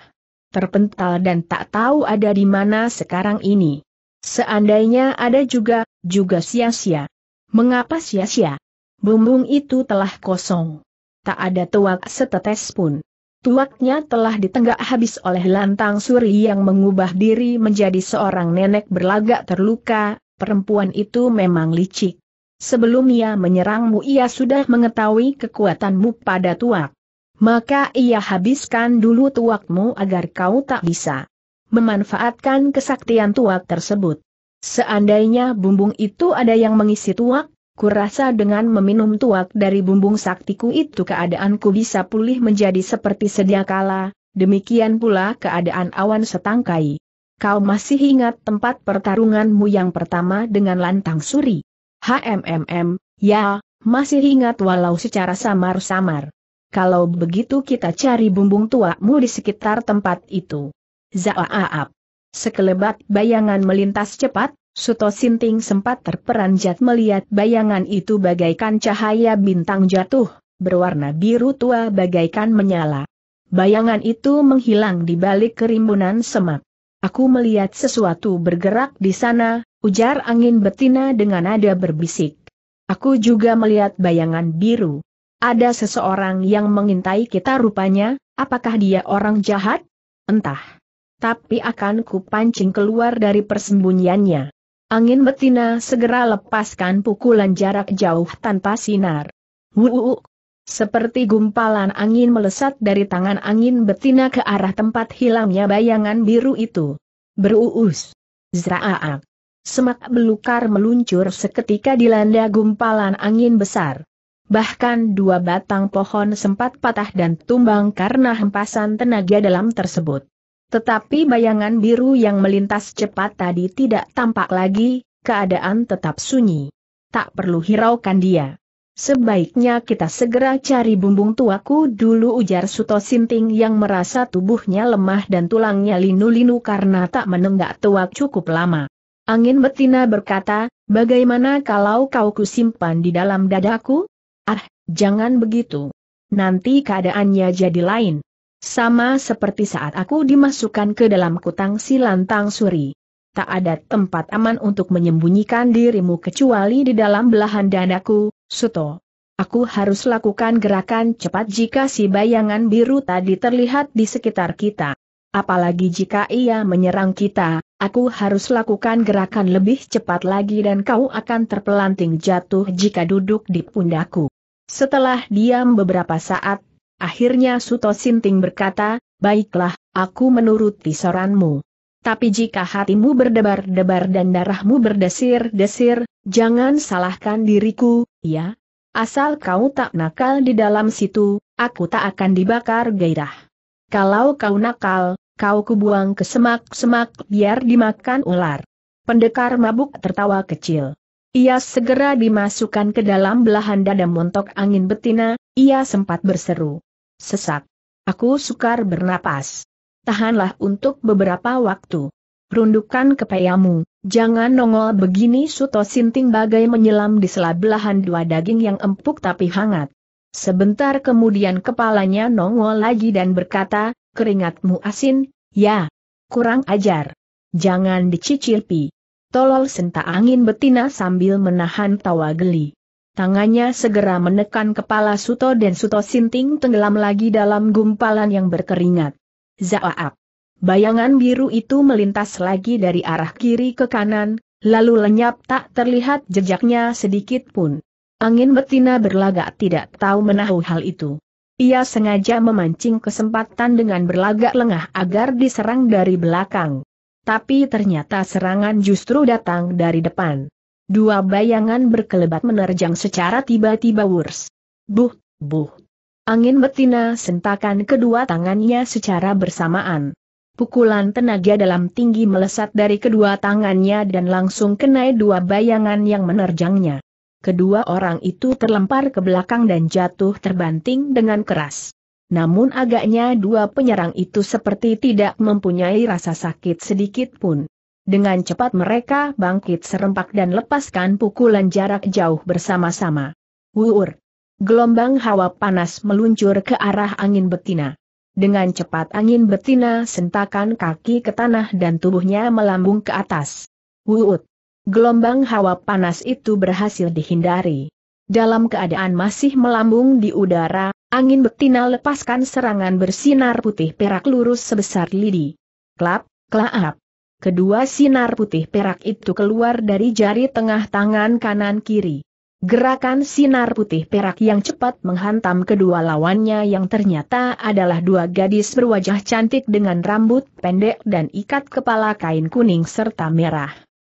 Terpental dan tak tahu ada di mana sekarang ini. Seandainya ada juga, juga sia-sia. Mengapa sia-sia? Bumbung itu telah kosong. Tak ada tuak setetes pun. Tuaknya telah ditenggak habis oleh lantang suri yang mengubah diri menjadi seorang nenek berlagak terluka, perempuan itu memang licik. Sebelum ia menyerangmu ia sudah mengetahui kekuatanmu pada tuak. Maka ia habiskan dulu tuakmu agar kau tak bisa memanfaatkan kesaktian tuak tersebut. Seandainya bumbung itu ada yang mengisi tuak, kurasa dengan meminum tuak dari bumbung saktiku itu keadaanku bisa pulih menjadi seperti sedia kala, demikian pula keadaan awan setangkai. Kau masih ingat tempat pertarunganmu yang pertama dengan lantang suri? HMMM, ya, masih ingat walau secara samar-samar. Kalau begitu kita cari bumbung tuakmu di sekitar tempat itu. Zaaap. Sekelebat bayangan melintas cepat, Suto Sinting sempat terperanjat melihat bayangan itu bagaikan cahaya bintang jatuh, berwarna biru tua bagaikan menyala. Bayangan itu menghilang di balik kerimbunan semak. Aku melihat sesuatu bergerak di sana, ujar angin betina dengan nada berbisik. Aku juga melihat bayangan biru. Ada seseorang yang mengintai kita rupanya, apakah dia orang jahat? Entah tapi akan kupancing keluar dari persembunyiannya. Angin betina segera lepaskan pukulan jarak jauh tanpa sinar. Wuuu. Seperti gumpalan angin melesat dari tangan angin betina ke arah tempat hilangnya bayangan biru itu. Beruus. Zraaak. Semak belukar meluncur seketika dilanda gumpalan angin besar. Bahkan dua batang pohon sempat patah dan tumbang karena hempasan tenaga dalam tersebut. Tetapi bayangan biru yang melintas cepat tadi tidak tampak lagi, keadaan tetap sunyi. Tak perlu hiraukan dia. Sebaiknya kita segera cari bumbung tuaku dulu ujar Suto Sinting yang merasa tubuhnya lemah dan tulangnya linu-linu karena tak menenggak tuak cukup lama. Angin betina berkata, bagaimana kalau kau kusimpan di dalam dadaku? Ah, jangan begitu. Nanti keadaannya jadi lain. Sama seperti saat aku dimasukkan ke dalam kutang silantang suri. Tak ada tempat aman untuk menyembunyikan dirimu kecuali di dalam belahan dadaku, Suto. Aku harus lakukan gerakan cepat jika si bayangan biru tadi terlihat di sekitar kita. Apalagi jika ia menyerang kita, aku harus lakukan gerakan lebih cepat lagi dan kau akan terpelanting jatuh jika duduk di pundaku. Setelah diam beberapa saat, Akhirnya Suto Sinting berkata, baiklah, aku menuruti saranmu. Tapi jika hatimu berdebar-debar dan darahmu berdesir-desir, jangan salahkan diriku, ya? Asal kau tak nakal di dalam situ, aku tak akan dibakar gairah. Kalau kau nakal, kau kubuang ke semak-semak biar dimakan ular. Pendekar mabuk tertawa kecil. Ia segera dimasukkan ke dalam belahan dada montok angin betina, ia sempat berseru. Sesak. Aku sukar bernapas. Tahanlah untuk beberapa waktu. Rundukan kepayamu, jangan nongol begini Suto Sinting bagai menyelam di sela belahan dua daging yang empuk tapi hangat. Sebentar kemudian kepalanya nongol lagi dan berkata, keringatmu asin, ya, kurang ajar. Jangan dicicirpi. Tolol senta angin betina sambil menahan tawa geli. Tangannya segera menekan kepala Suto dan Suto Sinting tenggelam lagi dalam gumpalan yang berkeringat. Zaap. Bayangan biru itu melintas lagi dari arah kiri ke kanan, lalu lenyap tak terlihat jejaknya sedikit pun. Angin betina berlagak tidak tahu menahu hal itu. Ia sengaja memancing kesempatan dengan berlagak lengah agar diserang dari belakang. Tapi ternyata serangan justru datang dari depan. Dua bayangan berkelebat menerjang secara tiba-tiba wurs. Buh, buh. Angin betina sentakan kedua tangannya secara bersamaan. Pukulan tenaga dalam tinggi melesat dari kedua tangannya dan langsung kenai dua bayangan yang menerjangnya. Kedua orang itu terlempar ke belakang dan jatuh terbanting dengan keras. Namun agaknya dua penyerang itu seperti tidak mempunyai rasa sakit sedikit pun. Dengan cepat mereka bangkit serempak dan lepaskan pukulan jarak jauh bersama-sama. Wuur. Gelombang hawa panas meluncur ke arah angin betina. Dengan cepat angin betina sentakan kaki ke tanah dan tubuhnya melambung ke atas. Wuut. Gelombang hawa panas itu berhasil dihindari. Dalam keadaan masih melambung di udara, angin betina lepaskan serangan bersinar putih perak lurus sebesar lidi. Klap, klaap. Kedua sinar putih perak itu keluar dari jari tengah tangan kanan kiri. Gerakan sinar putih perak yang cepat menghantam kedua lawannya yang ternyata adalah dua gadis berwajah cantik dengan rambut pendek dan ikat kepala kain kuning serta merah.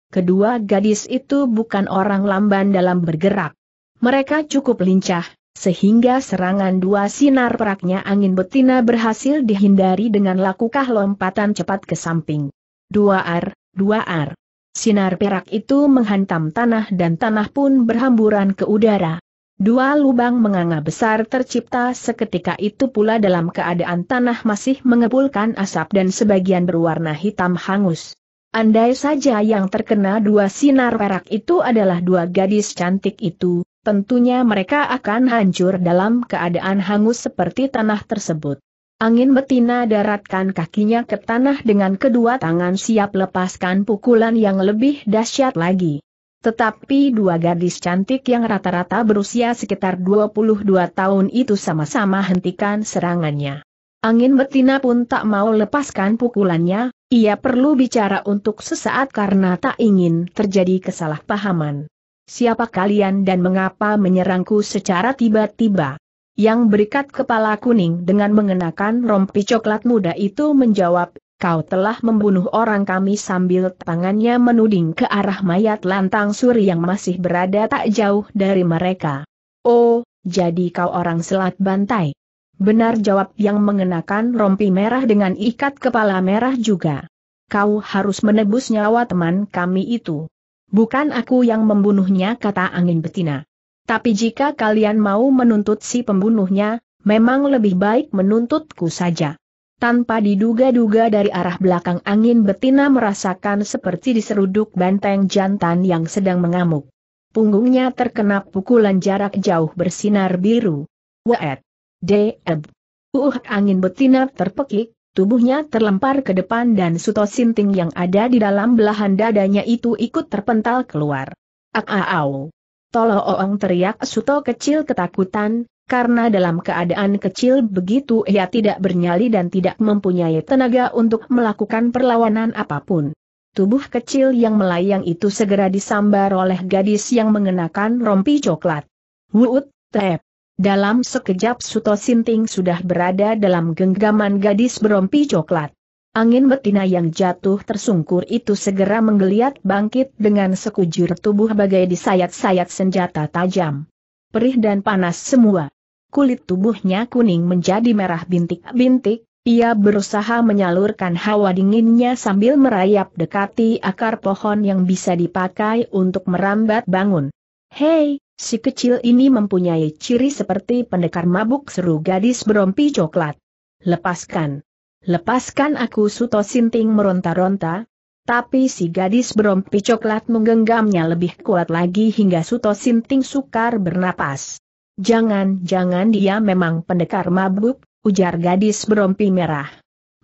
Kedua gadis itu bukan orang lamban dalam bergerak. Mereka cukup lincah, sehingga serangan dua sinar peraknya angin betina berhasil dihindari dengan lakukah lompatan cepat ke samping dua ar, dua ar. Sinar perak itu menghantam tanah dan tanah pun berhamburan ke udara. Dua lubang menganga besar tercipta seketika itu pula dalam keadaan tanah masih mengepulkan asap dan sebagian berwarna hitam hangus. Andai saja yang terkena dua sinar perak itu adalah dua gadis cantik itu, tentunya mereka akan hancur dalam keadaan hangus seperti tanah tersebut. Angin betina daratkan kakinya ke tanah dengan kedua tangan siap lepaskan pukulan yang lebih dahsyat lagi. Tetapi dua gadis cantik yang rata-rata berusia sekitar 22 tahun itu sama-sama hentikan serangannya. Angin betina pun tak mau lepaskan pukulannya, ia perlu bicara untuk sesaat karena tak ingin terjadi kesalahpahaman. Siapa kalian dan mengapa menyerangku secara tiba-tiba? Yang berikat kepala kuning dengan mengenakan rompi coklat muda itu menjawab, kau telah membunuh orang kami sambil tangannya menuding ke arah mayat lantang suri yang masih berada tak jauh dari mereka. Oh, jadi kau orang selat bantai. Benar jawab yang mengenakan rompi merah dengan ikat kepala merah juga. Kau harus menebus nyawa teman kami itu. Bukan aku yang membunuhnya kata angin betina. Tapi jika kalian mau menuntut si pembunuhnya, memang lebih baik menuntutku saja. Tanpa diduga-duga dari arah belakang angin betina merasakan seperti diseruduk banteng jantan yang sedang mengamuk. Punggungnya terkena pukulan jarak jauh bersinar biru. Weet. Deb. Uh angin betina terpekik, tubuhnya terlempar ke depan dan suto sinting yang ada di dalam belahan dadanya itu ikut terpental keluar. ak Tolong Oong teriak Suto kecil ketakutan, karena dalam keadaan kecil begitu ia tidak bernyali dan tidak mempunyai tenaga untuk melakukan perlawanan apapun. Tubuh kecil yang melayang itu segera disambar oleh gadis yang mengenakan rompi coklat. Wuut, tep. Dalam sekejap Suto Sinting sudah berada dalam genggaman gadis berompi coklat. Angin betina yang jatuh tersungkur itu segera menggeliat bangkit dengan sekujur tubuh bagai disayat-sayat senjata tajam. Perih dan panas semua. Kulit tubuhnya kuning menjadi merah bintik-bintik, ia berusaha menyalurkan hawa dinginnya sambil merayap dekati akar pohon yang bisa dipakai untuk merambat bangun. Hei, si kecil ini mempunyai ciri seperti pendekar mabuk seru gadis berompi coklat. Lepaskan. Lepaskan aku Suto Sinting meronta-ronta, tapi si gadis berompi coklat menggenggamnya lebih kuat lagi hingga Suto Sinting sukar bernapas. Jangan-jangan dia memang pendekar mabuk, ujar gadis berompi merah.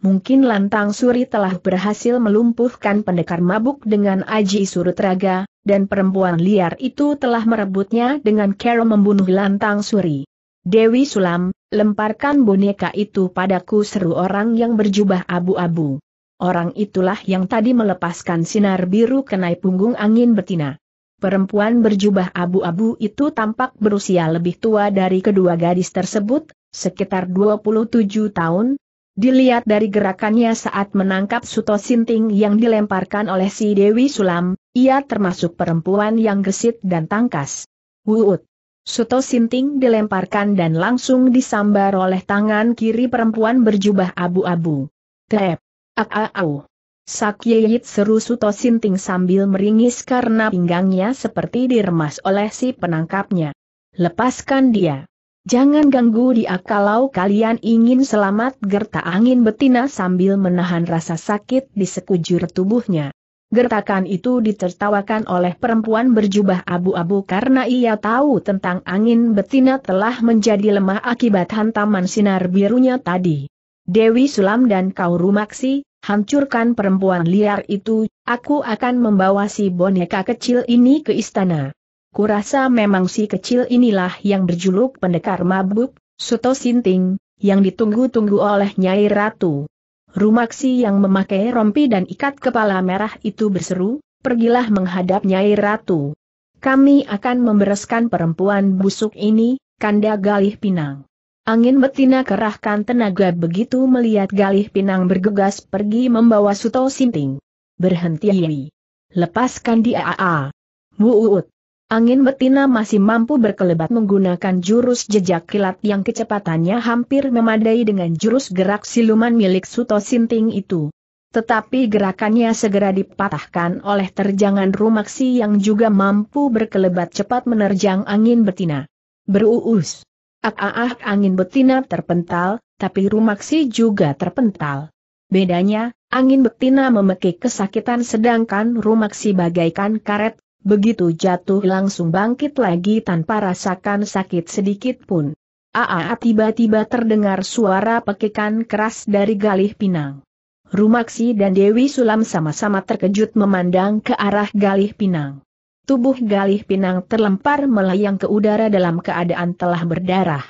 Mungkin lantang suri telah berhasil melumpuhkan pendekar mabuk dengan aji surut raga, dan perempuan liar itu telah merebutnya dengan cara membunuh lantang suri. Dewi Sulam, Lemparkan boneka itu padaku seru orang yang berjubah abu-abu. Orang itulah yang tadi melepaskan sinar biru kenai punggung angin betina. Perempuan berjubah abu-abu itu tampak berusia lebih tua dari kedua gadis tersebut, sekitar 27 tahun. Dilihat dari gerakannya saat menangkap Suto Sinting yang dilemparkan oleh si Dewi Sulam, ia termasuk perempuan yang gesit dan tangkas. Wuut! Suto Sinting dilemparkan dan langsung disambar oleh tangan kiri perempuan berjubah abu-abu. Tep! Ak-au! Sakyeyit seru Suto Sinting sambil meringis karena pinggangnya seperti diremas oleh si penangkapnya. Lepaskan dia! Jangan ganggu dia kalau kalian ingin selamat gerta angin betina sambil menahan rasa sakit di sekujur tubuhnya. Gertakan itu ditertawakan oleh perempuan berjubah abu-abu karena ia tahu tentang angin betina telah menjadi lemah akibat hantaman sinar birunya tadi. Dewi Sulam dan kau rumaksi, hancurkan perempuan liar itu, aku akan membawa si boneka kecil ini ke istana. Kurasa memang si kecil inilah yang berjuluk pendekar mabuk, Suto Sinting, yang ditunggu-tunggu oleh Nyai Ratu. Rumaksi yang memakai rompi dan ikat kepala merah itu berseru, pergilah menghadap Nyai Ratu. Kami akan membereskan perempuan busuk ini, Kanda Galih Pinang. Angin betina kerahkan tenaga begitu melihat Galih Pinang bergegas pergi membawa Suto Sinting. Berhenti Yei. Lepaskan dia. Aa. Uut. Angin betina masih mampu berkelebat menggunakan jurus jejak kilat yang kecepatannya hampir memadai dengan jurus gerak siluman milik Suto Sinting itu. Tetapi gerakannya segera dipatahkan oleh terjangan Rumaksi yang juga mampu berkelebat cepat menerjang angin betina. Beruus. Ah, ah, ah angin betina terpental, tapi Rumaksi juga terpental. Bedanya, angin betina memekik kesakitan sedangkan Rumaksi bagaikan karet begitu jatuh langsung bangkit lagi tanpa rasakan sakit sedikit pun. Aa tiba-tiba terdengar suara pekikan keras dari Galih Pinang. Rumaksi dan Dewi Sulam sama-sama terkejut memandang ke arah Galih Pinang. Tubuh Galih Pinang terlempar melayang ke udara dalam keadaan telah berdarah.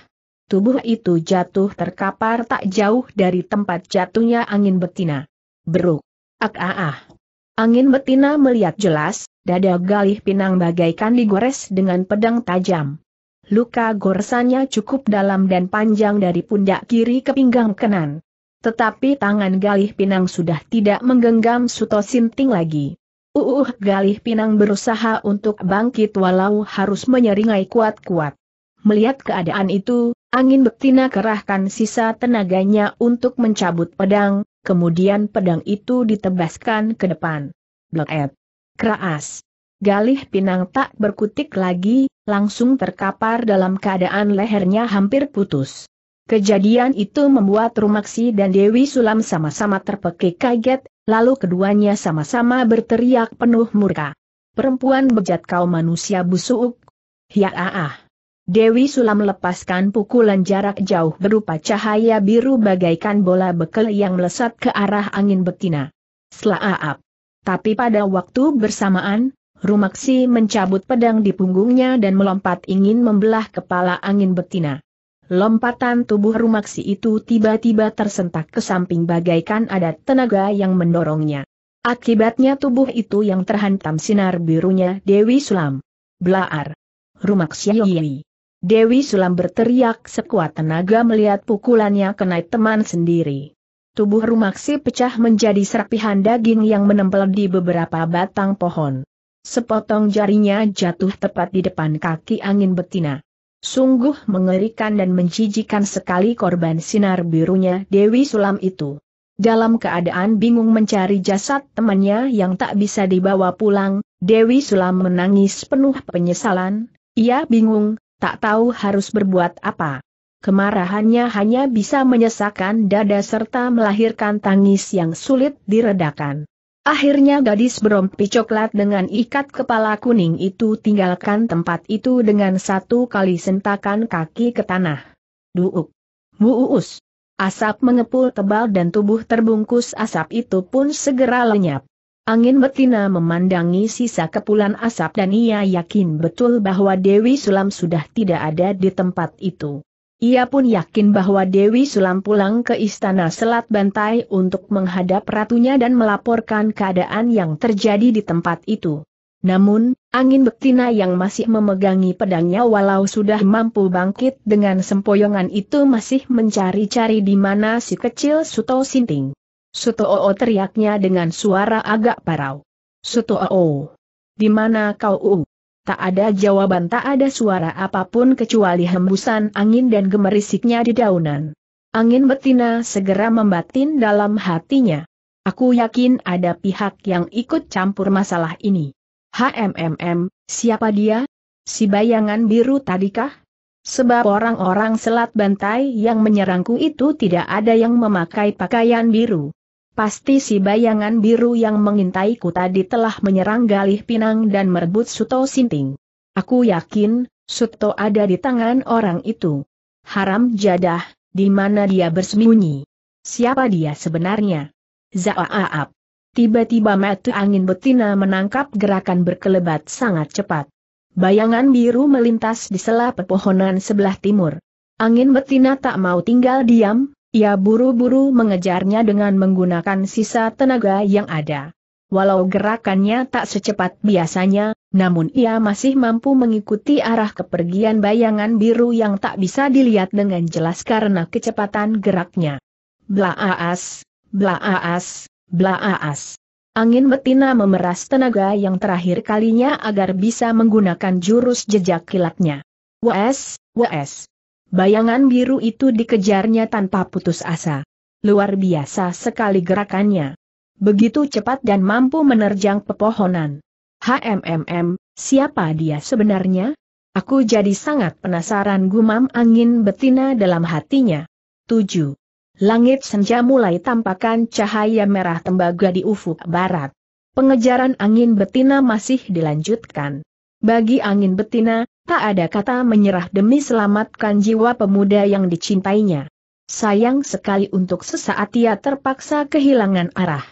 Tubuh itu jatuh terkapar tak jauh dari tempat jatuhnya angin betina. Beruk. Ak ah ah. Angin betina melihat jelas, Dada galih pinang bagaikan digores dengan pedang tajam. Luka goresannya cukup dalam dan panjang dari pundak kiri ke pinggang kanan. Tetapi tangan galih pinang sudah tidak menggenggam Suto Sinting lagi. Uh, uh, Galih Pinang berusaha untuk bangkit walau harus menyeringai kuat-kuat. Melihat keadaan itu, angin betina kerahkan sisa tenaganya untuk mencabut pedang, kemudian pedang itu ditebaskan ke depan. Bleet. Keras. Galih Pinang tak berkutik lagi, langsung terkapar dalam keadaan lehernya hampir putus. Kejadian itu membuat Rumaksi dan Dewi Sulam sama-sama terpekik kaget, lalu keduanya sama-sama berteriak penuh murka. Perempuan bejat kau manusia busuk. Ya ah ah. Dewi Sulam lepaskan pukulan jarak jauh berupa cahaya biru bagaikan bola bekel yang melesat ke arah angin betina. Selaap. Tapi pada waktu bersamaan, Rumaksi mencabut pedang di punggungnya dan melompat ingin membelah kepala angin betina. Lompatan tubuh Rumaksi itu tiba-tiba tersentak ke samping bagaikan ada tenaga yang mendorongnya. Akibatnya tubuh itu yang terhantam sinar birunya Dewi Sulam. Blaar. Rumaksi Yoyi. Dewi Sulam berteriak sekuat tenaga melihat pukulannya kena teman sendiri tubuh Rumaksi pecah menjadi serpihan daging yang menempel di beberapa batang pohon. Sepotong jarinya jatuh tepat di depan kaki angin betina. Sungguh mengerikan dan menjijikan sekali korban sinar birunya Dewi Sulam itu. Dalam keadaan bingung mencari jasad temannya yang tak bisa dibawa pulang, Dewi Sulam menangis penuh penyesalan, ia bingung, tak tahu harus berbuat apa. Kemarahannya hanya bisa menyesakkan dada serta melahirkan tangis yang sulit diredakan. Akhirnya gadis berompi coklat dengan ikat kepala kuning itu tinggalkan tempat itu dengan satu kali sentakan kaki ke tanah. Duuk. Muus. Asap mengepul tebal dan tubuh terbungkus asap itu pun segera lenyap. Angin betina memandangi sisa kepulan asap dan ia yakin betul bahwa Dewi Sulam sudah tidak ada di tempat itu. Ia pun yakin bahwa Dewi Sulam pulang ke istana Selat Bantai untuk menghadap ratunya dan melaporkan keadaan yang terjadi di tempat itu. Namun, angin betina yang masih memegangi pedangnya walau sudah mampu bangkit dengan sempoyongan itu masih mencari-cari di mana si kecil Suto Sinting. Suto Oo teriaknya dengan suara agak parau. Suto Oo! Di mana kau? U? Tak ada jawaban tak ada suara apapun kecuali hembusan angin dan gemerisiknya di daunan. Angin betina segera membatin dalam hatinya. Aku yakin ada pihak yang ikut campur masalah ini. HMMM, siapa dia? Si bayangan biru tadikah? Sebab orang-orang selat bantai yang menyerangku itu tidak ada yang memakai pakaian biru. Pasti si bayangan biru yang mengintaiku tadi telah menyerang Galih Pinang dan merebut Suto Sinting. Aku yakin, Suto ada di tangan orang itu. Haram jadah, di mana dia bersembunyi. Siapa dia sebenarnya? Zaaab. Tiba-tiba mata angin betina menangkap gerakan berkelebat sangat cepat. Bayangan biru melintas di sela pepohonan sebelah timur. Angin betina tak mau tinggal diam, ia buru-buru mengejarnya dengan menggunakan sisa tenaga yang ada. Walau gerakannya tak secepat biasanya, namun ia masih mampu mengikuti arah kepergian bayangan biru yang tak bisa dilihat dengan jelas karena kecepatan geraknya. Blaas, blaas, blaas. Angin betina memeras tenaga yang terakhir kalinya agar bisa menggunakan jurus jejak kilatnya. Wes, wes. Bayangan biru itu dikejarnya tanpa putus asa. Luar biasa sekali gerakannya. Begitu cepat dan mampu menerjang pepohonan. HMMM, siapa dia sebenarnya? Aku jadi sangat penasaran gumam angin betina dalam hatinya. 7. Langit senja mulai tampakkan cahaya merah tembaga di ufuk barat. Pengejaran angin betina masih dilanjutkan. Bagi angin betina, Tak ada kata menyerah demi selamatkan jiwa pemuda yang dicintainya. Sayang sekali untuk sesaat ia terpaksa kehilangan arah.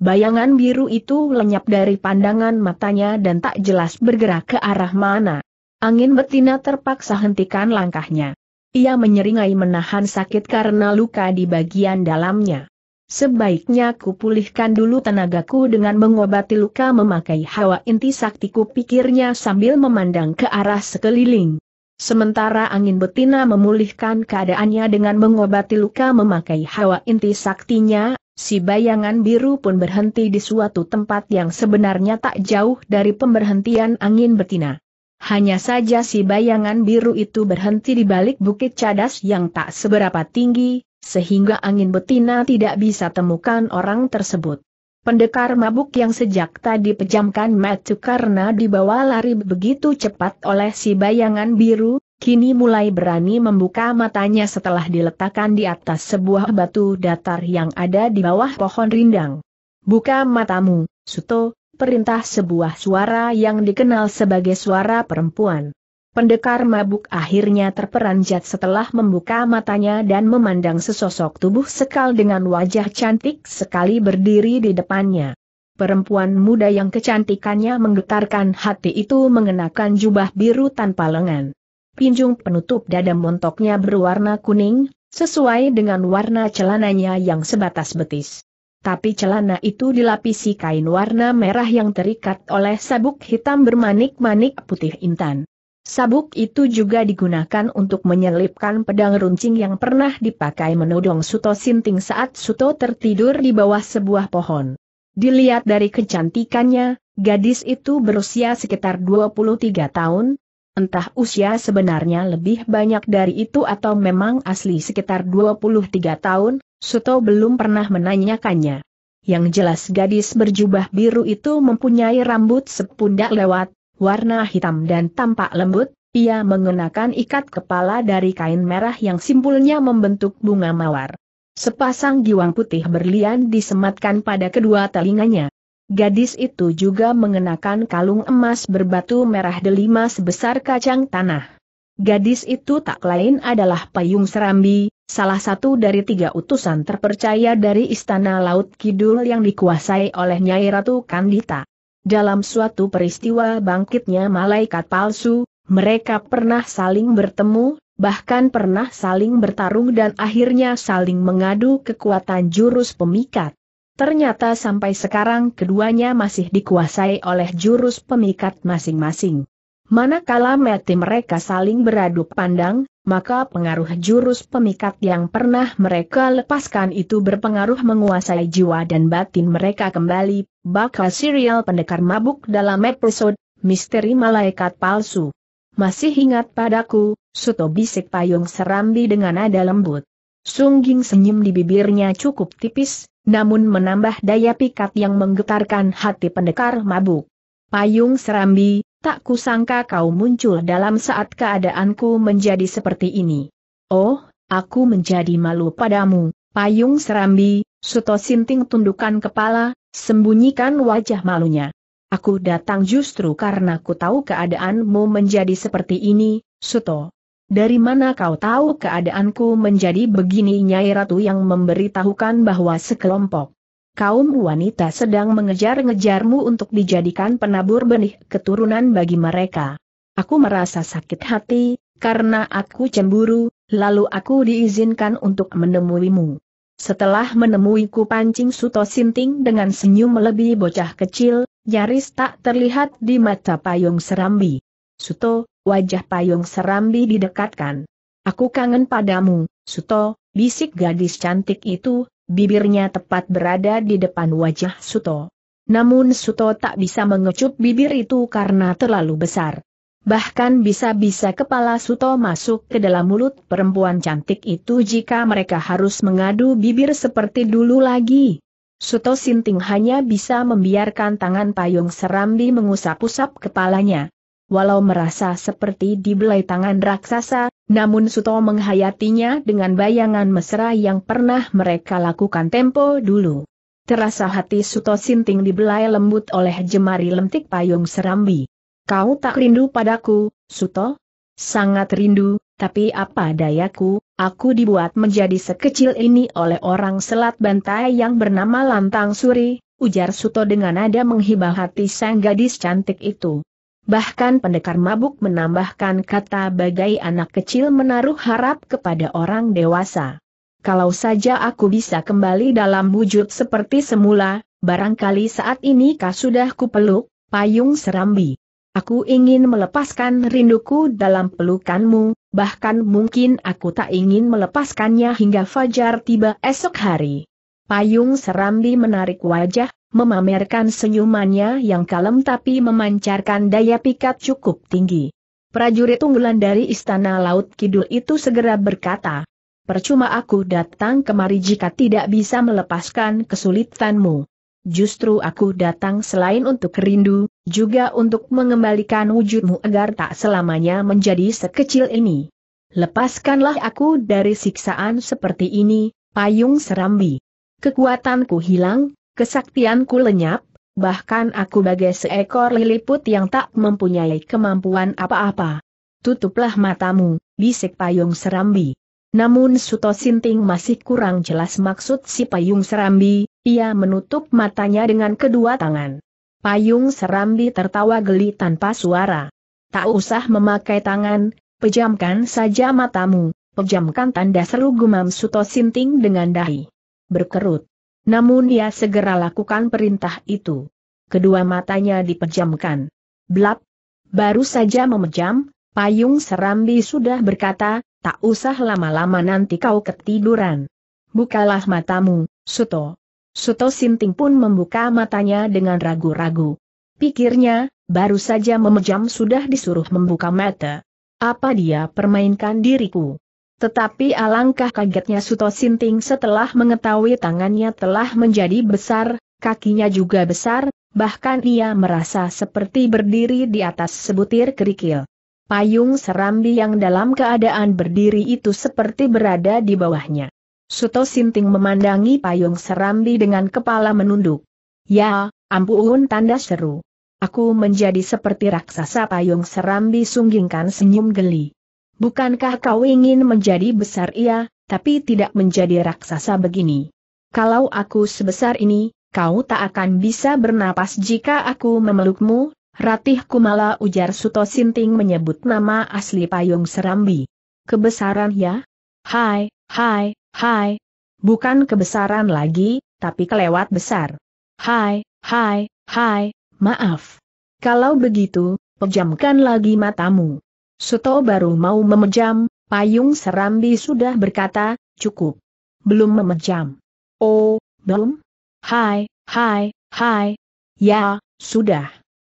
Bayangan biru itu lenyap dari pandangan matanya dan tak jelas bergerak ke arah mana. Angin betina terpaksa hentikan langkahnya. Ia menyeringai menahan sakit karena luka di bagian dalamnya. Sebaiknya ku pulihkan dulu tenagaku dengan mengobati luka memakai hawa inti saktiku pikirnya sambil memandang ke arah sekeliling. Sementara angin betina memulihkan keadaannya dengan mengobati luka memakai hawa inti saktinya, si bayangan biru pun berhenti di suatu tempat yang sebenarnya tak jauh dari pemberhentian angin betina. Hanya saja si bayangan biru itu berhenti di balik bukit cadas yang tak seberapa tinggi, sehingga angin betina tidak bisa temukan orang tersebut. Pendekar mabuk yang sejak tadi pejamkan mata karena dibawa lari begitu cepat oleh si bayangan biru, kini mulai berani membuka matanya setelah diletakkan di atas sebuah batu datar yang ada di bawah pohon rindang. Buka matamu, Suto, perintah sebuah suara yang dikenal sebagai suara perempuan. Pendekar mabuk akhirnya terperanjat setelah membuka matanya dan memandang sesosok tubuh sekal dengan wajah cantik sekali berdiri di depannya. Perempuan muda yang kecantikannya menggetarkan hati itu mengenakan jubah biru tanpa lengan. Pinjung penutup dada montoknya berwarna kuning, sesuai dengan warna celananya yang sebatas betis. Tapi celana itu dilapisi kain warna merah yang terikat oleh sabuk hitam bermanik-manik putih intan. Sabuk itu juga digunakan untuk menyelipkan pedang runcing yang pernah dipakai menodong Suto Sinting saat Suto tertidur di bawah sebuah pohon. Dilihat dari kecantikannya, gadis itu berusia sekitar 23 tahun, entah usia sebenarnya lebih banyak dari itu atau memang asli sekitar 23 tahun, Suto belum pernah menanyakannya. Yang jelas gadis berjubah biru itu mempunyai rambut sepundak lewat, warna hitam dan tampak lembut, ia mengenakan ikat kepala dari kain merah yang simpulnya membentuk bunga mawar. Sepasang giwang putih berlian disematkan pada kedua telinganya. Gadis itu juga mengenakan kalung emas berbatu merah delima sebesar kacang tanah. Gadis itu tak lain adalah Payung Serambi, salah satu dari tiga utusan terpercaya dari Istana Laut Kidul yang dikuasai oleh Nyai Ratu Kandita. Dalam suatu peristiwa bangkitnya malaikat palsu, mereka pernah saling bertemu, bahkan pernah saling bertarung dan akhirnya saling mengadu kekuatan jurus pemikat. Ternyata sampai sekarang keduanya masih dikuasai oleh jurus pemikat masing-masing. Manakala mati mereka saling beradu pandang, maka pengaruh jurus pemikat yang pernah mereka lepaskan itu berpengaruh menguasai jiwa dan batin mereka kembali, bakal serial pendekar mabuk dalam episode Misteri Malaikat Palsu. Masih ingat padaku, Suto bisik payung serambi dengan nada lembut. Sungging senyum di bibirnya cukup tipis, namun menambah daya pikat yang menggetarkan hati pendekar mabuk. Payung Serambi, Tak kusangka kau muncul dalam saat keadaanku menjadi seperti ini. Oh, aku menjadi malu padamu, payung serambi, Suto Sinting tundukan kepala, sembunyikan wajah malunya. Aku datang justru karena ku tahu keadaanmu menjadi seperti ini, Suto. Dari mana kau tahu keadaanku menjadi begini Nyai Ratu yang memberitahukan bahwa sekelompok kaum wanita sedang mengejar-ngejarmu untuk dijadikan penabur benih keturunan bagi mereka. Aku merasa sakit hati, karena aku cemburu, lalu aku diizinkan untuk menemuimu. Setelah menemuiku pancing Suto Sinting dengan senyum lebih bocah kecil, nyaris tak terlihat di mata Payung Serambi. Suto, wajah Payung Serambi didekatkan. Aku kangen padamu, Suto, bisik gadis cantik itu, Bibirnya tepat berada di depan wajah Suto. Namun Suto tak bisa mengecup bibir itu karena terlalu besar. Bahkan bisa-bisa kepala Suto masuk ke dalam mulut perempuan cantik itu jika mereka harus mengadu bibir seperti dulu lagi. Suto Sinting hanya bisa membiarkan tangan payung serambi mengusap-usap kepalanya. Walau merasa seperti dibelai tangan raksasa, namun Suto menghayatinya dengan bayangan mesra yang pernah mereka lakukan tempo dulu. Terasa hati Suto Sinting dibelai lembut oleh jemari lentik payung serambi. Kau tak rindu padaku, Suto? Sangat rindu, tapi apa dayaku, aku dibuat menjadi sekecil ini oleh orang selat bantai yang bernama Lantang Suri, ujar Suto dengan nada menghibah hati sang gadis cantik itu. Bahkan pendekar mabuk menambahkan kata bagai anak kecil menaruh harap kepada orang dewasa. Kalau saja aku bisa kembali dalam wujud seperti semula, barangkali saat ini kau sudah kupeluk, payung serambi. Aku ingin melepaskan rinduku dalam pelukanmu, bahkan mungkin aku tak ingin melepaskannya hingga fajar tiba esok hari. Payung serambi menarik wajah, memamerkan senyumannya yang kalem tapi memancarkan daya pikat cukup tinggi. Prajurit unggulan dari Istana Laut Kidul itu segera berkata, Percuma aku datang kemari jika tidak bisa melepaskan kesulitanmu. Justru aku datang selain untuk rindu, juga untuk mengembalikan wujudmu agar tak selamanya menjadi sekecil ini. Lepaskanlah aku dari siksaan seperti ini, payung serambi. Kekuatanku hilang, Kesaktianku lenyap, bahkan aku bagai seekor liliput yang tak mempunyai kemampuan apa-apa. Tutuplah matamu, bisik payung serambi. Namun Suto Sinting masih kurang jelas maksud si payung serambi, ia menutup matanya dengan kedua tangan. Payung serambi tertawa geli tanpa suara. Tak usah memakai tangan, pejamkan saja matamu, pejamkan tanda seru gumam Suto Sinting dengan dahi. Berkerut. Namun ia segera lakukan perintah itu. Kedua matanya dipejamkan. Blap. Baru saja memejam, payung serambi sudah berkata, tak usah lama-lama nanti kau ketiduran. Bukalah matamu, Suto. Suto Sinting pun membuka matanya dengan ragu-ragu. Pikirnya, baru saja memejam sudah disuruh membuka mata. Apa dia permainkan diriku? Tetapi alangkah kagetnya Suto Sinting setelah mengetahui tangannya telah menjadi besar, kakinya juga besar, bahkan ia merasa seperti berdiri di atas sebutir kerikil. Payung serambi yang dalam keadaan berdiri itu seperti berada di bawahnya. Suto Sinting memandangi payung serambi dengan kepala menunduk. Ya, ampun tanda seru. Aku menjadi seperti raksasa payung serambi sunggingkan senyum geli. Bukankah kau ingin menjadi besar ia, tapi tidak menjadi raksasa begini? Kalau aku sebesar ini, kau tak akan bisa bernapas jika aku memelukmu, Ratih Kumala ujar Suto Sinting menyebut nama asli Payung Serambi. Kebesaran ya? Hai, hai, hai. Bukan kebesaran lagi, tapi kelewat besar. Hai, hai, hai, maaf. Kalau begitu, pejamkan lagi matamu. Suto baru mau memejam, Payung Serambi sudah berkata, cukup. Belum memejam. Oh, belum? Hai, hai, hai. Ya, sudah.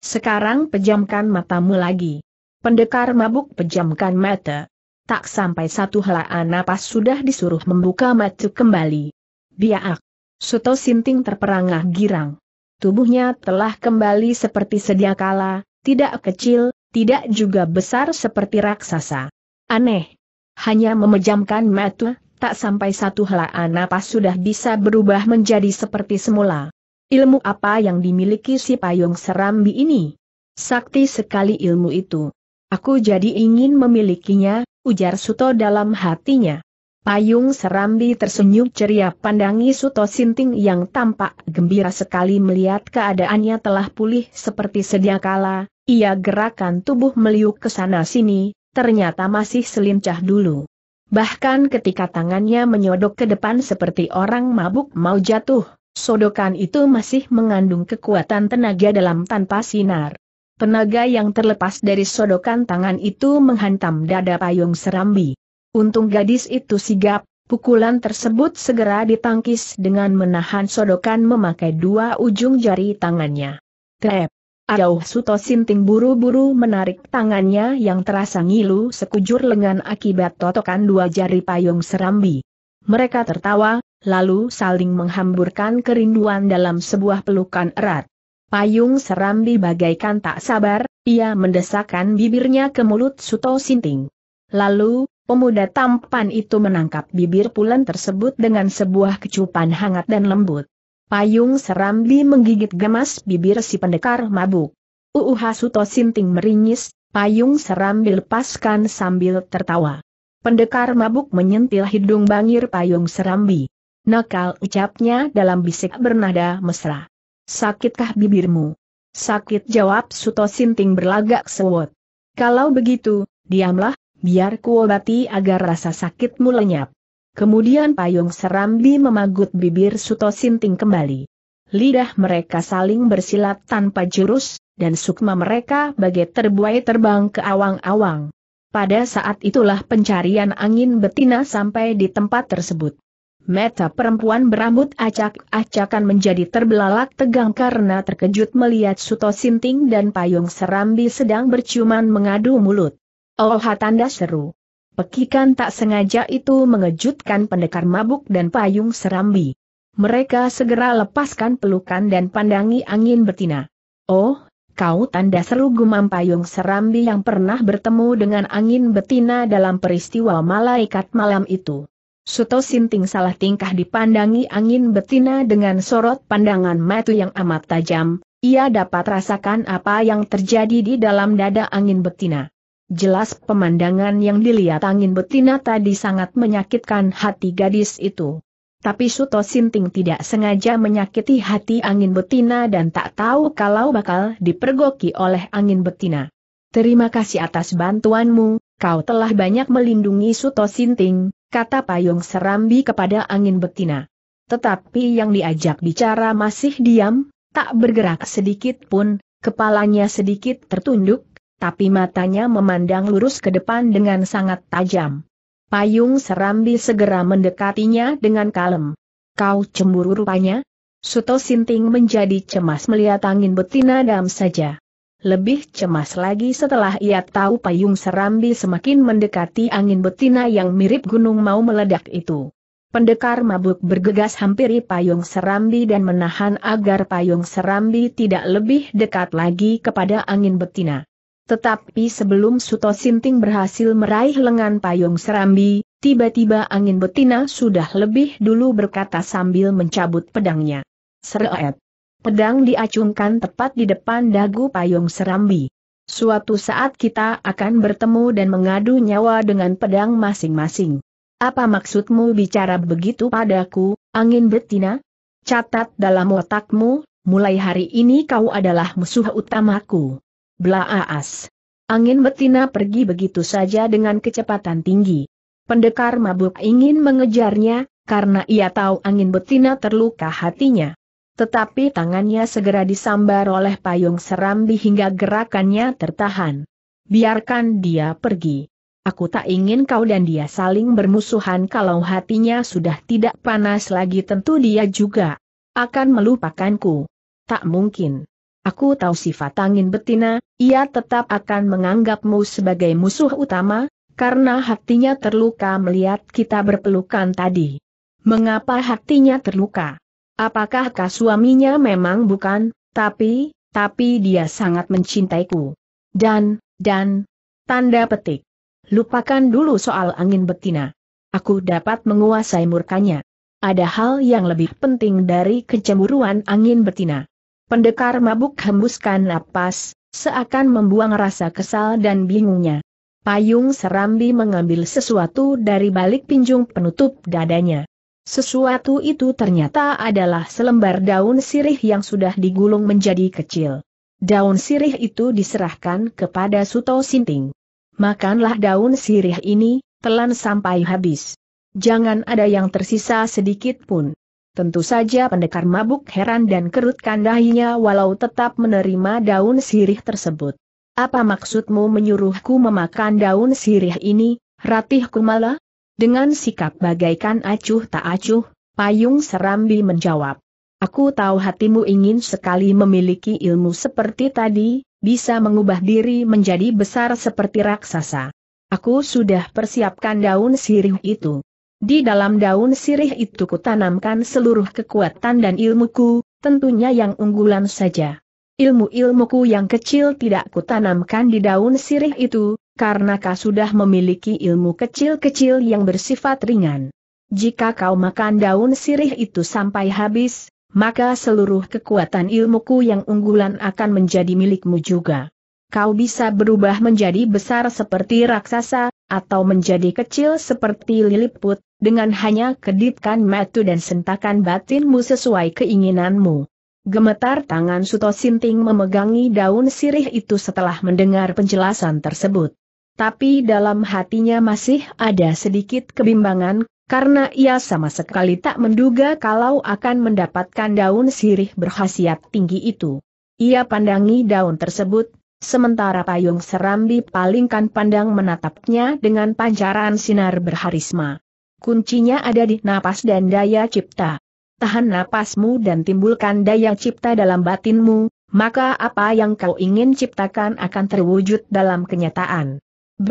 Sekarang pejamkan matamu lagi. Pendekar mabuk pejamkan mata. Tak sampai satu helaan napas sudah disuruh membuka mata kembali. Biak. Suto Sinting terperangah girang. Tubuhnya telah kembali seperti sedia kala, tidak kecil, tidak juga besar seperti raksasa. Aneh. Hanya memejamkan mata, tak sampai satu helaan napas sudah bisa berubah menjadi seperti semula. Ilmu apa yang dimiliki si payung serambi ini? Sakti sekali ilmu itu. Aku jadi ingin memilikinya, ujar Suto dalam hatinya. Payung Serambi tersenyum ceria pandangi Suto Sinting yang tampak gembira sekali melihat keadaannya telah pulih seperti sedia kala, ia gerakan tubuh meliuk ke sana-sini, ternyata masih selincah dulu. Bahkan ketika tangannya menyodok ke depan seperti orang mabuk mau jatuh, sodokan itu masih mengandung kekuatan tenaga dalam tanpa sinar. Tenaga yang terlepas dari sodokan tangan itu menghantam dada payung serambi. Untung gadis itu sigap, pukulan tersebut segera ditangkis dengan menahan sodokan memakai dua ujung jari tangannya. Trap! Ayauh Suto Sinting buru-buru menarik tangannya yang terasa ngilu sekujur lengan akibat totokan dua jari payung serambi. Mereka tertawa, lalu saling menghamburkan kerinduan dalam sebuah pelukan erat. Payung serambi bagaikan tak sabar, ia mendesakkan bibirnya ke mulut Suto Sinting. Lalu, pemuda tampan itu menangkap bibir pulen tersebut dengan sebuah kecupan hangat dan lembut. Payung Serambi menggigit gemas bibir si pendekar mabuk. Uuh Suto Sinting meringis, payung Serambi lepaskan sambil tertawa. Pendekar mabuk menyentil hidung bangir payung Serambi. Nakal ucapnya dalam bisik bernada mesra. Sakitkah bibirmu? Sakit jawab Suto Sinting berlagak sewot. Kalau begitu, diamlah, biar kuobati agar rasa sakitmu lenyap. Kemudian payung serambi memagut bibir Suto Sinting kembali. Lidah mereka saling bersilat tanpa jurus, dan sukma mereka bagai terbuai terbang ke awang-awang. Pada saat itulah pencarian angin betina sampai di tempat tersebut. Meta perempuan berambut acak-acakan menjadi terbelalak tegang karena terkejut melihat Suto Sinting dan Payung Serambi sedang berciuman mengadu mulut. Oh tanda seru. Pekikan tak sengaja itu mengejutkan pendekar mabuk dan payung serambi. Mereka segera lepaskan pelukan dan pandangi angin betina. Oh, kau tanda seru gumam payung serambi yang pernah bertemu dengan angin betina dalam peristiwa malaikat malam itu. Suto Sinting salah tingkah dipandangi angin betina dengan sorot pandangan matu yang amat tajam, ia dapat rasakan apa yang terjadi di dalam dada angin betina. Jelas pemandangan yang dilihat angin betina tadi sangat menyakitkan hati gadis itu. Tapi Suto Sinting tidak sengaja menyakiti hati angin betina dan tak tahu kalau bakal dipergoki oleh angin betina. Terima kasih atas bantuanmu, kau telah banyak melindungi Suto Sinting, kata payung serambi kepada angin betina. Tetapi yang diajak bicara masih diam, tak bergerak sedikit pun, kepalanya sedikit tertunduk, tapi matanya memandang lurus ke depan dengan sangat tajam. Payung Serambi segera mendekatinya dengan kalem. Kau cemburu rupanya? Suto Sinting menjadi cemas melihat angin betina dam saja. Lebih cemas lagi setelah ia tahu payung Serambi semakin mendekati angin betina yang mirip gunung mau meledak itu. Pendekar mabuk bergegas hampiri payung serambi dan menahan agar payung serambi tidak lebih dekat lagi kepada angin betina. Tetapi sebelum Suto Sinting berhasil meraih lengan payung serambi, tiba-tiba angin betina sudah lebih dulu berkata sambil mencabut pedangnya. Seret. Pedang diacungkan tepat di depan dagu payung serambi. Suatu saat kita akan bertemu dan mengadu nyawa dengan pedang masing-masing. Apa maksudmu bicara begitu padaku, angin betina? Catat dalam otakmu, mulai hari ini kau adalah musuh utamaku. Blaas. Angin betina pergi begitu saja dengan kecepatan tinggi. Pendekar mabuk ingin mengejarnya, karena ia tahu angin betina terluka hatinya. Tetapi tangannya segera disambar oleh payung serambi hingga gerakannya tertahan. Biarkan dia pergi. Aku tak ingin kau dan dia saling bermusuhan kalau hatinya sudah tidak panas lagi tentu dia juga akan melupakanku. Tak mungkin. Aku tahu sifat angin betina, ia tetap akan menganggapmu sebagai musuh utama, karena hatinya terluka melihat kita berpelukan tadi. Mengapa hatinya terluka? Apakah suaminya memang bukan, tapi, tapi dia sangat mencintaiku. Dan, dan, tanda petik. Lupakan dulu soal angin betina. Aku dapat menguasai murkanya. Ada hal yang lebih penting dari kecemburuan angin betina. Pendekar mabuk hembuskan napas, seakan membuang rasa kesal dan bingungnya. Payung Serambi mengambil sesuatu dari balik pinjung penutup dadanya. Sesuatu itu ternyata adalah selembar daun sirih yang sudah digulung menjadi kecil. Daun sirih itu diserahkan kepada Suto Sinting. Makanlah daun sirih ini, telan sampai habis. Jangan ada yang tersisa sedikit pun. Tentu saja pendekar mabuk heran dan kerutkan dahinya walau tetap menerima daun sirih tersebut. Apa maksudmu menyuruhku memakan daun sirih ini, Ratih Kumala? Dengan sikap bagaikan acuh tak acuh, Payung Serambi menjawab. Aku tahu hatimu ingin sekali memiliki ilmu seperti tadi, bisa mengubah diri menjadi besar seperti raksasa. Aku sudah persiapkan daun sirih itu. Di dalam daun sirih itu kutanamkan seluruh kekuatan dan ilmuku, tentunya yang unggulan saja. Ilmu-ilmuku yang kecil tidak kutanamkan di daun sirih itu, karena kau sudah memiliki ilmu kecil-kecil yang bersifat ringan. Jika kau makan daun sirih itu sampai habis, maka seluruh kekuatan ilmuku yang unggulan akan menjadi milikmu juga. Kau bisa berubah menjadi besar seperti raksasa, atau menjadi kecil seperti liliput, dengan hanya kedipkan metu dan sentakan batinmu sesuai keinginanmu. Gemetar tangan Suto Sinting memegangi daun sirih itu setelah mendengar penjelasan tersebut. Tapi dalam hatinya masih ada sedikit kebimbangan, karena ia sama sekali tak menduga kalau akan mendapatkan daun sirih berkhasiat tinggi itu. Ia pandangi daun tersebut, sementara payung serambi palingkan pandang menatapnya dengan pancaran sinar berharisma. Kuncinya ada di napas dan daya cipta. Tahan napasmu dan timbulkan daya cipta dalam batinmu, maka apa yang kau ingin ciptakan akan terwujud dalam kenyataan. B.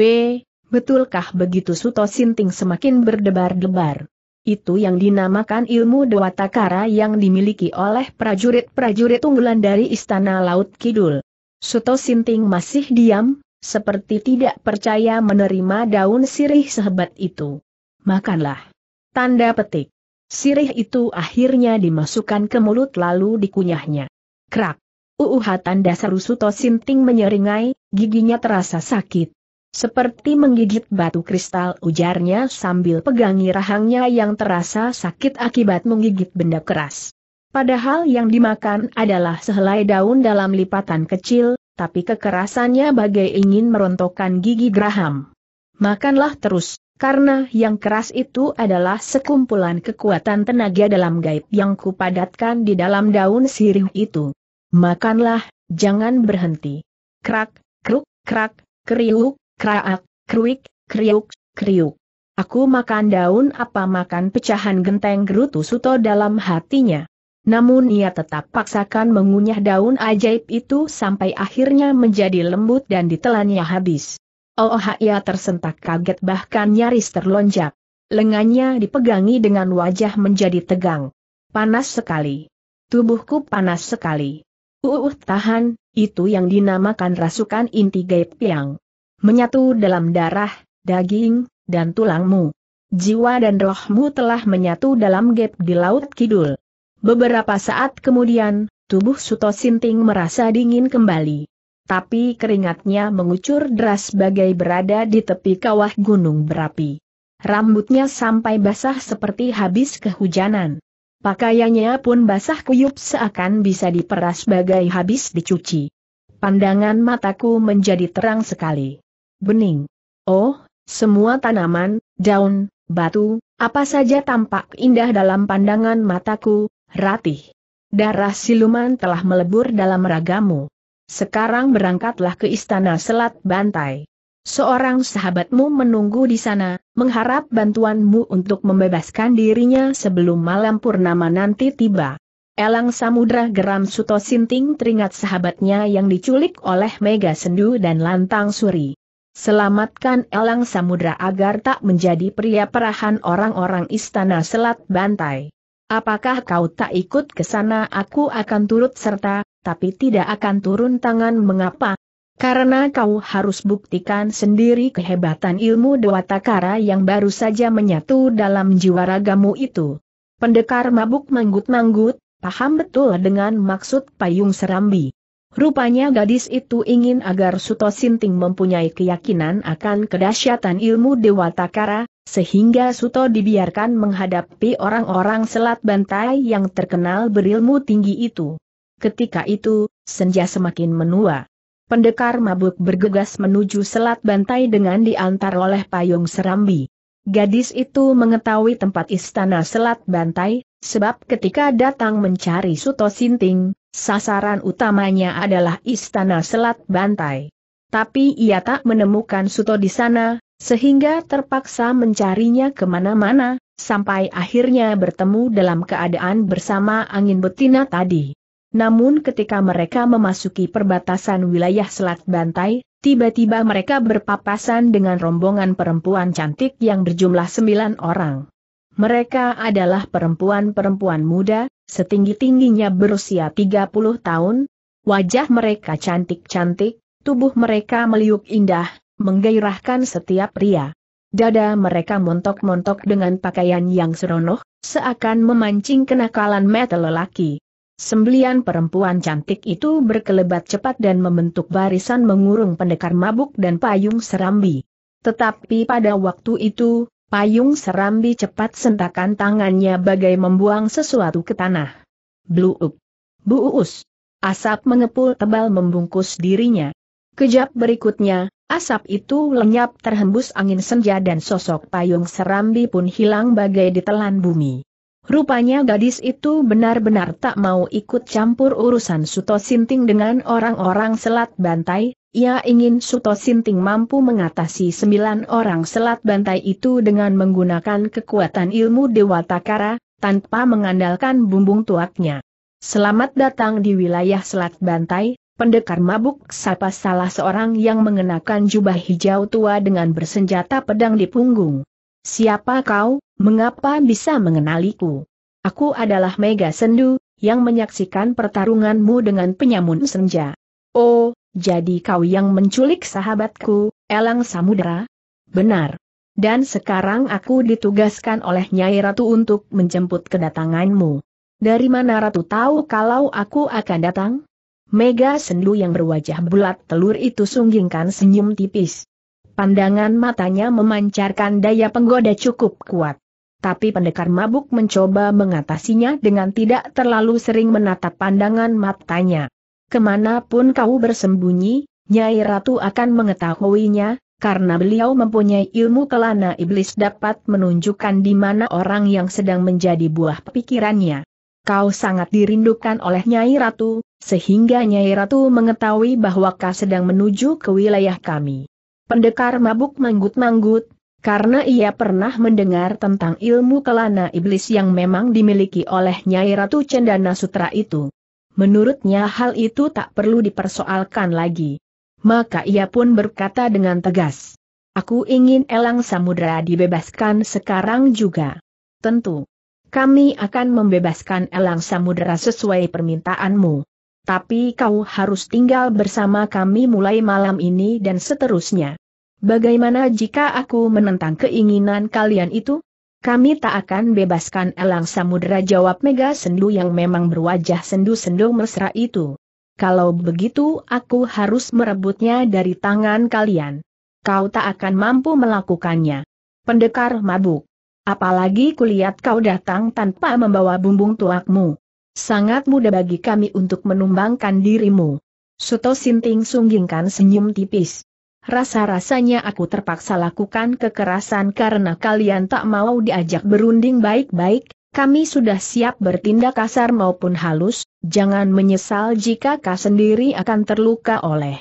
Betulkah begitu Suto Sinting semakin berdebar-debar? Itu yang dinamakan ilmu Dewatakara yang dimiliki oleh prajurit-prajurit unggulan dari Istana Laut Kidul. Suto Sinting masih diam, seperti tidak percaya menerima daun sirih sehebat itu. Makanlah. Tanda petik. Sirih itu akhirnya dimasukkan ke mulut lalu dikunyahnya. Krak. Uuhatan dasar Suto Sinting menyeringai, giginya terasa sakit. Seperti menggigit batu kristal ujarnya sambil pegangi rahangnya yang terasa sakit akibat menggigit benda keras. Padahal yang dimakan adalah sehelai daun dalam lipatan kecil, tapi kekerasannya bagai ingin merontokkan gigi Graham. Makanlah terus, karena yang keras itu adalah sekumpulan kekuatan tenaga dalam gaib yang kupadatkan di dalam daun sirih itu. Makanlah, jangan berhenti. Krak, kruk, krak, kriuk, kraak, kruik, kriuk, kriuk. Aku makan daun apa makan pecahan genteng gerutu suto dalam hatinya. Namun ia tetap paksakan mengunyah daun ajaib itu sampai akhirnya menjadi lembut dan ditelannya habis. Oh ia tersentak kaget bahkan nyaris terlonjak. Lengannya dipegangi dengan wajah menjadi tegang. Panas sekali. Tubuhku panas sekali. Uh, uh tahan, itu yang dinamakan rasukan inti gaib yang menyatu dalam darah, daging, dan tulangmu. Jiwa dan rohmu telah menyatu dalam gap di Laut Kidul. Beberapa saat kemudian, tubuh Suto Sinting merasa dingin kembali. Tapi keringatnya mengucur deras bagai berada di tepi kawah gunung berapi. Rambutnya sampai basah seperti habis kehujanan. Pakaiannya pun basah kuyup seakan bisa diperas bagai habis dicuci. Pandangan mataku menjadi terang sekali. Bening. Oh, semua tanaman, daun, batu, apa saja tampak indah dalam pandangan mataku, Ratih. Darah siluman telah melebur dalam ragamu. Sekarang berangkatlah ke istana Selat Bantai. Seorang sahabatmu menunggu di sana, mengharap bantuanmu untuk membebaskan dirinya sebelum malam purnama nanti tiba. Elang Samudra Geram Suto Sinting teringat sahabatnya yang diculik oleh Mega Sendu dan Lantang Suri. Selamatkan Elang Samudra agar tak menjadi pria perahan orang-orang istana Selat Bantai. Apakah kau tak ikut ke sana aku akan turut serta, tapi tidak akan turun tangan mengapa? Karena kau harus buktikan sendiri kehebatan ilmu Dewa Takara yang baru saja menyatu dalam jiwa ragamu itu. Pendekar mabuk manggut-manggut, paham betul dengan maksud payung serambi. Rupanya gadis itu ingin agar Suto Sinting mempunyai keyakinan akan kedahsyatan ilmu Dewa Takara, sehingga Suto dibiarkan menghadapi orang-orang Selat Bantai yang terkenal berilmu tinggi itu. Ketika itu, senja semakin menua. Pendekar mabuk bergegas menuju Selat Bantai dengan diantar oleh payung serambi. Gadis itu mengetahui tempat istana Selat Bantai, sebab ketika datang mencari Suto Sinting, sasaran utamanya adalah istana Selat Bantai. Tapi ia tak menemukan Suto di sana, sehingga terpaksa mencarinya kemana-mana, sampai akhirnya bertemu dalam keadaan bersama angin betina tadi. Namun ketika mereka memasuki perbatasan wilayah Selat Bantai, tiba-tiba mereka berpapasan dengan rombongan perempuan cantik yang berjumlah sembilan orang. Mereka adalah perempuan-perempuan muda, setinggi-tingginya berusia 30 tahun, wajah mereka cantik-cantik, tubuh mereka meliuk indah, menggairahkan setiap pria. Dada mereka montok-montok dengan pakaian yang seronok, seakan memancing kenakalan mata lelaki. Sembilan perempuan cantik itu berkelebat cepat dan membentuk barisan mengurung pendekar mabuk dan payung serambi. Tetapi pada waktu itu, payung serambi cepat sentakan tangannya bagai membuang sesuatu ke tanah. Bluup. Buus. Asap mengepul tebal membungkus dirinya. Kejap berikutnya, Asap itu lenyap terhembus angin senja dan sosok payung serambi pun hilang bagai ditelan bumi. Rupanya gadis itu benar-benar tak mau ikut campur urusan Suto Sinting dengan orang-orang selat bantai, ia ingin Suto Sinting mampu mengatasi sembilan orang selat bantai itu dengan menggunakan kekuatan ilmu Dewa Takara, tanpa mengandalkan bumbung tuaknya. Selamat datang di wilayah selat bantai, Pendekar mabuk sapa salah seorang yang mengenakan jubah hijau tua dengan bersenjata pedang di punggung. Siapa kau, mengapa bisa mengenaliku? Aku adalah Mega Sendu, yang menyaksikan pertarunganmu dengan penyamun senja. Oh, jadi kau yang menculik sahabatku, Elang Samudera? Benar. Dan sekarang aku ditugaskan oleh Nyai Ratu untuk menjemput kedatanganmu. Dari mana Ratu tahu kalau aku akan datang? Mega sendu yang berwajah bulat telur itu sunggingkan senyum tipis. Pandangan matanya memancarkan daya penggoda cukup kuat. Tapi pendekar mabuk mencoba mengatasinya dengan tidak terlalu sering menatap pandangan matanya. Kemanapun kau bersembunyi, Nyai Ratu akan mengetahuinya, karena beliau mempunyai ilmu kelana iblis dapat menunjukkan di mana orang yang sedang menjadi buah pikirannya. Kau sangat dirindukan oleh Nyai Ratu, sehingga Nyai Ratu mengetahui bahwa Ka sedang menuju ke wilayah kami. Pendekar mabuk manggut-manggut, karena ia pernah mendengar tentang ilmu kelana iblis yang memang dimiliki oleh Nyai Ratu Cendana Sutra itu. Menurutnya hal itu tak perlu dipersoalkan lagi. Maka ia pun berkata dengan tegas, Aku ingin Elang Samudra dibebaskan sekarang juga. Tentu. Kami akan membebaskan Elang Samudra sesuai permintaanmu. Tapi kau harus tinggal bersama kami mulai malam ini dan seterusnya. Bagaimana jika aku menentang keinginan kalian itu? Kami tak akan bebaskan Elang Samudra jawab Mega Sendu yang memang berwajah sendu-sendu mesra itu. Kalau begitu aku harus merebutnya dari tangan kalian. Kau tak akan mampu melakukannya. Pendekar mabuk. Apalagi kulihat kau datang tanpa membawa bumbung tuakmu sangat mudah bagi kami untuk menumbangkan dirimu. Suto Sinting sunggingkan senyum tipis. Rasa-rasanya aku terpaksa lakukan kekerasan karena kalian tak mau diajak berunding baik-baik, kami sudah siap bertindak kasar maupun halus, jangan menyesal jika kau sendiri akan terluka oleh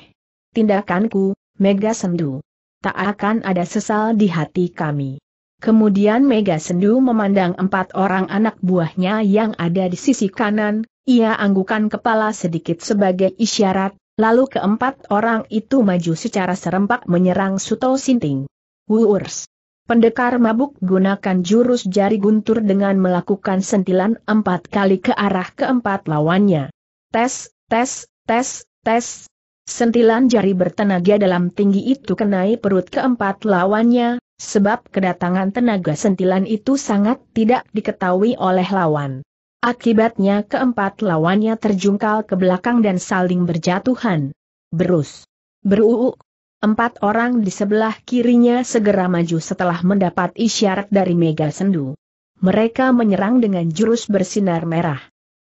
tindakanku, Mega Sendu. Tak akan ada sesal di hati kami. Kemudian Mega Sendu memandang empat orang anak buahnya yang ada di sisi kanan, ia anggukan kepala sedikit sebagai isyarat, lalu keempat orang itu maju secara serempak menyerang Suto Sinting. Wurs. Pendekar mabuk gunakan jurus jari guntur dengan melakukan sentilan empat kali ke arah keempat lawannya. Tes, tes, tes, tes, Sentilan jari bertenaga dalam tinggi itu kenai perut keempat lawannya, sebab kedatangan tenaga sentilan itu sangat tidak diketahui oleh lawan. Akibatnya keempat lawannya terjungkal ke belakang dan saling berjatuhan. Berus. Beruuk. Empat orang di sebelah kirinya segera maju setelah mendapat isyarat dari Mega Sendu. Mereka menyerang dengan jurus bersinar merah.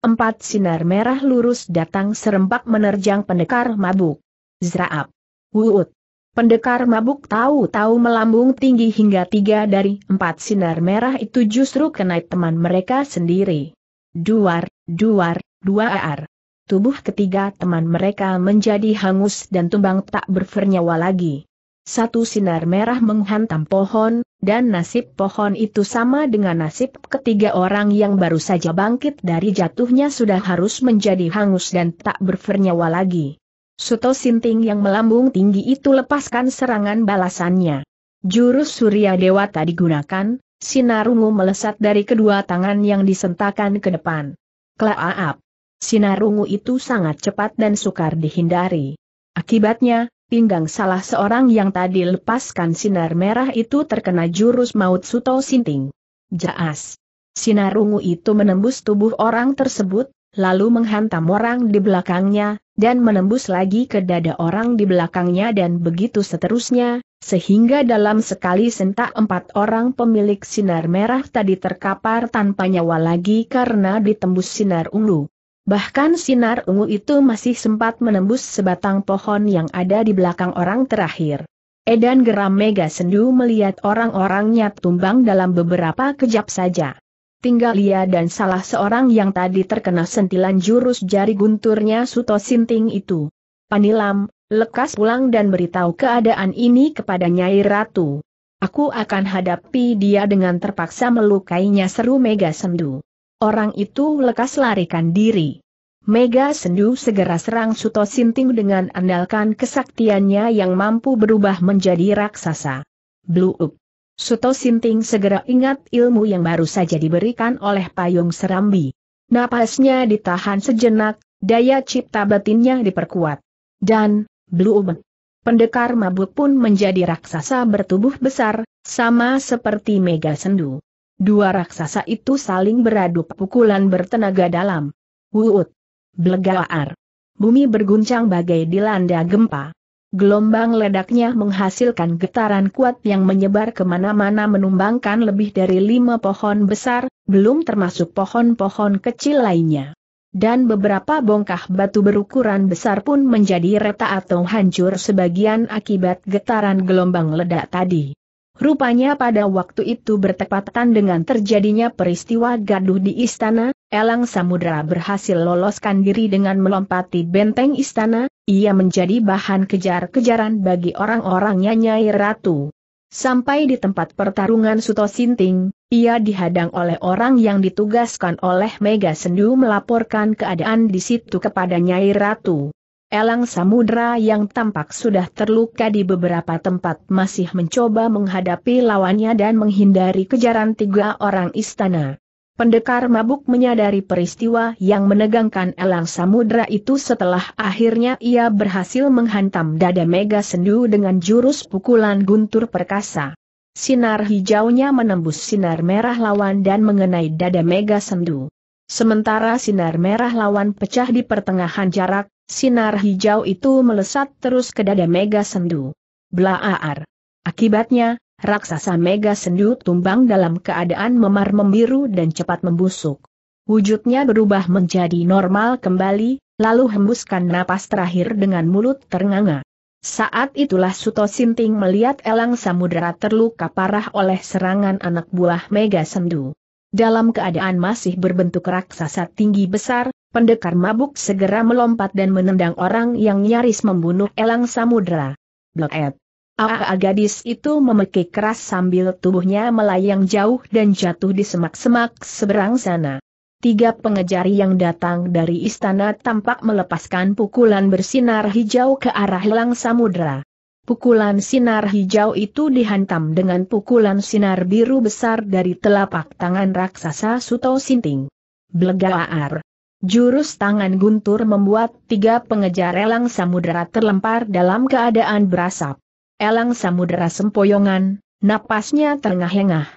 Empat sinar merah lurus datang serempak menerjang pendekar mabuk. Zraab, Wuut. Pendekar mabuk tahu-tahu melambung tinggi hingga tiga dari empat sinar merah itu justru kena teman mereka sendiri. Duar, duar, dua ar. Tubuh ketiga teman mereka menjadi hangus dan tumbang tak bernyawa lagi. Satu sinar merah menghantam pohon, dan nasib pohon itu sama dengan nasib ketiga orang yang baru saja bangkit dari jatuhnya sudah harus menjadi hangus dan tak bernyawa lagi. Suto Sinting yang melambung tinggi itu lepaskan serangan balasannya. Jurus Surya dewa tadi gunakan, sinar ungu melesat dari kedua tangan yang disentakan ke depan. Klaaap! Sinar ungu itu sangat cepat dan sukar dihindari. Akibatnya, pinggang salah seorang yang tadi lepaskan sinar merah itu terkena jurus maut Suto Sinting. Jaas. Sinar ungu itu menembus tubuh orang tersebut, lalu menghantam orang di belakangnya, dan menembus lagi ke dada orang di belakangnya dan begitu seterusnya, sehingga dalam sekali sentak empat orang pemilik sinar merah tadi terkapar tanpa nyawa lagi karena ditembus sinar ungu. Bahkan sinar ungu itu masih sempat menembus sebatang pohon yang ada di belakang orang terakhir. Edan geram mega sendu melihat orang-orangnya tumbang dalam beberapa kejap saja. Tinggal ia dan salah seorang yang tadi terkena sentilan jurus jari gunturnya Suto Sinting itu. Panilam, lekas pulang dan beritahu keadaan ini kepada Nyai Ratu. Aku akan hadapi dia dengan terpaksa melukainya seru Mega Sendu orang itu lekas larikan diri. Mega Sendu segera serang Suto Sinting dengan andalkan kesaktiannya yang mampu berubah menjadi raksasa. Blue Up. Suto Sinting segera ingat ilmu yang baru saja diberikan oleh Payung Serambi. Napasnya ditahan sejenak, daya cipta batinnya diperkuat. Dan, Blue Up. Pendekar mabuk pun menjadi raksasa bertubuh besar, sama seperti Mega Sendu. Dua raksasa itu saling beradu pukulan bertenaga dalam. Wuut! Blegaar! Bumi berguncang bagai dilanda gempa. Gelombang ledaknya menghasilkan getaran kuat yang menyebar kemana-mana menumbangkan lebih dari lima pohon besar, belum termasuk pohon-pohon kecil lainnya dan beberapa bongkah batu berukuran besar pun menjadi reta atau hancur sebagian akibat getaran gelombang ledak tadi. Rupanya pada waktu itu bertepatan dengan terjadinya peristiwa gaduh di istana, Elang Samudra berhasil loloskan diri dengan melompati benteng istana, ia menjadi bahan kejar-kejaran bagi orang-orangnya Nyai Ratu. Sampai di tempat pertarungan Suto Sinting, ia dihadang oleh orang yang ditugaskan oleh Mega Sendu melaporkan keadaan di situ kepada Nyai Ratu. Elang Samudra yang tampak sudah terluka di beberapa tempat masih mencoba menghadapi lawannya dan menghindari kejaran tiga orang istana. Pendekar mabuk menyadari peristiwa yang menegangkan Elang Samudra itu setelah akhirnya ia berhasil menghantam dada Mega Sendu dengan jurus pukulan guntur perkasa. Sinar hijaunya menembus sinar merah lawan dan mengenai dada Mega Sendu. Sementara sinar merah lawan pecah di pertengahan jarak, Sinar hijau itu melesat terus ke dada Mega Sendu. Blaar. Akibatnya, raksasa Mega Sendu tumbang dalam keadaan memar membiru dan cepat membusuk. Wujudnya berubah menjadi normal kembali, lalu hembuskan napas terakhir dengan mulut ternganga. Saat itulah Suto Sinting melihat Elang Samudera terluka parah oleh serangan anak buah Mega Sendu. Dalam keadaan masih berbentuk raksasa tinggi besar, pendekar mabuk segera melompat dan menendang orang yang nyaris membunuh elang samudera. Bloket. Aa gadis itu memekik keras sambil tubuhnya melayang jauh dan jatuh di semak-semak seberang sana. Tiga pengejari yang datang dari istana tampak melepaskan pukulan bersinar hijau ke arah Elang samudera. Pukulan sinar hijau itu dihantam dengan pukulan sinar biru besar dari telapak tangan raksasa Suto Sinting. Blegaar. Jurus tangan guntur membuat tiga pengejar elang samudera terlempar dalam keadaan berasap. Elang samudera sempoyongan, napasnya terengah-engah.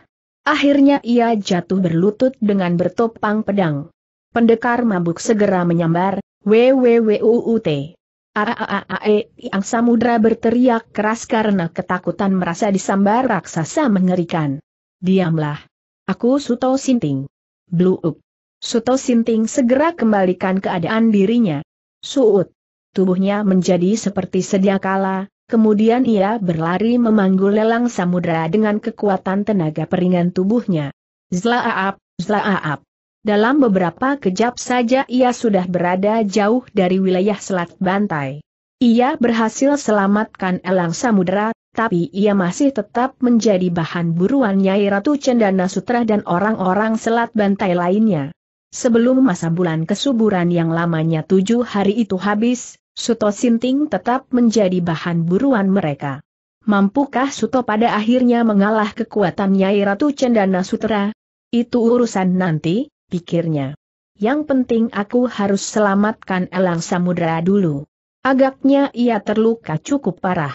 Akhirnya ia jatuh berlutut dengan bertopang pedang. Pendekar mabuk segera menyambar, WWWUUT. Araae Yang Samudra berteriak keras karena ketakutan merasa disambar raksasa mengerikan. Diamlah. Aku Suto Sinting. Blue Up. Suto Sinting segera kembalikan keadaan dirinya. Suut. Tubuhnya menjadi seperti sedia kala, kemudian ia berlari memanggul lelang samudra dengan kekuatan tenaga peringan tubuhnya. Zlaaap, zlaaap. Dalam beberapa kejap saja ia sudah berada jauh dari wilayah Selat Bantai. Ia berhasil selamatkan Elang Samudera, tapi ia masih tetap menjadi bahan buruan Nyai Ratu Cendana Sutra dan orang-orang Selat Bantai lainnya. Sebelum masa bulan kesuburan yang lamanya tujuh hari itu habis, Suto Sinting tetap menjadi bahan buruan mereka. Mampukah Suto pada akhirnya mengalah kekuatan Nyai Ratu Cendana Sutra? Itu urusan nanti, pikirnya. Yang penting aku harus selamatkan elang Samudra dulu. Agaknya ia terluka cukup parah.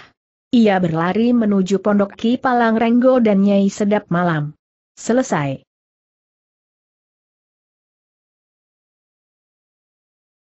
Ia berlari menuju pondok Ki Palang Renggo dan Nyai Sedap Malam. Selesai.